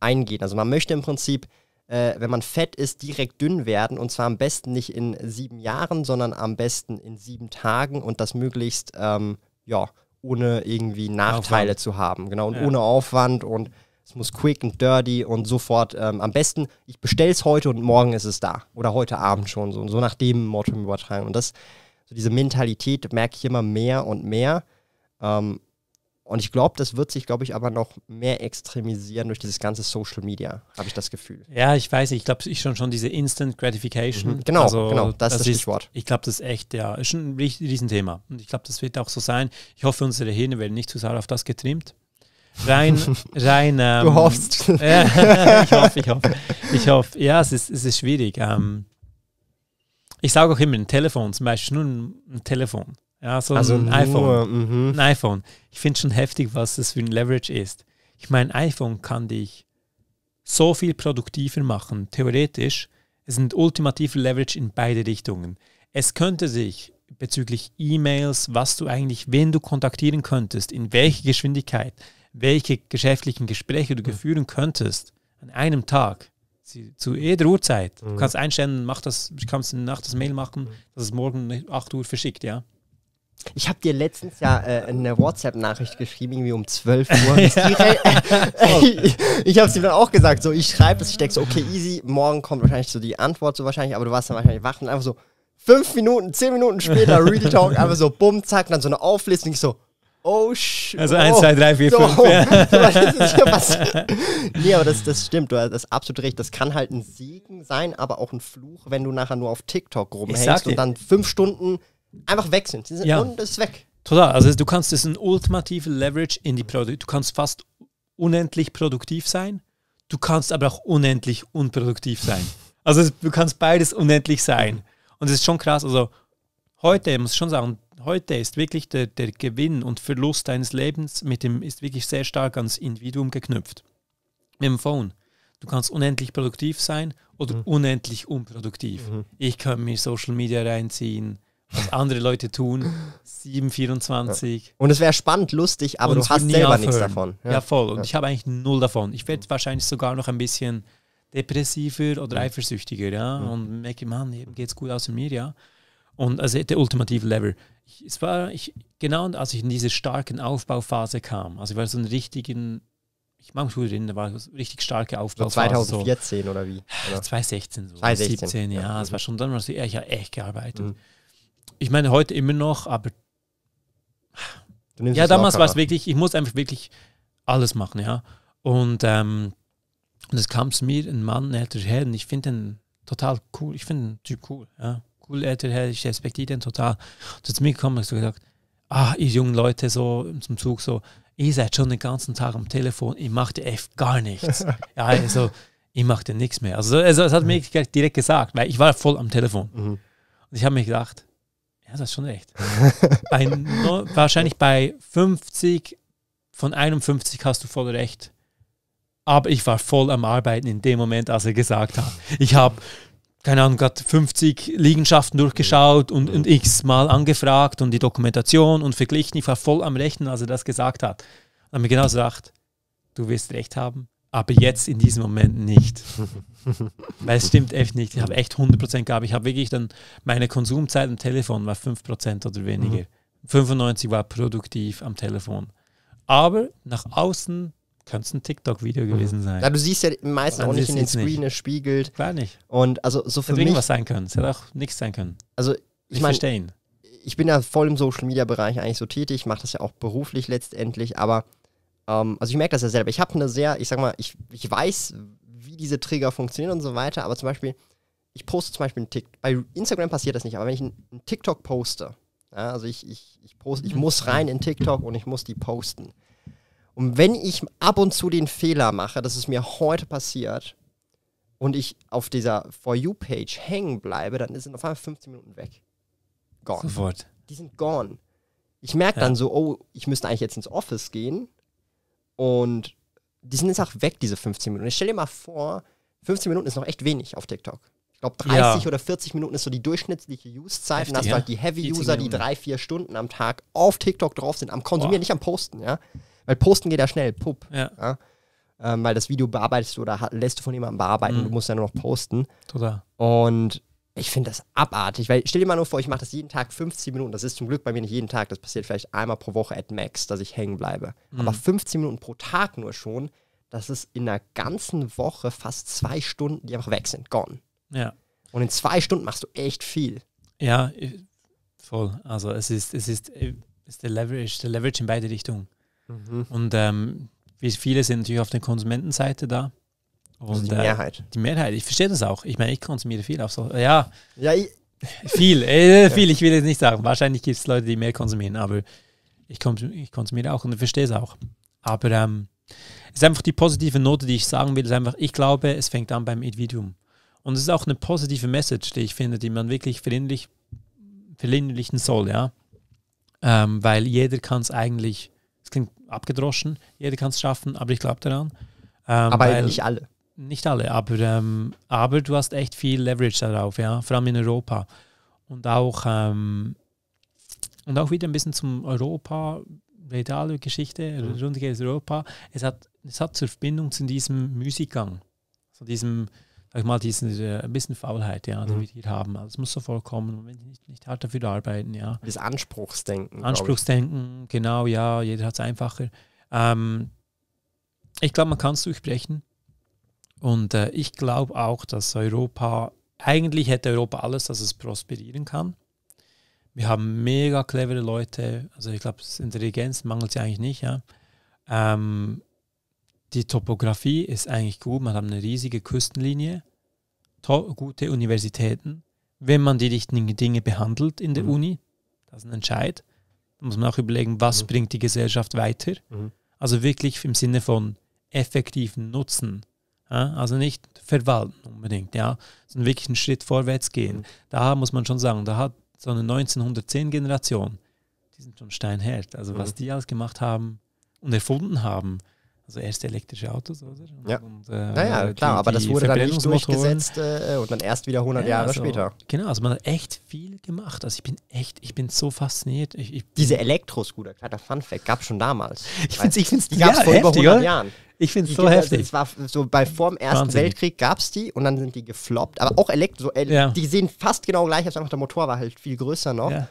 eingehen. Also man möchte im Prinzip, äh, wenn man fett ist, direkt dünn werden und zwar am besten nicht in sieben Jahren, sondern am besten in sieben Tagen und das möglichst ähm, ja, ohne irgendwie Nachteile Aufwand. zu haben. Genau, und ja. ohne Aufwand und es muss quick und dirty und sofort. Ähm, am besten, ich bestelle es heute und morgen ist es da. Oder heute Abend schon so. so nach dem Motto übertragen. Und das, so diese Mentalität merke ich immer mehr und mehr. Ähm, und ich glaube, das wird sich, glaube ich, aber noch mehr extremisieren durch dieses ganze Social Media, habe ich das Gefühl. Ja, ich weiß nicht. Ich glaube, ich schon schon diese Instant Gratification. Mhm. Genau, also, genau, das, das ist das Stichwort. Ist, ich glaube, das ist echt, ja, ist schon ein Riesenthema. Und ich glaube, das wird auch so sein. Ich hoffe, unsere Hirne werden nicht zu sehr auf das getrimmt. Rein, rein. Ähm, du hoffst. Äh, ich hoffe, ich hoffe. Ich hoffe. Ja, es ist, es ist schwierig. Ähm, ich sage auch immer ein Telefon, zum Beispiel nur ein, ein Telefon. Ja, so also ein iPhone. Nur, mhm. ein iPhone. Ich finde schon heftig, was das für ein Leverage ist. Ich meine, ein iPhone kann dich so viel produktiver machen, theoretisch. Es sind ultimative Leverage in beide Richtungen. Es könnte sich bezüglich E-Mails, was du eigentlich, wen du kontaktieren könntest, in welcher Geschwindigkeit, welche geschäftlichen Gespräche du mhm. führen könntest, an einem Tag, zu jeder Uhrzeit. Mhm. Du kannst einstellen, mach das, kannst in der Nacht das Mail machen, mhm. dass es morgen 8 Uhr verschickt, ja. Ich habe dir letztens ja äh, eine WhatsApp-Nachricht geschrieben, irgendwie um 12 Uhr. ja. Halt ich ich habe es dann auch gesagt, so ich schreibe es, ich denke so, okay, easy, morgen kommt wahrscheinlich so die Antwort so wahrscheinlich, aber du warst dann wahrscheinlich wach und einfach so fünf Minuten, zehn Minuten später, Real Talk, einfach so bumm, zack, dann so eine Auflistung, ich so, oh shit. Also 1, 2, 3, 4, 5. Nee, aber das, das stimmt, du hast absolut recht. Das kann halt ein Segen sein, aber auch ein Fluch, wenn du nachher nur auf TikTok rumhängst und dann fünf Stunden einfach weg sind. Sie sind ja. Und es ist weg. Total. Also du kannst, das ist ein ultimativer Leverage in die Produkte. Du kannst fast unendlich produktiv sein. Du kannst aber auch unendlich unproduktiv sein. Also du kannst beides unendlich sein. Und es ist schon krass. Also heute, muss ich schon sagen, heute ist wirklich der, der Gewinn und Verlust deines Lebens mit dem, ist wirklich sehr stark ans Individuum geknüpft. Mit dem Phone. Du kannst unendlich produktiv sein oder mhm. unendlich unproduktiv. Mhm. Ich kann mir Social Media reinziehen, was andere Leute tun. 724. 24. Und es wäre spannend, lustig, aber und du hast selber nichts davon. Ja, ja voll. Und ja. ich habe eigentlich null davon. Ich werde wahrscheinlich sogar noch ein bisschen depressiver oder eifersüchtiger, ja. Mhm. Und merke, man, eben es gut außer mir, ja. Und also der ultimative Level. Ich, es war ich, genau, als ich in diese starken Aufbauphase kam, also ich war so ein richtigen, ich mag gut drin, da war richtig starke Aufbauphase. So 2014 so. oder wie? Oder? 2016, so. 2016. 17, ja, ja. war schon, dann war so, ja, ich habe echt gearbeitet. Mhm ich meine, heute immer noch, aber. Ja, damals war es wirklich, ich muss einfach wirklich alles machen, ja. Und ähm, es kam zu mir ein Mann, ein älterer Herr, und ich finde den total cool. Ich finde den Typ cool, ja. Cool, älterer Herr, ich respektiere den total. Und zu mir gekommen und so gesagt, ah, ihr jungen Leute so zum Zug so, ihr seid schon den ganzen Tag am Telefon, ihr macht dir echt gar nichts. ja, also ich mache dir nichts mehr. Also, also hat mhm. mir direkt gesagt, weil ich war voll am Telefon. Mhm. Und ich habe mir gedacht, ja, das ist schon recht. bei, no, wahrscheinlich bei 50 von 51 hast du voll recht. Aber ich war voll am Arbeiten in dem Moment, als er gesagt hat. Ich habe, keine Ahnung, gerade 50 Liegenschaften durchgeschaut und, und x mal angefragt und die Dokumentation und verglichen. Ich war voll am Rechnen, als er das gesagt hat. Und habe mir genau gesagt, du wirst recht haben aber jetzt in diesem Moment nicht. Weil es stimmt echt nicht. Ich habe echt 100% gehabt. Ich habe wirklich dann, meine Konsumzeit am Telefon war 5% oder weniger. Mhm. 95 war produktiv am Telefon. Aber nach außen könnte es ein TikTok-Video mhm. gewesen sein. Ja, du siehst ja meistens auch nicht in den Screen, es spiegelt. Klar nicht. Und also so für mich... was sein können. Es hätte auch nichts sein können. Also ich, ich mein, verstehen. Ich bin ja voll im Social-Media-Bereich eigentlich so tätig, mache das ja auch beruflich letztendlich, aber ähm, also ich merke das ja selber. Ich habe eine sehr, ich sag mal, ich, ich weiß, wie diese Trigger funktionieren und so weiter, aber zum Beispiel, ich poste zum Beispiel einen TikTok. Bei Instagram passiert das nicht, aber wenn ich einen, TikTok poste, ja, also ich, ich, ich, post, ich mhm. muss rein in TikTok und ich muss die posten. Und wenn ich ab und zu den Fehler mache, dass es mir heute passiert, und ich auf dieser For You-Page hängen bleibe, dann sind auf einmal 15 Minuten weg. Gone. Sofort. Die sind gone. Ich merke ja. dann so, oh, ich müsste eigentlich jetzt ins Office gehen, und die sind jetzt auch weg, diese 15 Minuten. Ich stell dir mal vor, 15 Minuten ist noch echt wenig auf TikTok. Ich glaube, 30 ja. oder 40 Minuten ist so die durchschnittliche Use-Zeit. Heftig, und hast du halt die Heavy-User, die drei, vier Stunden am Tag auf TikTok drauf sind, am Konsumieren, Boah. nicht am Posten, ja. Weil Posten geht ja schnell, pup. Ja. ja? Ähm, weil das Video bearbeitest du oder lässt du von jemandem bearbeiten, mhm. du musst ja nur noch posten. Total. Und ich finde das abartig, weil stell dir mal nur vor, ich mache das jeden Tag 15 Minuten. Das ist zum Glück bei mir nicht jeden Tag, das passiert vielleicht einmal pro Woche at max, dass ich hängen bleibe. Mhm. Aber 15 Minuten pro Tag nur schon, das ist in einer ganzen Woche fast zwei Stunden, die einfach weg sind, gone. Ja. Und in zwei Stunden machst du echt viel. Ja, voll. Also es ist, es ist, äh, es ist der Leverage, der Leverage in beide Richtungen. Mhm. Und ähm, viele sind natürlich auf der Konsumentenseite da. Und, also die Mehrheit. Äh, die Mehrheit. Ich verstehe das auch. Ich meine, ich konsumiere viel auf so. Ja. Ja, ich, viel, äh, viel. Ja. Ich will jetzt nicht sagen. Wahrscheinlich gibt es Leute, die mehr konsumieren, aber ich, ich konsumiere auch und ich verstehe es auch. Aber ähm, es ist einfach die positive Note, die ich sagen will, ist einfach, ich glaube, es fängt an beim Individuum. Und es ist auch eine positive Message, die ich finde, die man wirklich verinnerlich, verinnerlichen soll, ja. Ähm, weil jeder kann es eigentlich, es klingt abgedroschen, jeder kann es schaffen, aber ich glaube daran. Ähm, aber weil, nicht alle nicht alle, aber, ähm, aber du hast echt viel Leverage darauf, ja, vor allem in Europa. Und auch, ähm, und auch wieder ein bisschen zum Europa, Vedale Geschichte, mhm. rund geht Europa. Es hat, es hat zur Verbindung zu diesem Musikgang, zu diesem, sag ich mal, diesen, ein bisschen Faulheit, ja, die mhm. wir hier haben. Also es muss so vollkommen, wenn nicht, nicht hart dafür arbeiten, ja. Das Anspruchsdenken. Anspruchsdenken, genau, ja, jeder hat es einfacher. Ähm, ich glaube, man kann es durchbrechen. Und äh, ich glaube auch, dass Europa, eigentlich hätte Europa alles, dass es prosperieren kann. Wir haben mega clevere Leute, also ich glaube, Intelligenz mangelt es ja eigentlich nicht. Ja. Ähm, die Topografie ist eigentlich gut, man hat eine riesige Küstenlinie, gute Universitäten. Wenn man die richtigen Dinge behandelt in der mhm. Uni, das ist ein Entscheid, da muss man auch überlegen, was mhm. bringt die Gesellschaft weiter. Mhm. Also wirklich im Sinne von effektiven Nutzen ja, also nicht verwalten unbedingt, ja, sondern wirklich einen Schritt vorwärts gehen. Mhm. Da muss man schon sagen, da hat so eine 1910-Generation, die sind schon steinhart. Also mhm. was die alles gemacht haben und erfunden haben, also erst elektrische Autos, oder? Und, ja. Und, äh, naja, die, klar, aber das wurde dann nicht durchgesetzt äh, und dann erst wieder 100 ja, Jahre also, später. Genau, also man hat echt viel gemacht. Also ich bin echt, ich bin so fasziniert. Ich, ich Diese Elektroscooter, kleiner Funfact, gab es schon damals. Ich finde es, ich find's, die gab es ja, vor heftig, über 100 oder? Jahren. Ich finde es so also, heftig. Es war so bei vor dem Ersten Wahnsinn. Weltkrieg gab es die und dann sind die gefloppt, aber auch elektrisch. So, ja. Die sehen fast genau gleich aus, einfach der Motor war halt viel größer noch. Ja.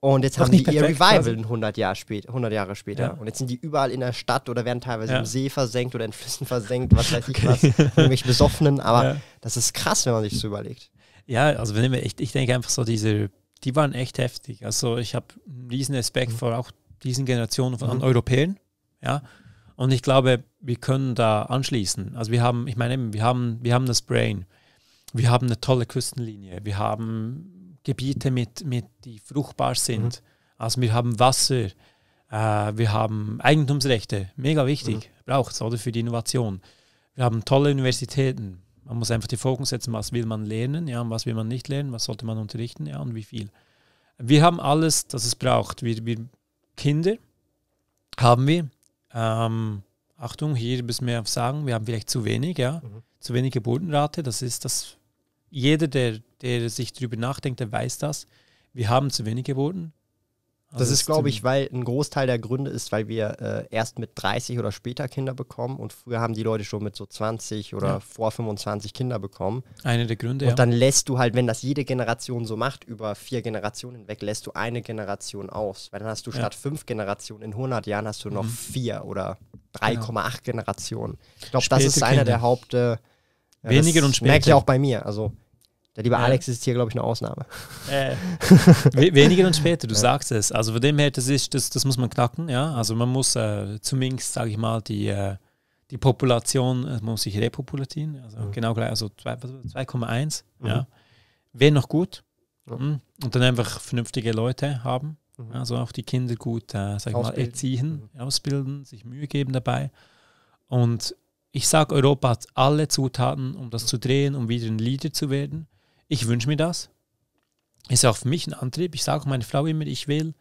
Und jetzt Doch haben die ihr Revival 100, Jahr spät, 100 Jahre später. Ja. Und jetzt sind die überall in der Stadt oder werden teilweise ja. im See versenkt oder in Flüssen versenkt, was weiß ich was. Irgendwelche Besoffenen. Aber ja. das ist krass, wenn man sich so überlegt. Ja, also wenn ich, ich denke einfach so, diese, die waren echt heftig. Also ich habe riesen Respekt mhm. vor auch diesen Generationen von mhm. Europäern. Ja, und ich glaube, wir können da anschließen. Also wir haben, ich meine, wir haben, wir haben das Brain, wir haben eine tolle Küstenlinie, wir haben Gebiete, mit, mit die fruchtbar sind. Mhm. Also wir haben Wasser, äh, wir haben Eigentumsrechte, mega wichtig, mhm. braucht es, oder für die Innovation. Wir haben tolle Universitäten. Man muss einfach die Fokus setzen, was will man lernen, ja, und was will man nicht lernen, was sollte man unterrichten, ja, und wie viel. Wir haben alles, das es braucht. Wir, wir Kinder haben wir, ähm, Achtung, hier müssen wir sagen, wir haben vielleicht zu wenig, ja, mhm. zu wenig Geburtenrate. Das ist das, jeder, der, der sich darüber nachdenkt, der weiß das. Wir haben zu wenig Geburten. Also das ist, glaube ich, weil ein Großteil der Gründe ist, weil wir äh, erst mit 30 oder später Kinder bekommen und früher haben die Leute schon mit so 20 oder ja. vor 25 Kinder bekommen. Eine der Gründe, Und dann lässt du halt, wenn das jede Generation so macht, über vier Generationen hinweg, lässt du eine Generation aus. Weil dann hast du statt fünf Generationen in 100 Jahren hast du noch mhm. vier oder 3,8 genau. Generationen. Ich glaube, das ist einer Kinder. der Haupt... Äh, ja, Weniger und später. Merke ich auch bei mir. Also der liebe ja. Alex ist hier, glaube ich, eine Ausnahme. Äh, weniger und später, du ja. sagst es. Also von dem her, das, ist, das, das muss man knacken. Ja? Also man muss äh, zumindest, sage ich mal, die, äh, die Population, äh, man muss sich repopulatieren. Also mhm. genau gleich, also 2,1. Mhm. Ja. Wäre noch gut. Mhm. Und dann einfach vernünftige Leute haben. Mhm. Also auch die Kinder gut, äh, sag ich mal, erziehen, mhm. ausbilden, sich Mühe geben dabei. Und ich sage, Europa hat alle Zutaten, um das mhm. zu drehen, um wieder ein Leader zu werden. Ich wünsche mir das. Ist ja auch für mich ein Antrieb. Ich sage meine Frau immer, ich will.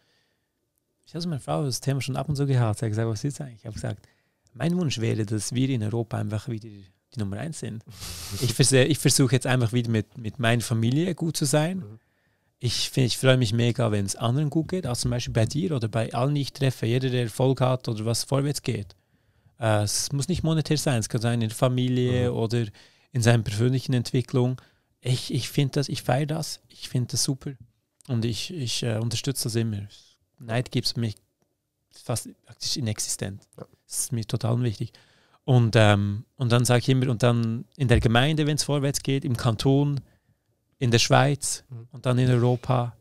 Ich habe meine Frau das Thema schon ab und zu gehabt. Sie hat gesagt, was ist eigentlich? Ich habe gesagt, mein Wunsch wäre, dass wir in Europa einfach wieder die Nummer eins sind. ich, versuche, ich versuche jetzt einfach wieder mit, mit meiner Familie gut zu sein. Mhm. Ich, ich freue mich mega, wenn es anderen gut geht, also zum Beispiel bei dir oder bei allen, die ich treffe, jeder, der Erfolg hat oder was vorwärts geht. Äh, es muss nicht monetär sein, es kann sein in der Familie mhm. oder in seiner persönlichen Entwicklung ich, ich finde das, ich feiere das, ich finde das super und ich, ich äh, unterstütze das immer. Neid gibt es mich fast praktisch inexistent. Ja. Das ist mir total wichtig. Und, ähm, und dann sage ich immer, und dann in der Gemeinde, wenn es vorwärts geht, im Kanton, in der Schweiz mhm. und dann in Europa.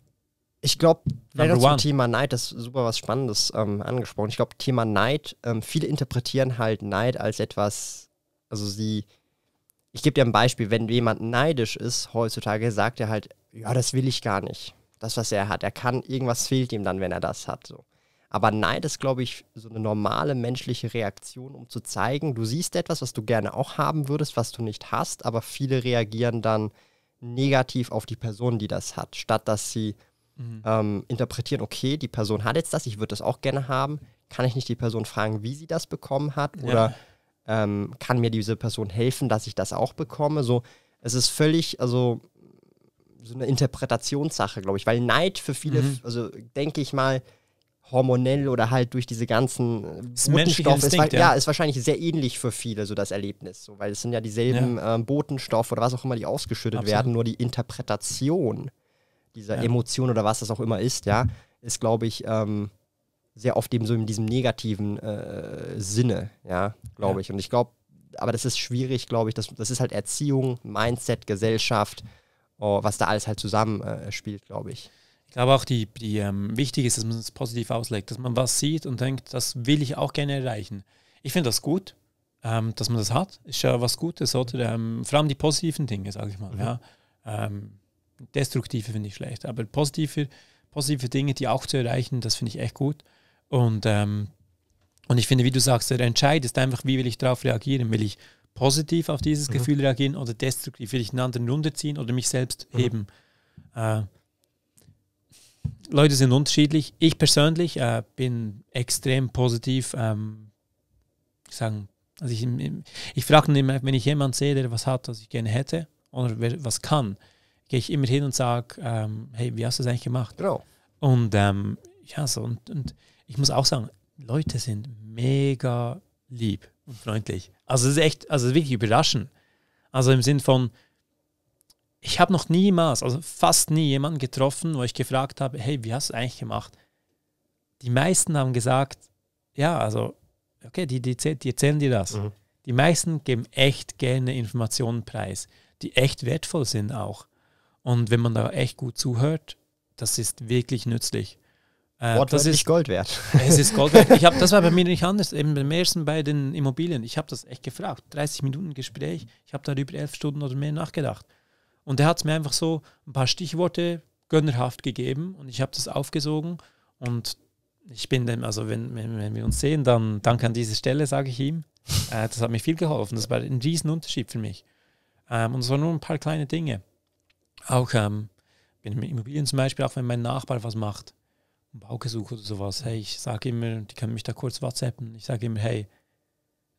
Ich glaube, leider zum Thema Neid das ist super was Spannendes ähm, angesprochen. Ich glaube, Thema Neid, ähm, viele interpretieren halt Neid als etwas, also sie ich gebe dir ein Beispiel, wenn jemand neidisch ist, heutzutage sagt er halt, ja, das will ich gar nicht. Das, was er hat. Er kann, irgendwas fehlt ihm dann, wenn er das hat. So. Aber Neid ist, glaube ich, so eine normale menschliche Reaktion, um zu zeigen, du siehst etwas, was du gerne auch haben würdest, was du nicht hast, aber viele reagieren dann negativ auf die Person, die das hat, statt dass sie mhm. ähm, interpretieren, okay, die Person hat jetzt das, ich würde das auch gerne haben, kann ich nicht die Person fragen, wie sie das bekommen hat oder ähm, kann mir diese Person helfen, dass ich das auch bekomme? So, es ist völlig, also so eine Interpretationssache, glaube ich, weil Neid für viele, mhm. also denke ich mal, hormonell oder halt durch diese ganzen äh, Botenstoffe ist, ja. ja. ist wahrscheinlich sehr ähnlich für viele so das Erlebnis, so, weil es sind ja dieselben ja. Ähm, Botenstoffe oder was auch immer, die ausgeschüttet Absolut. werden, nur die Interpretation dieser ja. Emotion oder was das auch immer ist, ja, mhm. ist glaube ich ähm, sehr oft eben so in diesem negativen äh, Sinne, ja, glaube ich. Und ich glaube, aber das ist schwierig, glaube ich. Das, das ist halt Erziehung, Mindset, Gesellschaft, oh, was da alles halt zusammenspielt, äh, glaube ich. Ich glaube auch, die, die ähm, wichtig ist, dass man es positiv auslegt, dass man was sieht und denkt, das will ich auch gerne erreichen. Ich finde das gut, ähm, dass man das hat. Ist ja was Gutes, oder? Ähm, vor allem die positiven Dinge, sage ich mal. Mhm. Ja. Ähm, destruktive finde ich schlecht, aber positive, positive Dinge, die auch zu erreichen, das finde ich echt gut. Und, ähm, und ich finde, wie du sagst, der Entscheid ist einfach, wie will ich darauf reagieren? Will ich positiv auf dieses mhm. Gefühl reagieren oder destruktiv? Will ich einen anderen runterziehen oder mich selbst mhm. heben? Äh, Leute sind unterschiedlich. Ich persönlich äh, bin extrem positiv. Ähm, sagen, also ich, ich frage immer, wenn ich jemanden sehe, der was hat, was ich gerne hätte oder was kann, gehe ich immer hin und sage, ähm, hey, wie hast du das eigentlich gemacht? Genau. Und ähm, ja, so und, und ich muss auch sagen, Leute sind mega lieb und freundlich. Also es ist echt, also wirklich überraschend. Also im Sinn von, ich habe noch niemals, also fast nie jemanden getroffen, wo ich gefragt habe, hey, wie hast du eigentlich gemacht? Die meisten haben gesagt, ja, also, okay, die, die, die erzählen dir das. Mhm. Die meisten geben echt gerne Informationen preis, die echt wertvoll sind auch. Und wenn man da echt gut zuhört, das ist wirklich nützlich. Äh, das ist Gold wert. Es ist Gold wert. Ich hab, das war bei mir nicht anders. Eben beim ersten bei den Immobilien. Ich habe das echt gefragt. 30 Minuten Gespräch. Ich habe darüber elf Stunden oder mehr nachgedacht. Und er hat mir einfach so ein paar Stichworte gönnerhaft gegeben und ich habe das aufgesogen. Und ich bin dem, also wenn, wenn, wenn wir uns sehen, dann danke an diese Stelle, sage ich ihm. Äh, das hat mir viel geholfen. Das war ein Riesenunterschied für mich. Ähm, und es waren nur ein paar kleine Dinge. Auch ähm, mit Immobilien zum Beispiel, auch wenn mein Nachbar was macht Baugesuch oder sowas. Hey, ich sage immer, die können mich da kurz WhatsAppen. Ich sage immer, hey,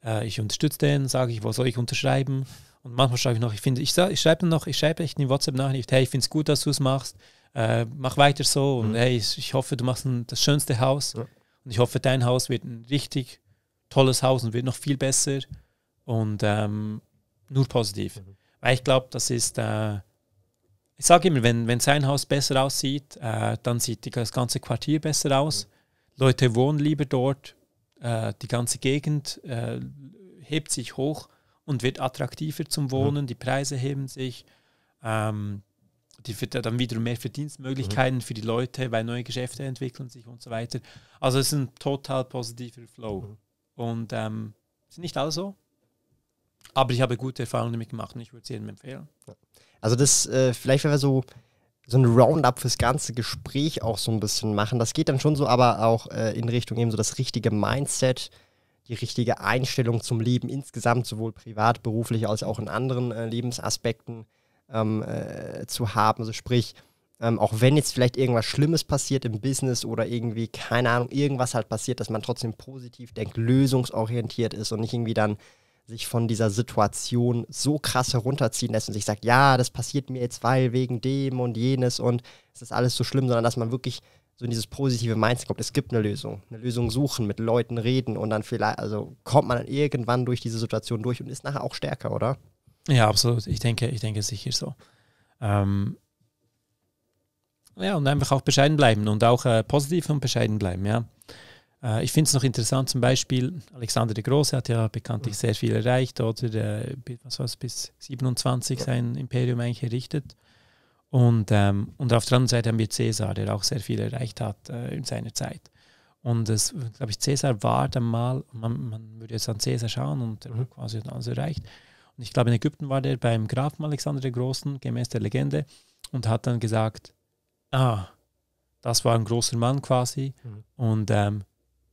äh, ich unterstütze den, sage ich, was soll ich unterschreiben? Und manchmal schreibe ich noch, ich finde, ich, ich schreibe noch, ich schreibe echt in WhatsApp-Nachricht, hey, ich finde es gut, dass du es machst, äh, mach weiter so und mhm. hey, ich, hoffe, du machst ein, das schönste Haus ja. und ich hoffe, dein Haus wird ein richtig tolles Haus und wird noch viel besser und ähm, nur positiv. Mhm. Weil ich glaube, das ist äh, ich sage immer, wenn, wenn sein Haus besser aussieht, äh, dann sieht das ganze Quartier besser aus. Leute wohnen lieber dort, äh, die ganze Gegend äh, hebt sich hoch und wird attraktiver zum Wohnen, mhm. die Preise heben sich, ähm, die wird dann wieder mehr Verdienstmöglichkeiten mhm. für die Leute, weil neue Geschäfte entwickeln sich und so weiter. Also es ist ein total positiver Flow. Mhm. Und ähm, ist nicht alles so, aber ich habe gute Erfahrungen damit gemacht und ich würde es jedem empfehlen. Ja. Also das, äh, vielleicht wenn wir so, so ein Roundup fürs ganze Gespräch auch so ein bisschen machen. Das geht dann schon so, aber auch äh, in Richtung eben so das richtige Mindset, die richtige Einstellung zum Leben insgesamt, sowohl privat, beruflich als auch in anderen äh, Lebensaspekten ähm, äh, zu haben. Also sprich, ähm, auch wenn jetzt vielleicht irgendwas Schlimmes passiert im Business oder irgendwie, keine Ahnung, irgendwas halt passiert, dass man trotzdem positiv denkt, lösungsorientiert ist und nicht irgendwie dann sich von dieser Situation so krass herunterziehen lässt und sich sagt, ja, das passiert mir jetzt, weil wegen dem und jenes und es ist alles so schlimm, sondern dass man wirklich so in dieses positive Mindset kommt. Es gibt eine Lösung. Eine Lösung suchen, mit Leuten reden und dann vielleicht, also kommt man dann irgendwann durch diese Situation durch und ist nachher auch stärker, oder? Ja, absolut. Ich denke, ich denke sicher so. Ähm ja, und einfach auch bescheiden bleiben und auch äh, positiv und bescheiden bleiben, ja. Äh, ich finde es noch interessant, zum Beispiel, Alexander der Große hat ja bekanntlich sehr viel erreicht, oder äh, was war bis 27 sein Imperium eigentlich errichtet. Und, ähm, und auf der anderen Seite haben wir Cäsar, der auch sehr viel erreicht hat äh, in seiner Zeit. Und es, glaube ich, Cäsar war dann mal, man, man würde jetzt an Cäsar schauen und er mhm. quasi hat alles erreicht. Und ich glaube, in Ägypten war der beim Grafen Alexander der Großen, gemäß der Legende, und hat dann gesagt, ah, das war ein großer Mann quasi mhm. und ähm,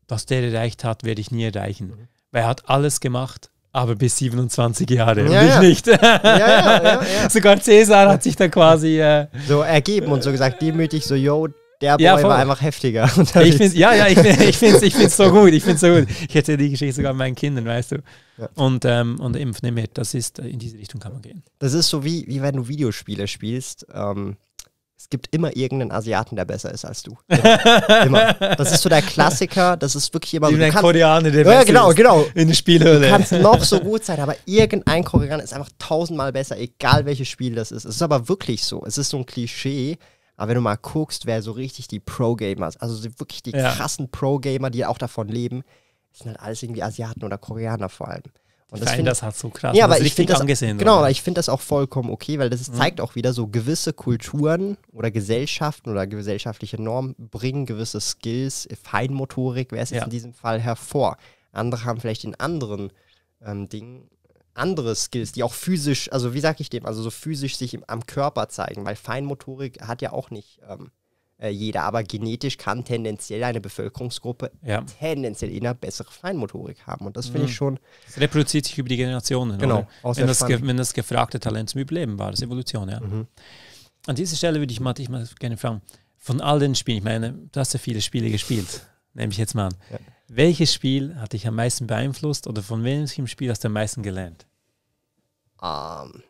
was der erreicht hat, werde ich nie erreichen. Mhm. Weil er hat alles gemacht, aber bis 27 Jahre ja, und ich ja. nicht. Ja, Sogar Cäsar hat sich da quasi äh, so ergeben und so gesagt, demütig, so, yo, der Boy ja, war einfach heftiger. Ich find, ja, ja, ich finde es ich so gut. Ich find's so gut. Ich erzähle die Geschichte sogar meinen Kindern, weißt du. Ja. Und, ähm, und impf nimm mit, das ist, äh, in diese Richtung kann man gehen. Das ist so wie, wie wenn du Videospiele spielst. Ähm, es gibt immer irgendeinen Asiaten, der besser ist als du. Immer. immer. Das ist so der Klassiker, das ist wirklich immer so. Irgendein Koreaner, der ja, genau, genau. in die Spielhöhle. Du kannst noch so gut sein, aber irgendein Koreaner ist einfach tausendmal besser, egal welches Spiel das ist. Es ist aber wirklich so. Es ist so ein Klischee, aber wenn du mal guckst, wer so richtig die Pro-Gamer ist, also wirklich die ja. krassen Pro-Gamer, die auch davon leben, sind halt alles irgendwie Asiaten oder Koreaner vor allem. Und das finde das halt so krass. Ja, also aber ich finde das angesehen, genau, aber ich finde das auch vollkommen okay, weil das mhm. zeigt auch wieder so gewisse Kulturen oder Gesellschaften oder gesellschaftliche Normen bringen gewisse Skills, Feinmotorik, wäre es ja. in diesem Fall hervor. Andere haben vielleicht in anderen ähm, Dingen andere Skills, die auch physisch, also wie sage ich dem, also so physisch sich im, am Körper zeigen, weil Feinmotorik hat ja auch nicht ähm, äh, jeder. Aber genetisch kann tendenziell eine Bevölkerungsgruppe ja. tendenziell eher bessere Feinmotorik haben. Und das finde mhm. ich schon. Es reproduziert sich über die Generationen. Genau. Wenn das, wenn das, gefragte Talent zum Überleben war, das ist Evolution, ja. Mhm. An dieser Stelle würde ich mal, dich mal gerne fragen: Von all den Spielen, ich meine, du hast ja viele Spiele gespielt, nehme ich jetzt mal an. Ja. Welches Spiel hat dich am meisten beeinflusst oder von welchem Spiel hast du am meisten gelernt? Um, ähm,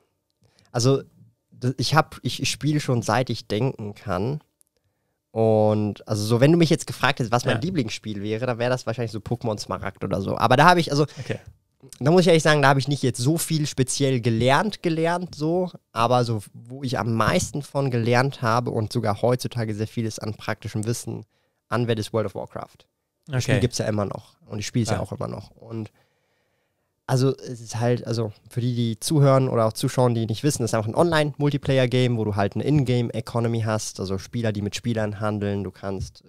also ich, ich spiele schon seit ich denken kann. Und also so, wenn du mich jetzt gefragt hättest, was mein ja. Lieblingsspiel wäre, dann wäre das wahrscheinlich so Pokémon Smaragd oder so. Aber da habe ich, also, okay. da muss ich ehrlich sagen, da habe ich nicht jetzt so viel speziell gelernt, gelernt so, aber so, wo ich am meisten von gelernt habe und sogar heutzutage sehr vieles an praktischem Wissen anwende, ist World of Warcraft. Okay. Das Spiel gibt es ja immer noch und ich spiele es ja. ja auch immer noch. Und also es ist halt, also für die, die zuhören oder auch zuschauen, die nicht wissen, es ist einfach ein Online-Multiplayer-Game, wo du halt eine In-Game-Economy hast, also Spieler, die mit Spielern handeln, du kannst äh,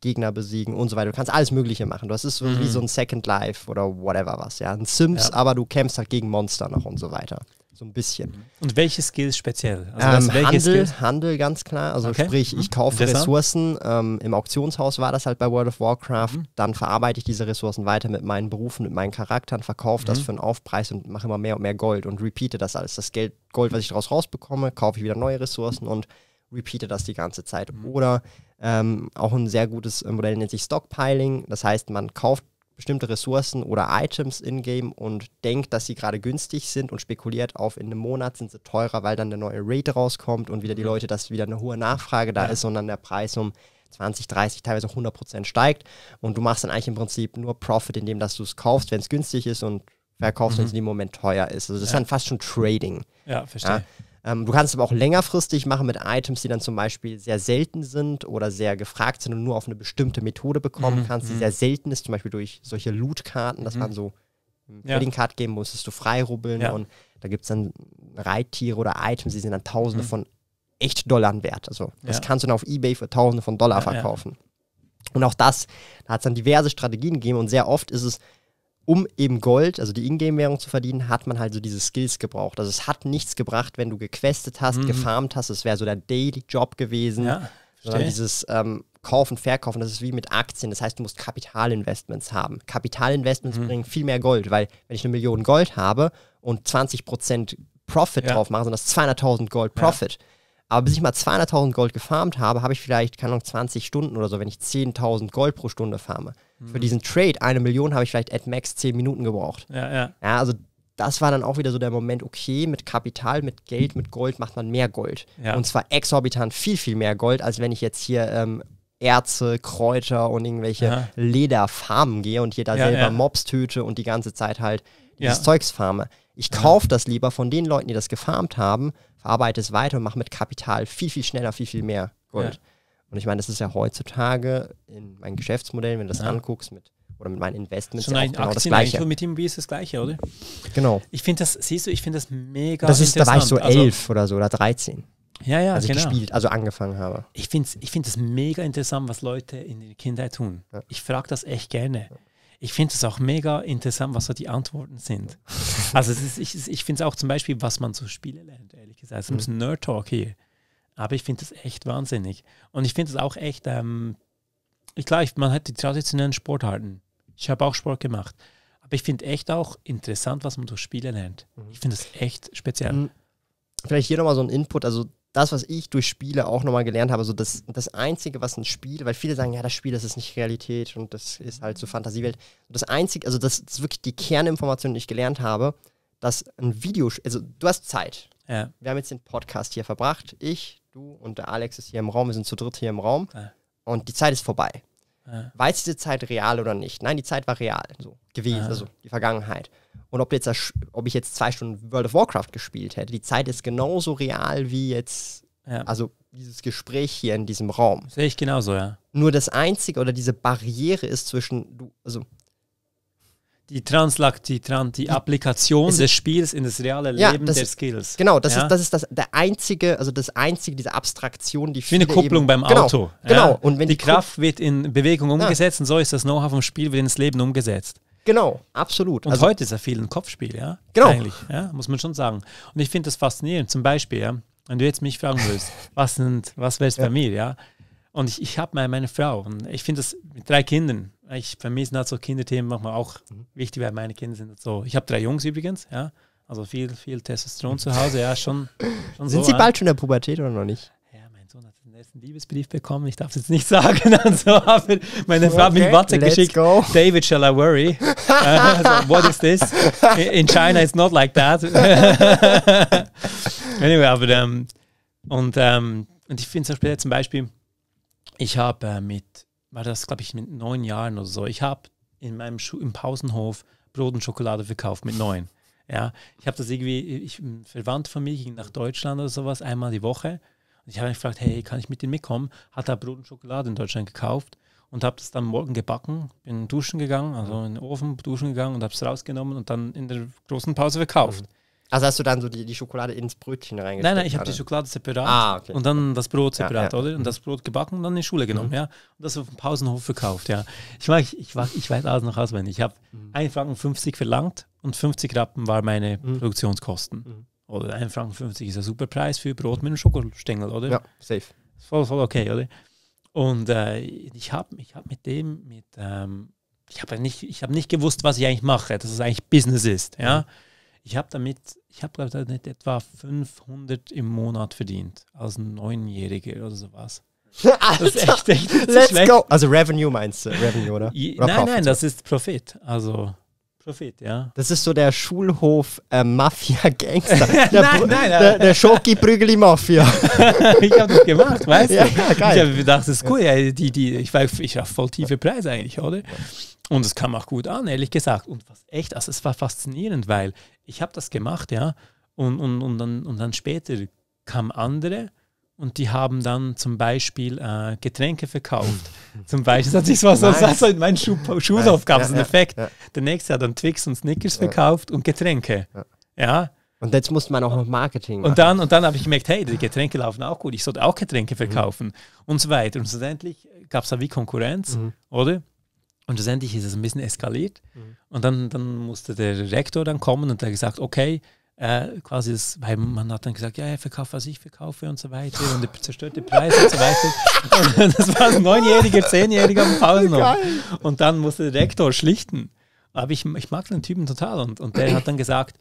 Gegner besiegen und so weiter. Du kannst alles Mögliche machen. Das ist mhm. wie so ein Second Life oder whatever was, ja. Ein Sims, ja. aber du kämpfst halt gegen Monster noch und so weiter so ein bisschen. Mhm. Und welche Skills speziell? Also ähm, Handel, Skills? Handel ganz klar. Also okay. sprich, ich mhm. kaufe Deshalb? Ressourcen. Ähm, Im Auktionshaus war das halt bei World of Warcraft. Mhm. Dann verarbeite ich diese Ressourcen weiter mit meinen Berufen, mit meinen Charaktern, verkaufe mhm. das für einen Aufpreis und mache immer mehr und mehr Gold und repeate das alles. Das Geld, Gold, was ich daraus rausbekomme, kaufe ich wieder neue Ressourcen und repeate das die ganze Zeit. Mhm. Oder ähm, auch ein sehr gutes Modell nennt sich Stockpiling. Das heißt, man kauft bestimmte Ressourcen oder Items in-game und denkt, dass sie gerade günstig sind und spekuliert auf, in einem Monat sind sie teurer, weil dann eine neue Rate rauskommt und wieder die Leute, dass wieder eine hohe Nachfrage da ja. ist, sondern der Preis um 20, 30, teilweise 100 Prozent steigt und du machst dann eigentlich im Prinzip nur Profit, indem dass du es kaufst, wenn es günstig ist und verkaufst, mhm. wenn es in dem Moment teuer ist. Also das ja. ist dann fast schon Trading. Ja, verstehe. Ja? Ähm, du kannst es aber auch längerfristig machen mit Items, die dann zum Beispiel sehr selten sind oder sehr gefragt sind und nur auf eine bestimmte Methode bekommen mhm. kannst, die mhm. sehr selten ist, zum Beispiel durch solche Loot-Karten, dass mhm. man so im hm, ja. Trading Card Game dass du freirubbeln ja. und da gibt es dann Reittiere oder Items, die sind dann tausende mhm. von echt Dollar wert. Also das ja. kannst du dann auf Ebay für tausende von Dollar verkaufen. Und auch das, da hat es dann diverse Strategien gegeben und sehr oft ist es, um eben Gold, also die Ingame-Währung zu verdienen, hat man halt so diese Skills gebraucht. Also es hat nichts gebracht, wenn du gequestet hast, mhm. gefarmt hast, es wäre so dein Daily-Job gewesen. Ja, sondern dieses ähm, Kaufen, Verkaufen, das ist wie mit Aktien. Das heißt, du musst Kapitalinvestments haben. Kapitalinvestments mhm. bringen viel mehr Gold, weil wenn ich eine Million Gold habe und 20% Profit ja. drauf mache, sind das 200.000 Gold Profit. Ja. Aber bis ich mal 200.000 Gold gefarmt habe, habe ich vielleicht, keine Ahnung, 20 Stunden oder so, wenn ich 10.000 Gold pro Stunde farme. Für diesen Trade, eine Million, habe ich vielleicht at max 10 Minuten gebraucht. Ja, ja. ja, also das war dann auch wieder so der Moment, okay, mit Kapital, mit Geld, mit Gold macht man mehr Gold. Ja. Und zwar exorbitant viel, viel mehr Gold, als wenn ich jetzt hier ähm, Erze, Kräuter und irgendwelche ja. Lederfarmen gehe und hier da ja, selber Mobs töte und die ganze Zeit halt dieses Zeugs farme. Ich kaufe das lieber von den Leuten, die das gefarmt haben, verarbeite es weiter und mache mit Kapital viel, viel schneller, viel, viel mehr Gold. Und ich meine, das ist ja heutzutage in meinem Geschäftsmodell, wenn du das ja. anguckst, mit oder mit meinen Investments Schon ja auch genau Aktien das Gleiche. Mit wie ist das Gleiche, oder? Genau. Ich finde das, siehst du, ich finde das mega das ist, Da war ich so also elf also, oder so oder 13. Ja, ja, als ich genau. gespielt, also angefangen habe. Ich finde ich find mega interessant, was Leute in der Kindheit tun. Ja. Ich frage das echt gerne. Ich finde es auch mega interessant, was so die Antworten sind. also ist, ich, ich finde es auch zum Beispiel, was man so Spiele lernt, ehrlich gesagt. Es ist mhm. ein Nerd-Talk hier. Aber ich finde das echt wahnsinnig. Und ich finde es auch echt, ähm, ich glaube, man hat die traditionellen Sportarten. Ich habe auch Sport gemacht. Aber ich finde echt auch interessant, was man durch Spiele lernt. Mhm. Ich finde es echt speziell. Mhm. Vielleicht hier nochmal so ein Input. Also das, was ich durch Spiele auch nochmal gelernt habe, so das, das Einzige, was ein Spiel, weil viele sagen, ja, das Spiel, das ist nicht Realität und das ist halt so Fantasiewelt. Das Einzige, also das ist wirklich die Kerninformation, die ich gelernt habe, dass ein Video, also du hast Zeit. Ja. Wir haben jetzt den Podcast hier verbracht. Ich, du und der Alex ist hier im Raum, wir sind zu dritt hier im Raum ja. Ah. und die Zeit ist vorbei. Ja. War jetzt diese Zeit real oder nicht? Nein, die Zeit war real, so gewesen, ah. also die Vergangenheit. Und ob, jetzt, ob ich jetzt zwei Stunden World of Warcraft gespielt hätte, die Zeit ist genauso real wie jetzt, also dieses Gespräch hier in diesem Raum. Sehe ich genauso, ja. Nur das Einzige oder diese Barriere ist zwischen, du, also die Translakt, die, Tran die Applikation es des Spiels in das reale ja, Leben das der ist, Skills. Genau, das ja? ist, das, ist das, der einzige, also das einzige, diese Abstraktion, die Wie eine Kupplung eben, beim genau, Auto. Genau. genau. Und wenn die, die Kraft wird in Bewegung umgesetzt und so ist das Know-how vom Spiel wird ins Leben umgesetzt. Genau, absolut. Und also, heute ist ja viel ein Kopfspiel, ja? Genau. Eigentlich, ja? muss man schon sagen. Und ich finde das faszinierend. Zum Beispiel, ja, wenn du jetzt mich fragen würdest, was, was wäre es ja. bei mir, ja? Und ich, ich habe meine Frau und ich finde das mit drei Kindern, ich vermisse halt so Kinderthemen manchmal auch mhm. wichtig, weil meine Kinder sind so. Ich habe drei Jungs übrigens, ja. Also viel, viel Testosteron zu Hause, ja, schon. schon sind so, sie bald schon in der Pubertät oder noch nicht? Ja, mein Sohn hat den ersten Liebesbrief bekommen, ich darf es jetzt nicht sagen. Also, meine Frau okay, hat mich WhatsApp geschickt. Go. David, shall I worry? Äh, also, what is this? In China it's not like that. anyway, aber ähm, und, ähm, und ich finde es auch später zum Beispiel, ich habe äh, mit war das, glaube ich, mit neun Jahren oder so. Ich habe in meinem Schu im Pausenhof Brot und Schokolade verkauft mit neun. Ja, ich habe das irgendwie, ich, ein Verwandter von mir ging nach Deutschland oder sowas einmal die Woche. Und ich habe ihn gefragt, hey, kann ich mit dir mitkommen? Hat er Brot und Schokolade in Deutschland gekauft und habe das dann morgen gebacken, bin duschen gegangen, also in den Ofen duschen gegangen und habe es rausgenommen und dann in der großen Pause verkauft. Mhm. Also hast du dann so die, die Schokolade ins Brötchen reingesteckt? Nein, nein, ich habe die Schokolade separat ah, okay. und dann das Brot separat, ja, ja. oder? Und das Brot gebacken und dann in die Schule genommen, mhm. ja. Und das auf dem Pausenhof verkauft, ja. Ich, war, ich, ich, ich weiß alles noch auswendig. Ich habe mhm. 1,50 Franken 50 verlangt und 50 Rappen waren meine mhm. Produktionskosten. Mhm. Oder 1,50 Franken 50 ist ein super Preis für Brot mit einem Schokostängel, oder? Ja, safe. Voll, voll okay, oder? Und äh, ich habe ich hab mit dem, mit, ähm, ich habe nicht, hab nicht gewusst, was ich eigentlich mache, dass es eigentlich Business ist, ja. Mhm ich habe damit, ich habe damit etwa 500 im Monat verdient, als Neunjähriger oder sowas. Alter, das ist echt, echt let's schlecht. go. Also Revenue meinst du, Revenue, oder? Je, oder nein, Profit. nein, das ist Profit. Also Profit, ja. Das ist so der Schulhof-Mafia-Gangster. Äh, der, nein, nein, der, der Schoki-Prügeli-Mafia. ich habe das gemacht, weißt du? Ja, ja, geil. Ich habe gedacht, das ist cool. Ja, die, die, ich, war, ich war voll tiefe Preise eigentlich, oder? Und es kam auch gut an, ehrlich gesagt. Und was echt, also es war faszinierend, weil ich habe das gemacht, ja. Und, und, und, dann, und dann später kamen andere und die haben dann zum Beispiel äh, Getränke verkauft. zum Beispiel, das ist was, nice. das so in meinen Schuh, Schuhaufgaben, nice. ja, so ein Effekt. Ja. Der nächste hat dann Twix und Snickers verkauft und Getränke. ja? Und jetzt musste man auch noch Marketing machen. Und dann, und dann habe ich gemerkt, hey, die Getränke laufen auch gut, ich sollte auch Getränke mhm. verkaufen mhm. und so weiter. Und schlussendlich gab es da wie Konkurrenz, mhm. oder? Und schlussendlich ist es ein bisschen eskaliert. Mhm. Und dann, dann musste der Rektor dann kommen und der gesagt, okay, äh, quasi das, weil man hat dann gesagt, ja, er verkauft, was ich verkaufe und so weiter und er zerstörte den Preis und so weiter. Und das war ein neunjähriger, zehnjähriger am Pausenhof. Und dann musste der Rektor schlichten. Aber ich, ich mag den Typen total und, und der hat dann gesagt,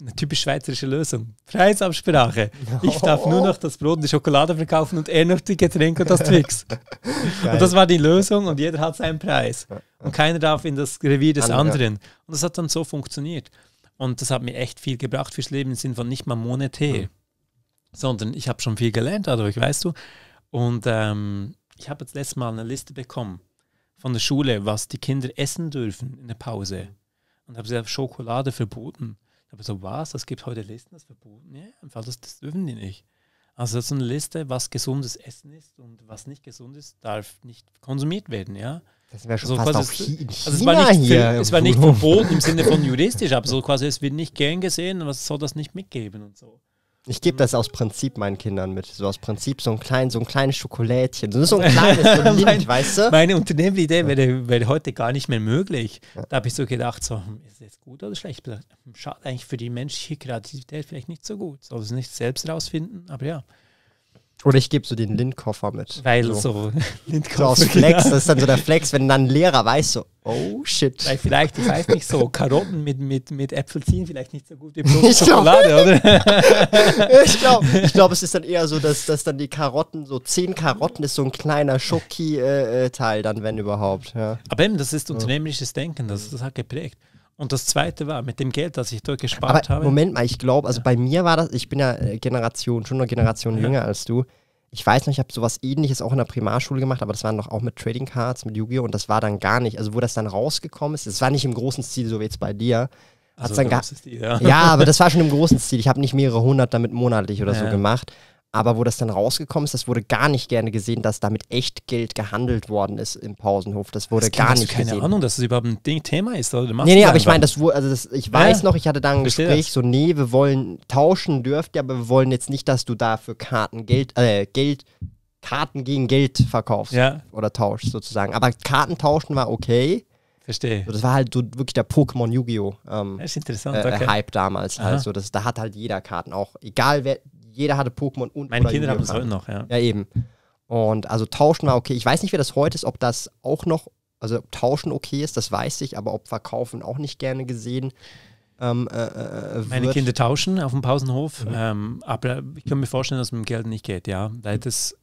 eine typisch schweizerische Lösung. Preisabsprache. Ich darf nur noch das Brot und die Schokolade verkaufen und er noch die Getränke und das Twix. und das war die Lösung und jeder hat seinen Preis. Und keiner darf in das Revier des anderen. Und das hat dann so funktioniert. Und das hat mir echt viel gebracht fürs Leben im Sinne von nicht mal monetär, mhm. sondern ich habe schon viel gelernt dadurch, weißt du. Und ähm, ich habe jetzt letztes Mal eine Liste bekommen von der Schule, was die Kinder essen dürfen in der Pause. Und habe sie auf Schokolade verboten. Aber so was, das gibt heute Listen, das ist verboten. Ja, einfach, das, das dürfen die nicht. Also so eine Liste, was gesundes Essen ist und was nicht gesund ist, darf nicht konsumiert werden, ja. Das wäre schon also fast quasi, auf also es war nicht, hier. Es war nicht verboten im Sinne von juristisch, aber so quasi, es wird nicht gern gesehen, was soll das nicht mitgeben und so. Ich gebe mhm. das aus Prinzip meinen Kindern mit. So aus Prinzip so ein, klein, so ein kleines Schokolädchen. So ein kleines, so ein Lind, weißt du? Meine Unternehmensidee wäre, wäre heute gar nicht mehr möglich. Da habe ich so gedacht, so, hm, ist das gut oder schlecht? Hm, schade eigentlich für die menschliche Kreativität vielleicht nicht so gut. Soll es nicht selbst rausfinden, aber ja. Oder ich gebe so den Lindkoffer mit. Weil so, so Lindkoffer. aus Flex, das ist dann so der Flex, wenn dann ein Lehrer weiß, so, oh shit. Weil vielleicht, ich weiß nicht, so Karotten mit, mit, mit Äpfelziehen vielleicht nicht so gut wie Brot Schokolade, oder? ich glaube, ich glaub, es ist dann eher so, dass, dass dann die Karotten, so zehn Karotten ist so ein kleiner Schoki-Teil äh, äh dann, wenn überhaupt. Ja. Aber eben, das ist unternehmerisches Denken, das, das hat geprägt. Und das zweite war, mit dem Geld, das ich dort gespart Aber habe. Moment mal, ich glaube, also ja. bei mir war das, ich bin ja äh, Generation, schon eine Generation ja. jünger als du. Ich weiß noch, ich habe sowas ähnliches auch in der Primarschule gemacht, aber das waren doch auch mit Trading Cards, mit Yu-Gi-Oh! und das war dann gar nicht, also wo das dann rausgekommen ist, das war nicht im großen Stil, so wie jetzt bei dir. Also dann gar, Stil, ja. ja. aber das war schon im großen Stil. Ich habe nicht mehrere hundert damit monatlich oder ja. so gemacht. Aber wo das dann rausgekommen ist, das wurde gar nicht gerne gesehen, dass damit echt Geld gehandelt worden ist im Pausenhof. Das wurde das gar nicht keine gesehen. Keine Ahnung, dass das überhaupt ein Thema ist. Oder? Nee, nee, aber ich meine, das, also das, ich weiß ja, noch, ich hatte da ein Gespräch, das. so, nee, wir wollen tauschen, dürft ihr, aber wir wollen jetzt nicht, dass du dafür Karten Geld, äh, Geld, Karten gegen Geld verkaufst ja. oder tauschst sozusagen. Aber Karten tauschen war okay. Verstehe. So, das war halt so wirklich der Pokémon Yu-Gi-Oh! Ähm, äh, äh, okay. Hype damals. Also, halt das, da hat halt jeder Karten auch. Egal wer, jeder hatte Pokémon und Meine Kinder haben es heute noch, ja. Ja, eben. Und also tauschen war okay. Ich weiß nicht, wie das heute ist, ob das auch noch, also ob tauschen okay ist, das weiß ich, aber ob verkaufen auch nicht gerne gesehen. Ähm, äh, äh, äh Meine Kinder tauschen auf dem Pausenhof, mhm. ähm, aber ich kann mir vorstellen, dass es mit dem Geld nicht geht, ja. Weil mhm. das,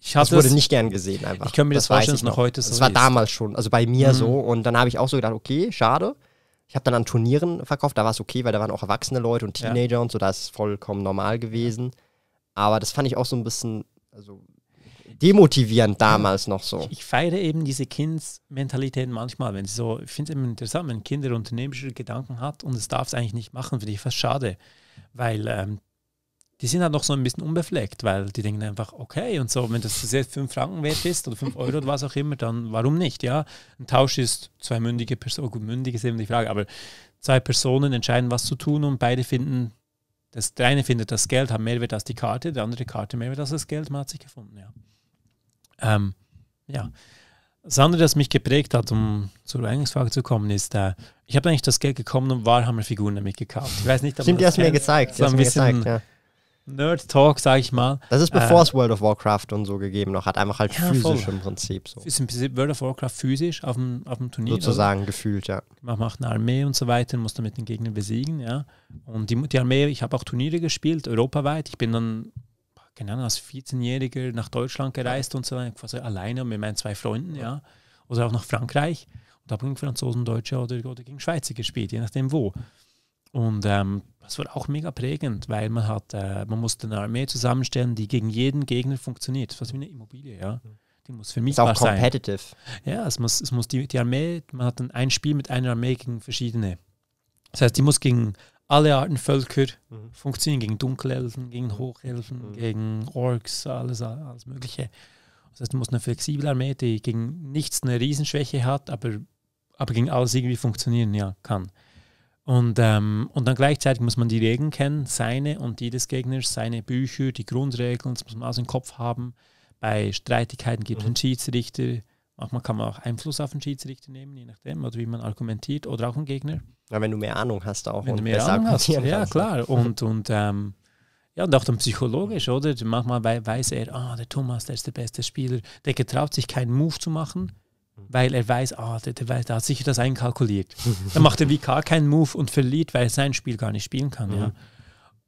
ich das wurde das, nicht gern gesehen einfach. Ich kann mir das, das vorstellen, dass noch heute so Das war ist. damals schon, also bei mir mhm. so. Und dann habe ich auch so gedacht, okay, schade. Ich habe dann an Turnieren verkauft, da war es okay, weil da waren auch erwachsene Leute und Teenager ja. und so, da ist vollkommen normal gewesen. Aber das fand ich auch so ein bisschen, also demotivierend damals noch so. Ich, ich feiere eben diese Kindsmentalität manchmal, wenn sie so, ich finde es immer interessant, wenn ein Kind unternehmerische Gedanken hat und es darf es eigentlich nicht machen, finde ich fast schade. Weil ähm, die sind halt noch so ein bisschen unbefleckt, weil die denken einfach, okay, und so, wenn das jetzt 5 Franken wert ist oder 5 Euro oder was auch immer, dann warum nicht, ja? Ein Tausch ist zwei mündige Personen, gut, mündig ist eben die Frage, aber zwei Personen entscheiden, was zu tun und beide finden, das, der eine findet das Geld hat mehr wert als die Karte, der andere Karte mehr wert als das Geld, man hat sich gefunden, ja. Ähm, ja. Das andere, das mich geprägt hat, um zur Eingangsfrage zu kommen, ist, äh, ich habe eigentlich das Geld gekommen und Warhammer-Figuren damit gekauft. Ich weiß nicht, ob Stimmt, du hast mir gezeigt. So ein bisschen, gezeigt, ja Nerd Talk, sage ich mal. Das ist bevor äh, es World of Warcraft und so gegeben noch hat, einfach halt ja, physisch voll. im Prinzip. So. Ist im Prinzip World of Warcraft physisch auf dem, auf dem Turnier. Sozusagen oder? gefühlt, ja. Man macht eine Armee und so weiter und muss damit den Gegner besiegen, ja. Und die, die Armee, ich habe auch Turniere gespielt, europaweit. Ich bin dann, keine Ahnung, als 14-Jähriger nach Deutschland gereist und so weiter, quasi alleine mit meinen zwei Freunden, ja. Oder auch nach Frankreich. Und da habe ich gegen Franzosen, Deutsche oder, oder gegen Schweizer gespielt, je nachdem wo. Und ähm, das war auch mega prägend, weil man hat, äh, man musste eine Armee zusammenstellen, die gegen jeden Gegner funktioniert. Das Fast wie eine Immobilie, ja. Die muss für mich sein. Ist auch competitive. Sein. Ja, es muss, es muss die, die Armee, man hat dann ein Spiel mit einer Armee gegen verschiedene. Das heißt, die muss gegen alle Arten Völker mhm. funktionieren, gegen Dunkelelfen, gegen mhm. Hochelfen, mhm. gegen Orks, alles, alles Mögliche. Das heißt, du musst eine flexible Armee, die gegen nichts eine Riesenschwäche hat, aber, aber gegen alles irgendwie funktionieren ja, kann. Und, ähm, und dann gleichzeitig muss man die Regeln kennen, seine und die des Gegners, seine Bücher, die Grundregeln, das muss man alles im Kopf haben. Bei Streitigkeiten gibt es mhm. einen Schiedsrichter, manchmal kann man auch Einfluss auf den Schiedsrichter nehmen, je nachdem, oder wie man argumentiert, oder auch einen Gegner. Ja, wenn du mehr Ahnung hast auch. Wenn und du mehr Ahnung hast, ja ne? klar. Und, und, ähm, ja, und auch dann psychologisch, oder? Manchmal weiß er, oh, der Thomas, der ist der beste Spieler, der getraut sich keinen Move zu machen Mhm. weil er weiß, ah, der, der, der hat sicher das einkalkuliert. Dann macht er wie VK keinen Move und verliert, weil er sein Spiel gar nicht spielen kann. Mhm. Ja.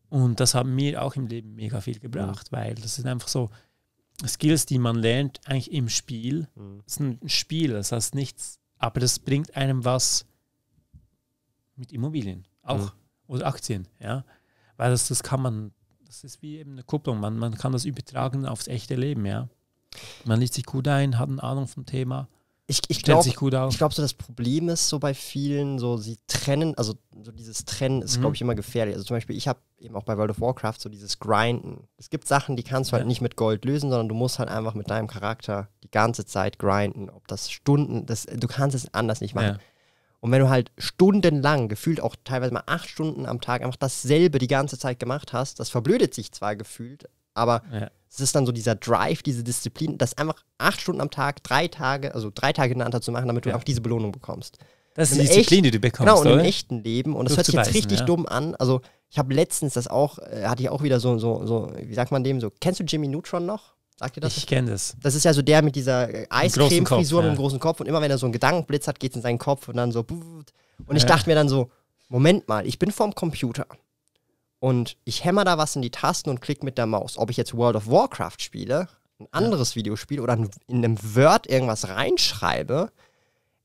Und das hat mir auch im Leben mega viel gebracht, mhm. weil das sind einfach so Skills, die man lernt eigentlich im Spiel. Es mhm. ist ein Spiel, das heißt nichts, aber das bringt einem was mit Immobilien auch mhm. oder Aktien, ja. Weil das, das kann man, das ist wie eben eine Kupplung, man, man kann das übertragen aufs echte Leben, ja. Man liest sich gut ein, hat eine Ahnung vom Thema ich, ich glaube, glaub, so das Problem ist so bei vielen, so sie trennen, also so dieses Trennen ist, mhm. glaube ich, immer gefährlich. Also zum Beispiel, ich habe eben auch bei World of Warcraft so dieses Grinden. Es gibt Sachen, die kannst du halt ja. halt nicht mit Gold lösen, sondern du musst halt einfach mit deinem Charakter die ganze Zeit grinden. Ob das Stunden, das, du kannst es anders nicht machen. Ja. Und wenn du halt stundenlang, gefühlt auch teilweise mal acht Stunden am Tag, einfach dasselbe die ganze Zeit gemacht hast, das verblödet sich zwar gefühlt, aber ja es ist dann so dieser Drive, diese Disziplin, das einfach acht Stunden am Tag, drei Tage, also drei Tage hintereinander zu machen, damit du ja. auch diese Belohnung bekommst. Das ist die Disziplin, echt, die du bekommst. Genau, oder? im echten Leben. Und das hört sich jetzt richtig ja. dumm an. Also, ich habe letztens das auch, äh, hatte ich auch wieder so, so, so, wie sagt man dem so, kennst du Jimmy Neutron noch? Sagt ihr das? Ich kenne das. Das ist ja so der mit dieser äh, Eiscreme-Frisur ja. mit dem großen Kopf. Und immer wenn er so einen Gedankenblitz hat, geht es in seinen Kopf und dann so. Und ich dachte mir dann so, Moment mal, ich bin vorm Computer und ich hämmer da was in die Tasten und klicke mit der Maus. Ob ich jetzt World of Warcraft spiele, ein anderes ja. Videospiel oder in einem Word irgendwas reinschreibe,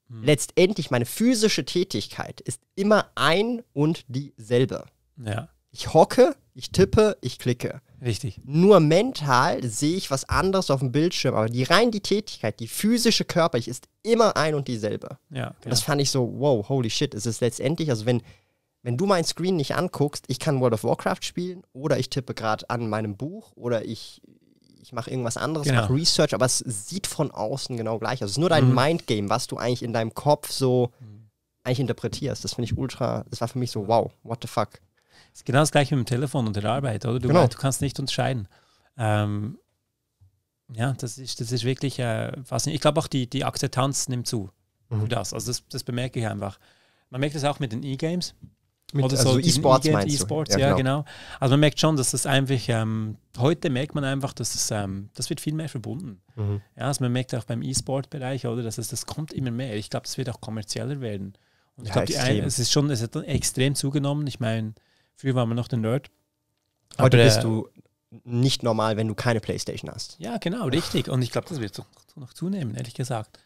hm. letztendlich meine physische Tätigkeit ist immer ein und dieselbe. Ja. Ich hocke, ich tippe, ich klicke. Richtig. Nur mental sehe ich was anderes auf dem Bildschirm, aber die rein die Tätigkeit, die physische Körper, ich ist immer ein und dieselbe. Ja, und das fand ich so, wow, holy shit, es ist letztendlich, also wenn wenn du meinen Screen nicht anguckst, ich kann World of Warcraft spielen oder ich tippe gerade an meinem Buch oder ich, ich mache irgendwas anderes, genau. mache Research, aber es sieht von außen genau gleich aus. Es ist nur dein mhm. Mindgame, was du eigentlich in deinem Kopf so mhm. eigentlich interpretierst. Das finde ich ultra, das war für mich so, wow, what the fuck. Das ist genau das gleiche mit dem Telefon und der Arbeit, oder? Du, genau. du kannst nicht unterscheiden. Ähm, ja, das ist, das ist wirklich äh, faszinierend. Ich glaube auch, die, die Akzeptanz nimmt zu mhm. das. Also das, das bemerke ich einfach. Man merkt das auch mit den E-Games. Mit, Oder also so E-Sports meinst E-Sports, ja, ja genau. genau. Also man merkt schon, dass das einfach, ähm, heute merkt man einfach, dass das, ähm, das wird viel mehr verbunden. Mhm. Ja, also man merkt auch beim E-Sport-Bereich, oder, dass es, das kommt immer mehr. Ich glaube, das wird auch kommerzieller werden. Und ich ja, glaube, es ist schon, es hat extrem zugenommen. Ich meine, früher waren wir noch der Nerd. Heute bist äh, du nicht normal, wenn du keine Playstation hast. Ja, genau, richtig. Und ich glaube, das wird so, noch zunehmen, ehrlich gesagt.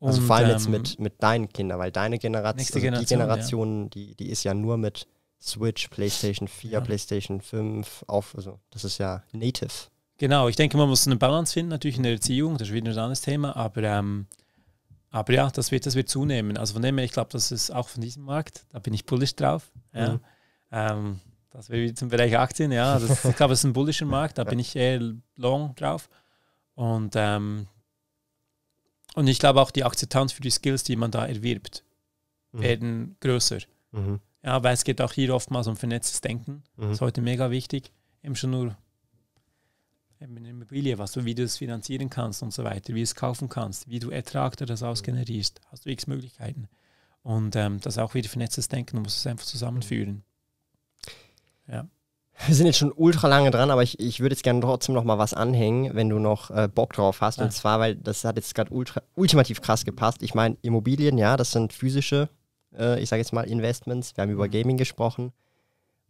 Also und, vor allem jetzt ähm, mit, mit deinen Kindern, weil deine Generation, also Generation die Generation, ja. die, die ist ja nur mit Switch, PlayStation 4, ja. PlayStation 5 auf, also das ist ja native. Genau, ich denke, man muss eine Balance finden, natürlich in der Erziehung, das ist wieder ein anderes Thema, aber, ähm, aber ja, das wird, das wird zunehmen. Also von dem her, ich glaube, das ist auch von diesem Markt, da bin ich bullish drauf. Ja. Mhm. Ähm, das wäre wieder zum Bereich 18, ja. Das, ich glaube, es ist ein bullischer Markt, da bin ich eher long drauf. Und ähm, und ich glaube auch die Akzeptanz für die Skills, die man da erwirbt, mhm. werden größer. Mhm. Ja, weil es geht auch hier oftmals um vernetztes Denken. Mhm. Das ist heute mega wichtig. Eben schon nur eben eine Immobilie, was du, wie du es finanzieren kannst und so weiter, wie du es kaufen kannst, wie du Ertrag daraus mhm. ausgenerierst. Hast du x Möglichkeiten. Und ähm, das auch wieder vernetztes Denken, du musst es einfach mhm. zusammenführen. Ja wir sind jetzt schon ultra lange dran, aber ich, ich würde jetzt gerne trotzdem noch mal was anhängen, wenn du noch äh, Bock drauf hast. Ja. Und zwar, weil das hat jetzt gerade ultimativ krass gepasst. Ich meine, Immobilien, ja, das sind physische, äh, ich sage jetzt mal, Investments. Wir haben über mhm. Gaming gesprochen.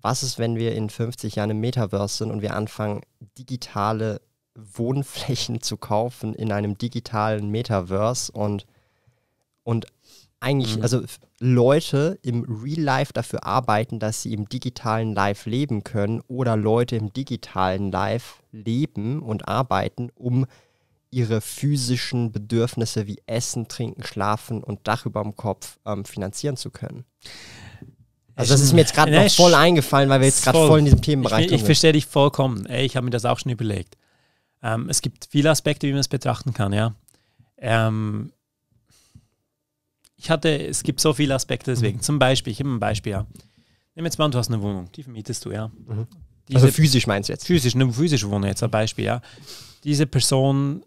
Was ist, wenn wir in 50 Jahren im Metaverse sind und wir anfangen, digitale Wohnflächen zu kaufen in einem digitalen Metaverse und, und eigentlich, mhm. also Leute im Real Life dafür arbeiten, dass sie im digitalen Life leben können oder Leute im digitalen Life leben und arbeiten, um ihre physischen Bedürfnisse wie Essen, Trinken, Schlafen und Dach über dem Kopf ähm, finanzieren zu können. Also das ist mir jetzt gerade noch äh, voll eingefallen, weil wir jetzt gerade voll in diesem Themenbereich ich, sind. Ich verstehe dich vollkommen. Ey, ich habe mir das auch schon überlegt. Ähm, es gibt viele Aspekte, wie man es betrachten kann, ja. Ähm, ich hatte, es gibt so viele Aspekte deswegen. Mhm. Zum Beispiel, ich habe ein Beispiel, ja. Nimm jetzt mal an, du hast eine Wohnung, die vermietest du, ja. Mhm. also physisch meinst du jetzt? Physisch, eine physische Wohnung jetzt ein Beispiel, ja. Diese Person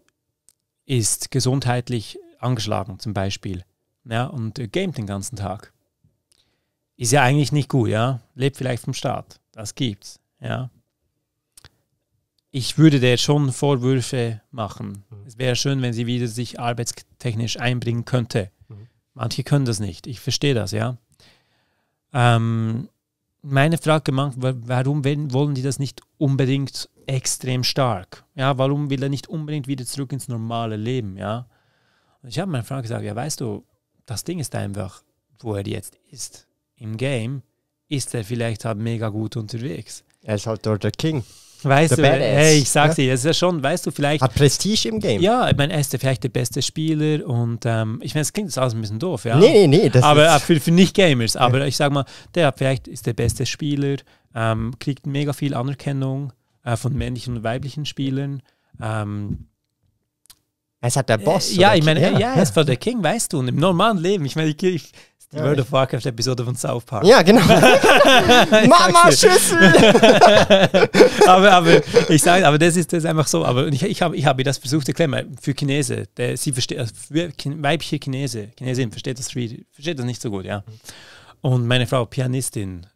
ist gesundheitlich angeschlagen, zum Beispiel, ja, und äh, gamet den ganzen Tag. Ist ja eigentlich nicht gut, ja. Lebt vielleicht vom Staat. Das gibt's, ja. Ich würde dir jetzt schon Vorwürfe machen. Mhm. Es wäre schön, wenn sie wieder sich arbeitstechnisch einbringen könnte. Mhm. Manche können das nicht. Ich verstehe das, ja. Ähm, meine Frage manchmal, warum wollen die das nicht unbedingt extrem stark? Ja, warum will er nicht unbedingt wieder zurück ins normale Leben, ja? Und ich habe meiner Frau gesagt, ja, weißt du, das Ding ist einfach, wo er jetzt ist. Im Game ist er vielleicht halt mega gut unterwegs. Er ist halt dort der King. Weißt der du, hey, ich sag's ja? dir, das ist ja schon, weißt du, vielleicht. Hat Prestige im Game. Ja, ich meine, er ist vielleicht der beste Spieler und ähm, ich meine, es klingt jetzt alles ein bisschen doof, ja. Nee, nee, nee. Das aber für, für Nicht-Gamers, aber ja. ich sag mal, der vielleicht ist der beste Spieler, ähm, kriegt mega viel Anerkennung äh, von männlichen und weiblichen Spielern. Ähm, es hat der äh, Boss. Äh, ja, ich meine, ja, ja, er ist voll der King, weißt du, und im normalen Leben, ich meine, ich, ich die ja, World of Warcraft-Episode von South Park. Ja, genau. Mama, Schüssel! aber, aber ich sage, aber das ist, das einfach so. Aber ich, ich habe ich hab das versucht zu erklären, für Chinesen, der, sie versteht, also für weibliche Chinesen, Chinesin versteht das, versteht das nicht so gut, ja. Und meine Frau, Pianistin,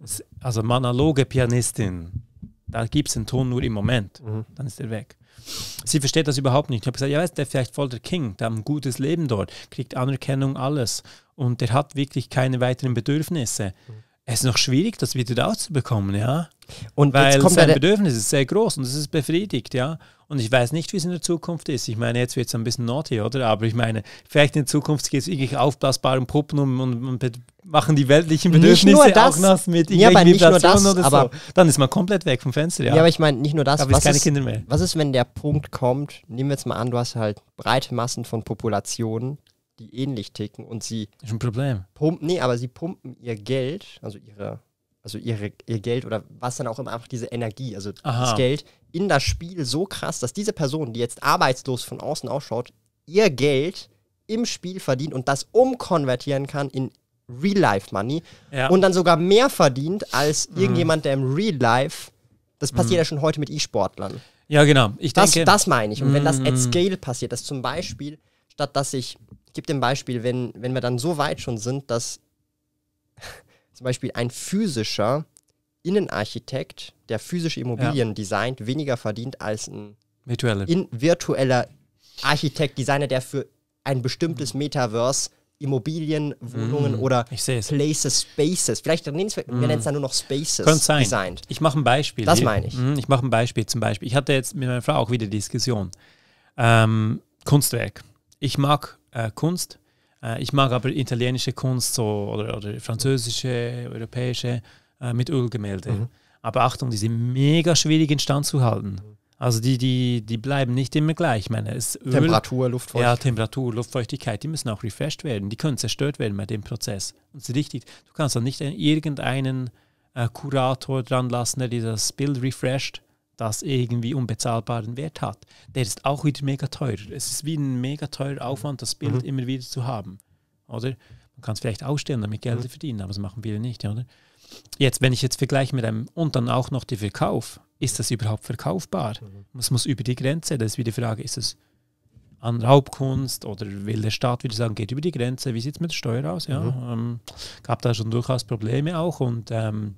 also analoge Pianistin, da gibt es einen Ton nur im Moment, mhm. dann ist er weg. Sie versteht das überhaupt nicht. Ich habe gesagt, ja, weißt der vielleicht voll der King, der hat ein gutes Leben dort, kriegt Anerkennung, alles. Und der hat wirklich keine weiteren Bedürfnisse. Mhm. Es ist noch schwierig, das wieder rauszubekommen, ja. Und Weil sein Bedürfnis ist sehr groß und es ist befriedigt, ja. Und ich weiß nicht, wie es in der Zukunft ist. Ich meine, jetzt wird es ein bisschen naughty, oder? Aber ich meine, vielleicht in der Zukunft geht es wirklich aufblasbaren Puppen und, und, und machen die weltlichen Bedürfnisse das, auch noch mit ja, aber nicht nur das, oder so. Dann ist man komplett weg vom Fenster. Ja, ja aber ich meine, nicht nur das. Aber was, keine ist, Kinder mehr. was ist, wenn der Punkt kommt, nehmen wir jetzt mal an, du hast halt breite Massen von Populationen, die ähnlich ticken und sie... Ist ein Problem. Pumpen, nee, aber sie pumpen ihr Geld, also ihre... Also ihre, ihr Geld oder was dann auch immer, einfach diese Energie, also Aha. das Geld in das Spiel so krass, dass diese Person, die jetzt arbeitslos von außen ausschaut, ihr Geld im Spiel verdient und das umkonvertieren kann in Real-Life-Money ja. und dann sogar mehr verdient als mhm. irgendjemand, der im Real-Life, das passiert mhm. ja schon heute mit E-Sportlern. Ja, genau. Ich denke, das meine ich. Und wenn das at mhm. scale passiert, dass zum Beispiel, statt dass ich, ich gebe dem Beispiel, wenn, wenn wir dann so weit schon sind, dass zum Beispiel ein physischer Innenarchitekt, der physische Immobilien ja. designt, weniger verdient als ein Virtuelle. in, virtueller Architekt, Designer, der für ein bestimmtes Metaverse Immobilien, Wohnungen mm, oder Places, Spaces. Vielleicht nennen es, wir mm. es dann nur noch Spaces. Könnte sein. Designed. Ich mache ein Beispiel. Das meine ich. Mm, ich mache ein Beispiel zum Beispiel. Ich hatte jetzt mit meiner Frau auch wieder Diskussion. Ähm, Kunstwerk. Ich mag äh, Kunst. Äh, ich mag aber italienische Kunst so, oder, oder französische, europäische äh, mit Ölgemälde. Mhm. Aber Achtung, die sind mega schwierig in Stand zu halten. Mhm. Also die, die, die bleiben nicht immer gleich. Ich meine, es Öl, Temperatur, Luftfeuchtigkeit. Ja, Temperatur, Luftfeuchtigkeit, die müssen auch refreshed werden. Die können zerstört werden bei dem Prozess. Und es ist richtig, du kannst dann nicht irgendeinen äh, Kurator dran lassen, der dir das Bild refresht, das irgendwie unbezahlbaren Wert hat. Der ist auch wieder mega teuer. Es ist wie ein mega teurer Aufwand, das Bild mhm. immer wieder zu haben. Oder? Man kann es vielleicht ausstellen, damit Geld mhm. verdienen, aber das machen viele nicht, oder? Jetzt, wenn ich jetzt vergleiche mit einem und dann auch noch die Verkauf, ist das überhaupt verkaufbar? Mhm. Es muss über die Grenze, das ist wieder die Frage, ist es an Raubkunst oder will der Staat wieder sagen, geht über die Grenze, wie sieht es mit der Steuer aus? Ja, mhm. ähm, gab da schon durchaus Probleme auch und ähm,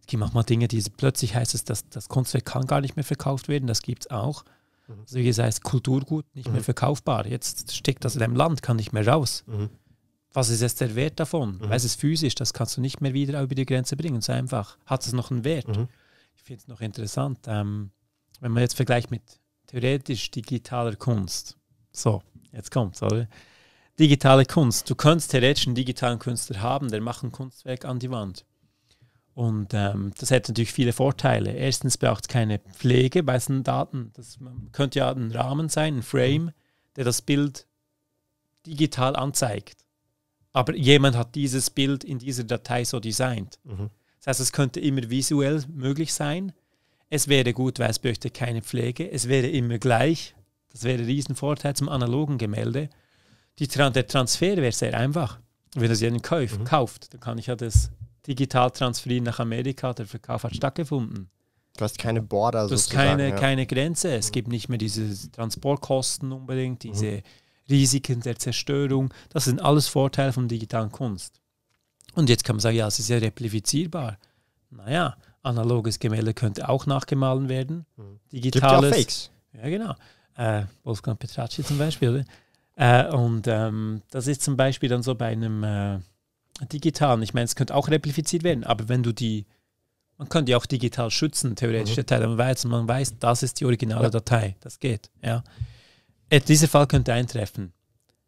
es gibt manchmal Dinge, die plötzlich heißt es, dass das Kunstwerk kann gar nicht mehr verkauft werden, das gibt es auch. Mhm. Also wie gesagt, Kulturgut nicht mhm. mehr verkaufbar. Jetzt steckt das in einem Land, kann nicht mehr raus. Mhm. Was ist jetzt der Wert davon? Mhm. Weil es ist physisch, das kannst du nicht mehr wieder über die Grenze bringen, so einfach. Hat es noch einen Wert? Mhm finde es noch interessant, ähm, wenn man jetzt vergleicht mit theoretisch digitaler Kunst. So, jetzt kommt's, oder? Digitale Kunst. Du könntest theoretisch einen digitalen Künstler haben, der macht ein Kunstwerk an die Wand. Und ähm, das hätte natürlich viele Vorteile. Erstens braucht es keine Pflege bei seinen Daten. Das könnte ja ein Rahmen sein, ein Frame, der das Bild digital anzeigt. Aber jemand hat dieses Bild in dieser Datei so designt. Mhm. Das heißt, es könnte immer visuell möglich sein. Es wäre gut, weil es bräuchte keine Pflege. Es wäre immer gleich. Das wäre ein Riesenvorteil zum analogen Gemälde. Die, der Transfer wäre sehr einfach. Wenn das jemand kauf, mhm. kauft, dann kann ich ja das digital transferieren nach Amerika. Der Verkauf hat stattgefunden. Du hast keine Border Du hast keine, ja. keine Grenze. Es mhm. gibt nicht mehr diese Transportkosten unbedingt, mhm. diese mhm. Risiken der Zerstörung. Das sind alles Vorteile von digitalen Kunst. Und jetzt kann man sagen, ja, es ist ja replizierbar. Naja, analoges Gemälde könnte auch nachgemahlen werden. Digitales. Mhm. Gibt ja, Fakes. ja genau. Äh, Wolfgang Petracci zum Beispiel. Äh, und ähm, das ist zum Beispiel dann so bei einem äh, digitalen. Ich meine, es könnte auch repliziert werden, aber wenn du die, man könnte ja auch digital schützen, theoretisch, mhm. Teil, man weiß, man weiß, das ist die originale Datei. Das geht. Ja. Äh, dieser Fall könnte eintreffen.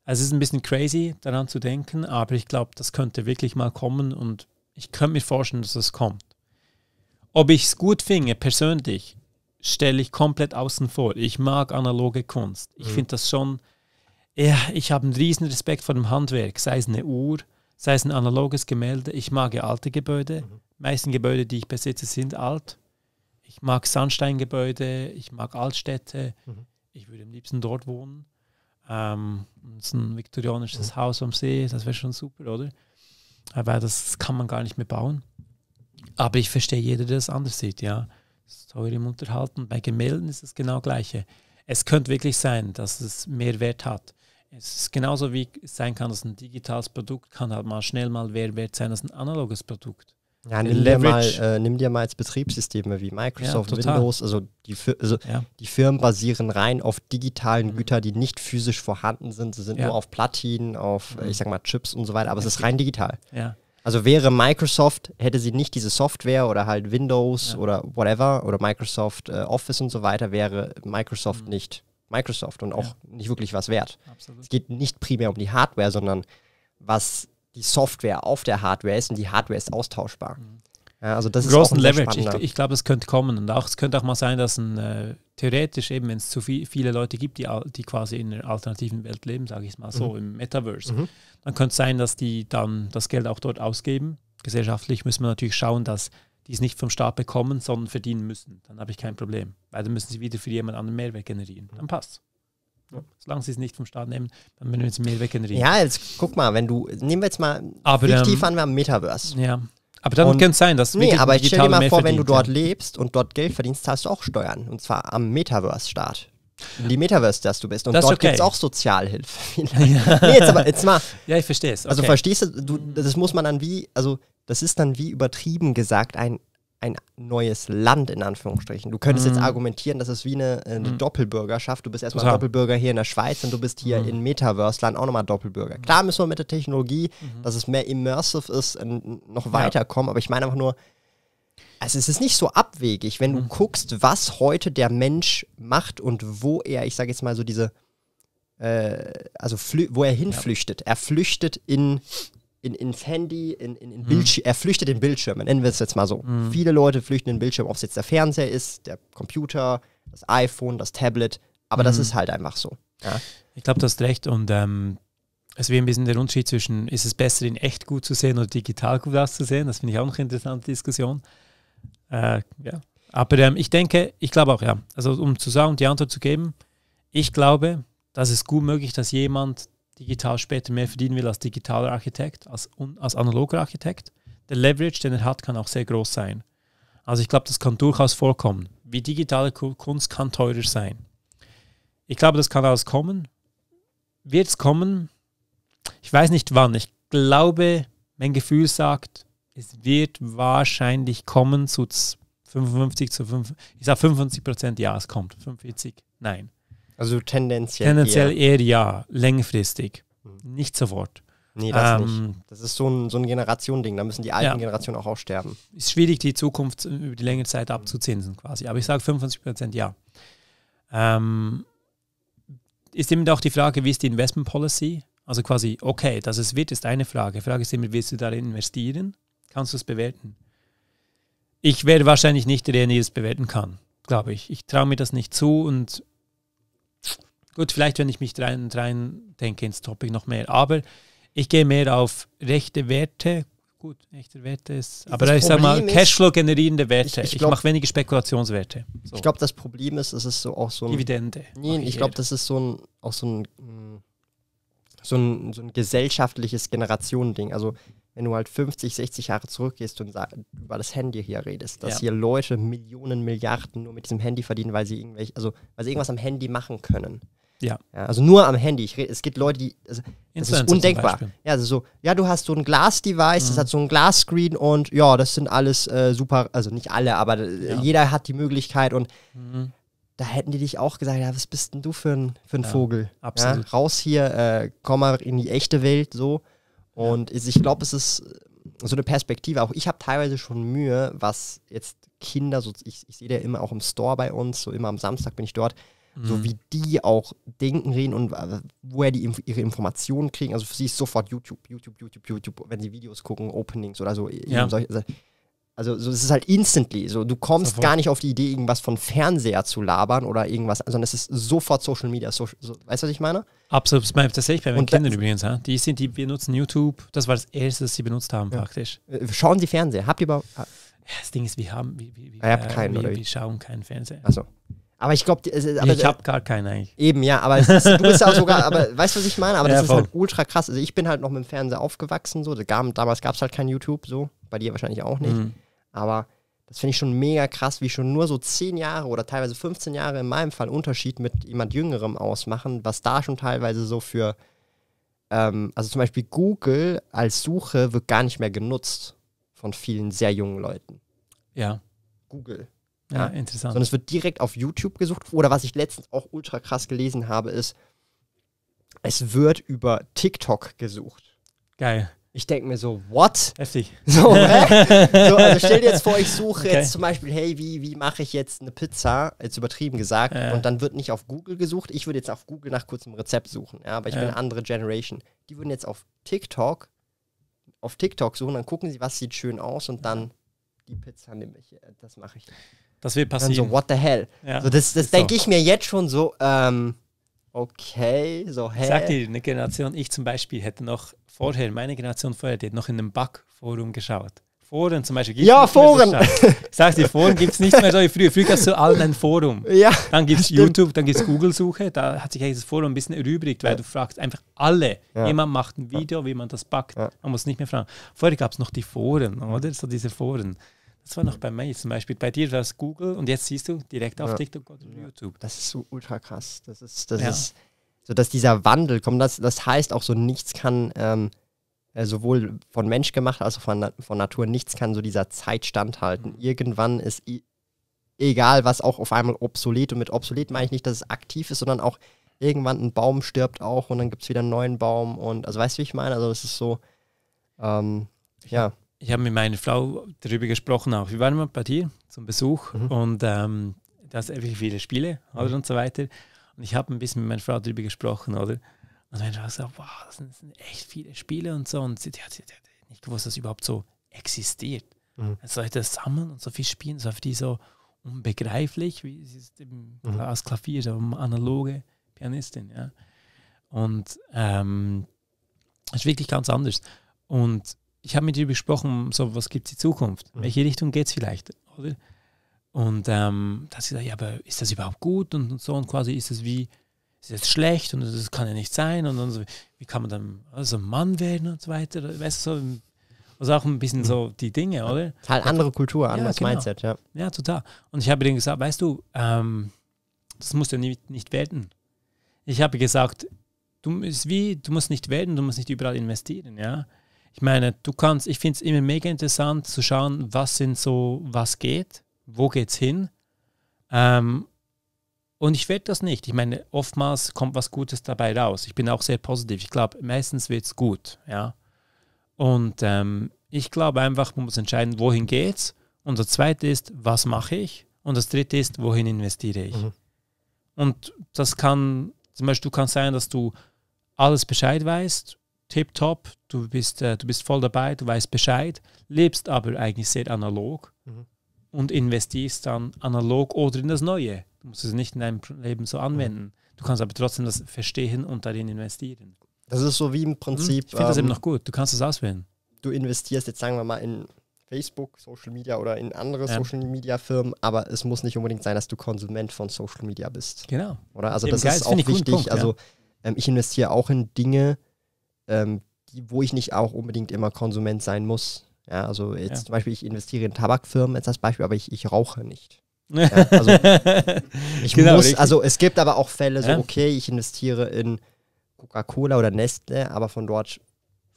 Also es ist ein bisschen crazy, daran zu denken, aber ich glaube, das könnte wirklich mal kommen und ich könnte mir vorstellen, dass es das kommt. Ob ich es gut finde, persönlich, stelle ich komplett außen vor. Ich mag analoge Kunst. Ich mhm. finde das schon, ja, ich habe einen riesen Respekt vor dem Handwerk, sei es eine Uhr, sei es ein analoges Gemälde. Ich mag ja alte Gebäude. Mhm. Die meisten Gebäude, die ich besitze, sind alt. Ich mag Sandsteingebäude, ich mag Altstädte. Mhm. Ich würde am liebsten dort wohnen. Ähm, es ist ein viktorianisches mhm. Haus am See, das wäre schon super, oder? Weil das kann man gar nicht mehr bauen. Aber ich verstehe jeder, der das anders sieht, ja. Das ist teuer im Unterhalten. Bei Gemälden ist es genau gleiche. Es könnte wirklich sein, dass es mehr Wert hat. Es ist genauso wie es sein kann, dass ein digitales Produkt kann halt mal schnell mal mehr Wert sein als ein analoges Produkt. Ja, nimm dir, mal, äh, nimm dir mal als Betriebssysteme wie Microsoft, ja, Windows, also, die, also ja. die Firmen basieren rein auf digitalen mhm. Gütern, die nicht physisch vorhanden sind. Sie sind ja. nur auf Platinen, auf, äh, mhm. ich sag mal, Chips und so weiter, aber es ist rein digital. Ja. Also wäre Microsoft, hätte sie nicht diese Software oder halt Windows oder whatever oder Microsoft äh, Office und so weiter, wäre Microsoft mhm. nicht Microsoft und auch nicht wirklich was wert. Absolut. Es geht nicht primär um die Hardware, sondern was die Software auf der Hardware ist und die Hardware ist austauschbar. Mhm. Ja, also das Großen ist auch Leverage. Ich, ich glaube, es könnte kommen. Und auch, es könnte auch mal sein, dass ein, äh, theoretisch eben, wenn es zu viel, viele Leute gibt, die, die quasi in einer alternativen Welt leben, sage ich es mal so, mhm. im Metaverse, mhm. dann könnte es sein, dass die dann das Geld auch dort ausgeben. Gesellschaftlich müssen wir natürlich schauen, dass die es nicht vom Staat bekommen, sondern verdienen müssen. Dann habe ich kein Problem. Weil dann müssen sie wieder für jemand anderen Mehrwert generieren. Dann mhm. passt es. Solange sie es nicht vom Staat nehmen, dann würden wir jetzt mehr wegenerien. Ja, jetzt guck mal, wenn du, nehmen wir jetzt mal aber, fiktiv ähm, an, wir haben Metaverse. Ja. Aber dann könnte es sein, dass Nee, aber ich stell dir mal vor, verdient, wenn du dort ja. lebst und dort Geld verdienst, zahlst du auch Steuern. Und zwar am Metaverse-Staat. Die Metaverse, das du bist. Und das dort okay. gibt es auch Sozialhilfe. Ja. nee, jetzt, aber, jetzt mal. Ja, ich verstehe es. Also okay. Also verstehst du, du, das muss man dann wie, also das ist dann wie übertrieben gesagt ein ein neues Land in Anführungsstrichen. Du könntest mhm. jetzt argumentieren, dass es wie eine, äh, eine mhm. Doppelbürgerschaft. Du bist erstmal Total. Doppelbürger hier in der Schweiz und du bist hier mhm. in Metaverse-Land auch nochmal Doppelbürger. Klar müssen wir mit der Technologie, mhm. dass es mehr immersive ist, noch weiterkommen, ja. aber ich meine einfach nur, also es ist nicht so abwegig, wenn du mhm. guckst, was heute der Mensch macht und wo er, ich sage jetzt mal so diese, äh, also wo er hinflüchtet. Ja. Er flüchtet in in, ins Handy, in, in, in mhm. er flüchtet den Bildschirm, nennen wir es jetzt mal so. Mhm. Viele Leute flüchten den Bildschirm, ob es jetzt der Fernseher ist, der Computer, das iPhone, das Tablet, aber mhm. das ist halt einfach so. Ja. Ich glaube, du hast recht und ähm, es wäre ein bisschen der Unterschied zwischen, ist es besser, ihn echt gut zu sehen oder digital gut auszusehen? Das finde ich auch noch eine interessante Diskussion. Äh, ja. Aber ähm, ich denke, ich glaube auch, ja. Also um zu sagen, die Antwort zu geben, ich glaube, dass es gut möglich, dass jemand, digital später mehr verdienen will als digitaler Architekt, als, als analoger Architekt, der Leverage, den er hat, kann auch sehr groß sein. Also ich glaube, das kann durchaus vorkommen. Wie digitale Kunst kann teurer sein. Ich glaube, das kann alles kommen. Wird es kommen? Ich weiß nicht wann. Ich glaube, mein Gefühl sagt, es wird wahrscheinlich kommen zu 55 zu 5, ich sage 55 Prozent, ja, es kommt. 45, nein. Also tendenziell. Tendenziell eher, eher ja, längfristig. Mhm. Nicht sofort. Nee, das ähm, nicht. Das ist so ein, so ein Generationending. Da müssen die alten ja. Generationen auch aussterben. Ist schwierig, die Zukunft äh, über die längere Zeit abzuzinsen quasi. Aber ich sage 25 Prozent ja. Ähm, ist eben auch die Frage, wie ist die Investment Policy? Also quasi, okay, dass es wird, ist eine Frage. Die Frage ist immer, willst du darin investieren? Kannst du es bewerten? Ich werde wahrscheinlich nicht derjenige, der es bewerten kann, glaube ich. Ich traue mir das nicht zu und Gut, vielleicht, wenn ich mich rein, rein denke ins Topic noch mehr. Aber ich gehe mehr auf rechte Werte. Gut, rechte Werte ist. Aber ich sage mal, Cashflow-generierende Werte. Ich, ich, ich mache wenige Spekulationswerte. So. Ich glaube, das Problem ist, es ist so auch so ein. Dividende. Nee, ich, ich glaube, das ist so ein. Auch so ein so ein, so ein gesellschaftliches Generationending. Also wenn du halt 50, 60 Jahre zurückgehst und über das Handy hier redest, dass ja. hier Leute Millionen, Milliarden nur mit diesem Handy verdienen, weil sie irgendwelche, also weil sie irgendwas am Handy machen können. Ja. ja. Also nur am Handy. Ich red, es gibt Leute, die. Also, das ist undenkbar. Ja, also so, ja, du hast so ein Glas-Device, mhm. das hat so ein Glasscreen und ja, das sind alles äh, super, also nicht alle, aber äh, ja. jeder hat die Möglichkeit und mhm. da hätten die dich auch gesagt, ja, was bist denn du für ein, für ein ja, Vogel? Absolut. raus hier, äh, komm mal in die echte Welt so. Und ich glaube, es ist äh, so eine Perspektive. Auch ich habe teilweise schon Mühe, was jetzt Kinder, so ich, ich sehe ja immer auch im Store bei uns, so immer am Samstag bin ich dort, so mhm. wie die auch denken, reden und äh, woher die Inf ihre Informationen kriegen. Also für sie ist sofort YouTube, YouTube, YouTube, YouTube, wenn sie Videos gucken, Openings oder so. Ja. Solche, also, so, es ist halt instantly. So, du kommst sofort. gar nicht auf die Idee, irgendwas von Fernseher zu labern oder irgendwas, sondern es ist sofort Social Media. Social, so, weißt du, was ich meine? Absolut. Das tatsächlich bei meinen Kindern übrigens. Ja. Die sind, die benutzen YouTube. Das war das Erste, was sie benutzt haben, ja. praktisch. Äh, äh, schauen sie Fernseher. Habt ihr überhaupt... das Ding ist, wir haben, wir, wir, ah, äh, wir, äh, wir, wir schauen keinen Fernseher. Achso. Aber ich glaube, ich habe gar keinen eigentlich. Eben, ja, aber ist, du bist auch sogar, aber weißt du, was ich meine? Aber das ja, ist halt ultra krass. Also ich bin halt noch mit dem Fernseher aufgewachsen, so. Damals gab es halt kein YouTube, so. Bei dir wahrscheinlich auch nicht. Mhm. Aber das finde ich schon mega krass, wie schon nur so 10 Jahre oder teilweise 15 Jahre in meinem Fall Unterschied mit jemand Jüngerem ausmachen, was da schon teilweise so für, ähm, also zum Beispiel Google als Suche wird gar nicht mehr genutzt von vielen sehr jungen Leuten. Ja. Google. Ja, ja, interessant. Sondern es wird direkt auf YouTube gesucht. Oder was ich letztens auch ultra krass gelesen habe, ist, es wird über TikTok gesucht. Geil. Ich denke mir so, what? Heftig. So, hä? so, also stell dir jetzt vor, ich suche okay. jetzt zum Beispiel, hey, wie, wie mache ich jetzt eine Pizza? Jetzt übertrieben gesagt. Ja. Und dann wird nicht auf Google gesucht. Ich würde jetzt auf Google nach kurzem Rezept suchen. Ja, aber ich ja. bin eine andere Generation. Die würden jetzt auf TikTok, auf TikTok suchen, dann gucken sie, was sieht schön aus und dann die Pizza nehme ich. Äh, das mache ich. Das wird passieren. Und so, what the hell? Ja. So, das das denke ich mir jetzt schon so, ähm, okay, so hell. Ich sag dir, eine Generation, ich zum Beispiel hätte noch vorher, meine Generation vorher, die hätte noch in einem Bug-Forum geschaut. Foren zum Beispiel. Gibt's ja, Foren! So Sagst du, Foren gibt es nicht mehr so wie früher. Früher gab es so allen ein Forum. Ja, dann gibt es YouTube, dann gibt es Google-Suche. Da hat sich eigentlich das Forum ein bisschen erübrigt, weil ja. du fragst einfach alle. Ja. Jemand macht ein Video, wie man das backt. Ja. Man muss nicht mehr fragen. Vorher gab es noch die Foren, oder? So diese Foren. Das war noch bei Mail zum Beispiel. Bei dir war es Google und jetzt siehst du direkt auf ja. TikTok und YouTube. Das ist so ultra krass. Das ist, das ja. ist so, dass dieser Wandel kommt. Das, das heißt auch so, nichts kann ähm, äh, sowohl von Mensch gemacht als auch von, von Natur, nichts kann so dieser Zeit standhalten. Mhm. Irgendwann ist egal, was auch auf einmal obsolet und mit obsolet meine ich nicht, dass es aktiv ist, sondern auch irgendwann ein Baum stirbt auch und dann gibt es wieder einen neuen Baum und also weißt du, wie ich meine? Also das ist so, ähm, ja ich habe mit meiner Frau darüber gesprochen auch. Wir waren mal bei dir zum Besuch mhm. und ähm, da sind wirklich viele Spiele oder, mhm. und so weiter. Und ich habe ein bisschen mit meiner Frau darüber gesprochen, oder? Und meine Frau sagt, wow, das sind, das sind, echt viele Spiele und so. Und sie hat, sie hat nicht gewusst, dass das überhaupt so existiert. Mhm. Also dass Leute sammeln und so viel spielen, so für die so unbegreiflich, wie sie ist im, mhm. als Klavier, so eine analoge Pianistin, ja. Und ähm, ist wirklich ganz anders. Und ich habe mit ihr besprochen, so was gibt es die Zukunft? In mhm. welche Richtung geht es vielleicht? Oder? Und ähm, dass sie sagt, ja, aber ist das überhaupt gut und, und so und quasi ist es wie, ist es schlecht und das kann ja nicht sein und, und so, wie kann man dann also Mann werden und so weiter, weißt du, so, also auch ein bisschen mhm. so die Dinge, oder? Halt andere Kultur, anderes ja, genau. Mindset, ja. Ja, total. Und ich habe denen gesagt, weißt du, ähm, das musst du nicht, nicht werden. Ich habe gesagt, du, ist wie, du musst nicht werden, du musst nicht überall investieren, ja ich meine, du kannst, ich finde es immer mega interessant zu schauen, was sind so, was geht, wo geht's hin. Ähm, und ich werde das nicht. Ich meine, oftmals kommt was Gutes dabei raus. Ich bin auch sehr positiv. Ich glaube, meistens wird es gut, ja. Und ähm, ich glaube einfach, man muss entscheiden, wohin geht's. Und das zweite ist, was mache ich? Und das dritte ist, wohin investiere ich? Mhm. Und das kann, zum Beispiel, du kannst sein, dass du alles Bescheid weißt tipptopp, du bist, äh, du bist voll dabei, du weißt Bescheid, lebst aber eigentlich sehr analog mhm. und investierst dann analog oder in das Neue. Du musst es nicht in deinem Leben so anwenden. Mhm. Du kannst aber trotzdem das verstehen und darin investieren. Das ist so wie im Prinzip. Mhm. Ich finde ähm, das eben ähm, noch gut. Du kannst es auswählen. Du investierst jetzt, sagen wir mal, in Facebook, Social Media oder in andere ja. Social Media Firmen, aber es muss nicht unbedingt sein, dass du Konsument von Social Media bist. Genau. Oder? Also, Eben das geil, ist das auch wichtig. Punkt, also, ähm, ich investiere auch in Dinge, ähm, die, wo ich nicht auch unbedingt immer Konsument sein muss. Ja, also jetzt ja. zum Beispiel, ich investiere in Tabakfirmen als das Beispiel, aber ich, ich rauche nicht. Ja, also ich genau, muss, also es gibt aber auch Fälle, so okay, ich investiere in Coca-Cola oder Nestle, aber von dort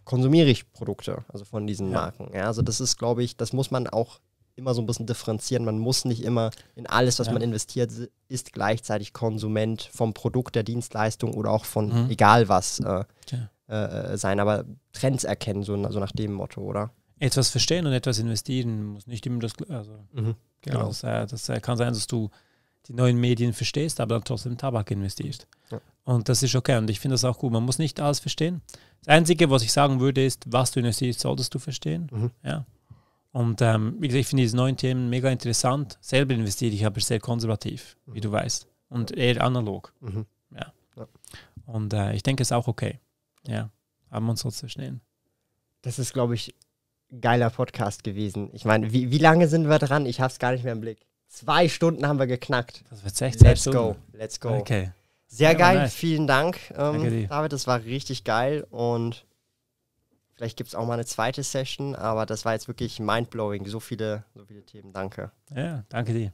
konsumiere ich Produkte, also von diesen Marken. Ja, also das ist, glaube ich, das muss man auch immer so ein bisschen differenzieren. Man muss nicht immer in alles, was ja. man investiert, ist gleichzeitig Konsument vom Produkt, der Dienstleistung oder auch von mhm. egal was. Äh, ja. Äh, sein, aber Trends erkennen, so, so, nach dem Motto, oder? Etwas verstehen und etwas investieren muss nicht immer das. Also, mhm, genau. genau. Das, äh, das, äh, kann sein, dass du die neuen Medien verstehst, aber dann trotzdem Tabak investierst. Ja. Und das ist okay. Und ich finde das auch gut. Man muss nicht alles verstehen. Das Einzige, was ich sagen würde, ist, was du investierst, solltest du verstehen. Mhm. Ja. Und ähm, wie gesagt, ich finde diese neuen Themen mega interessant. Selber investiere ich aber sehr konservativ, mhm. wie du weißt. Und eher analog. Mhm. Ja. ja. Und äh, ich denke, es ist auch okay. Ja, haben uns so zu ihnen. Das ist, glaube ich, geiler Podcast gewesen. Ich meine, wie, wie lange sind wir dran? Ich habe es gar nicht mehr im Blick. Zwei Stunden haben wir geknackt. Das wird 16 Let's Stunden. go, let's go. Okay. Sehr ja, geil, nice. vielen Dank, ähm, David. Das war richtig geil und vielleicht gibt es auch mal eine zweite Session, aber das war jetzt wirklich mindblowing. So viele, so viele Themen. Danke. Ja, danke dir.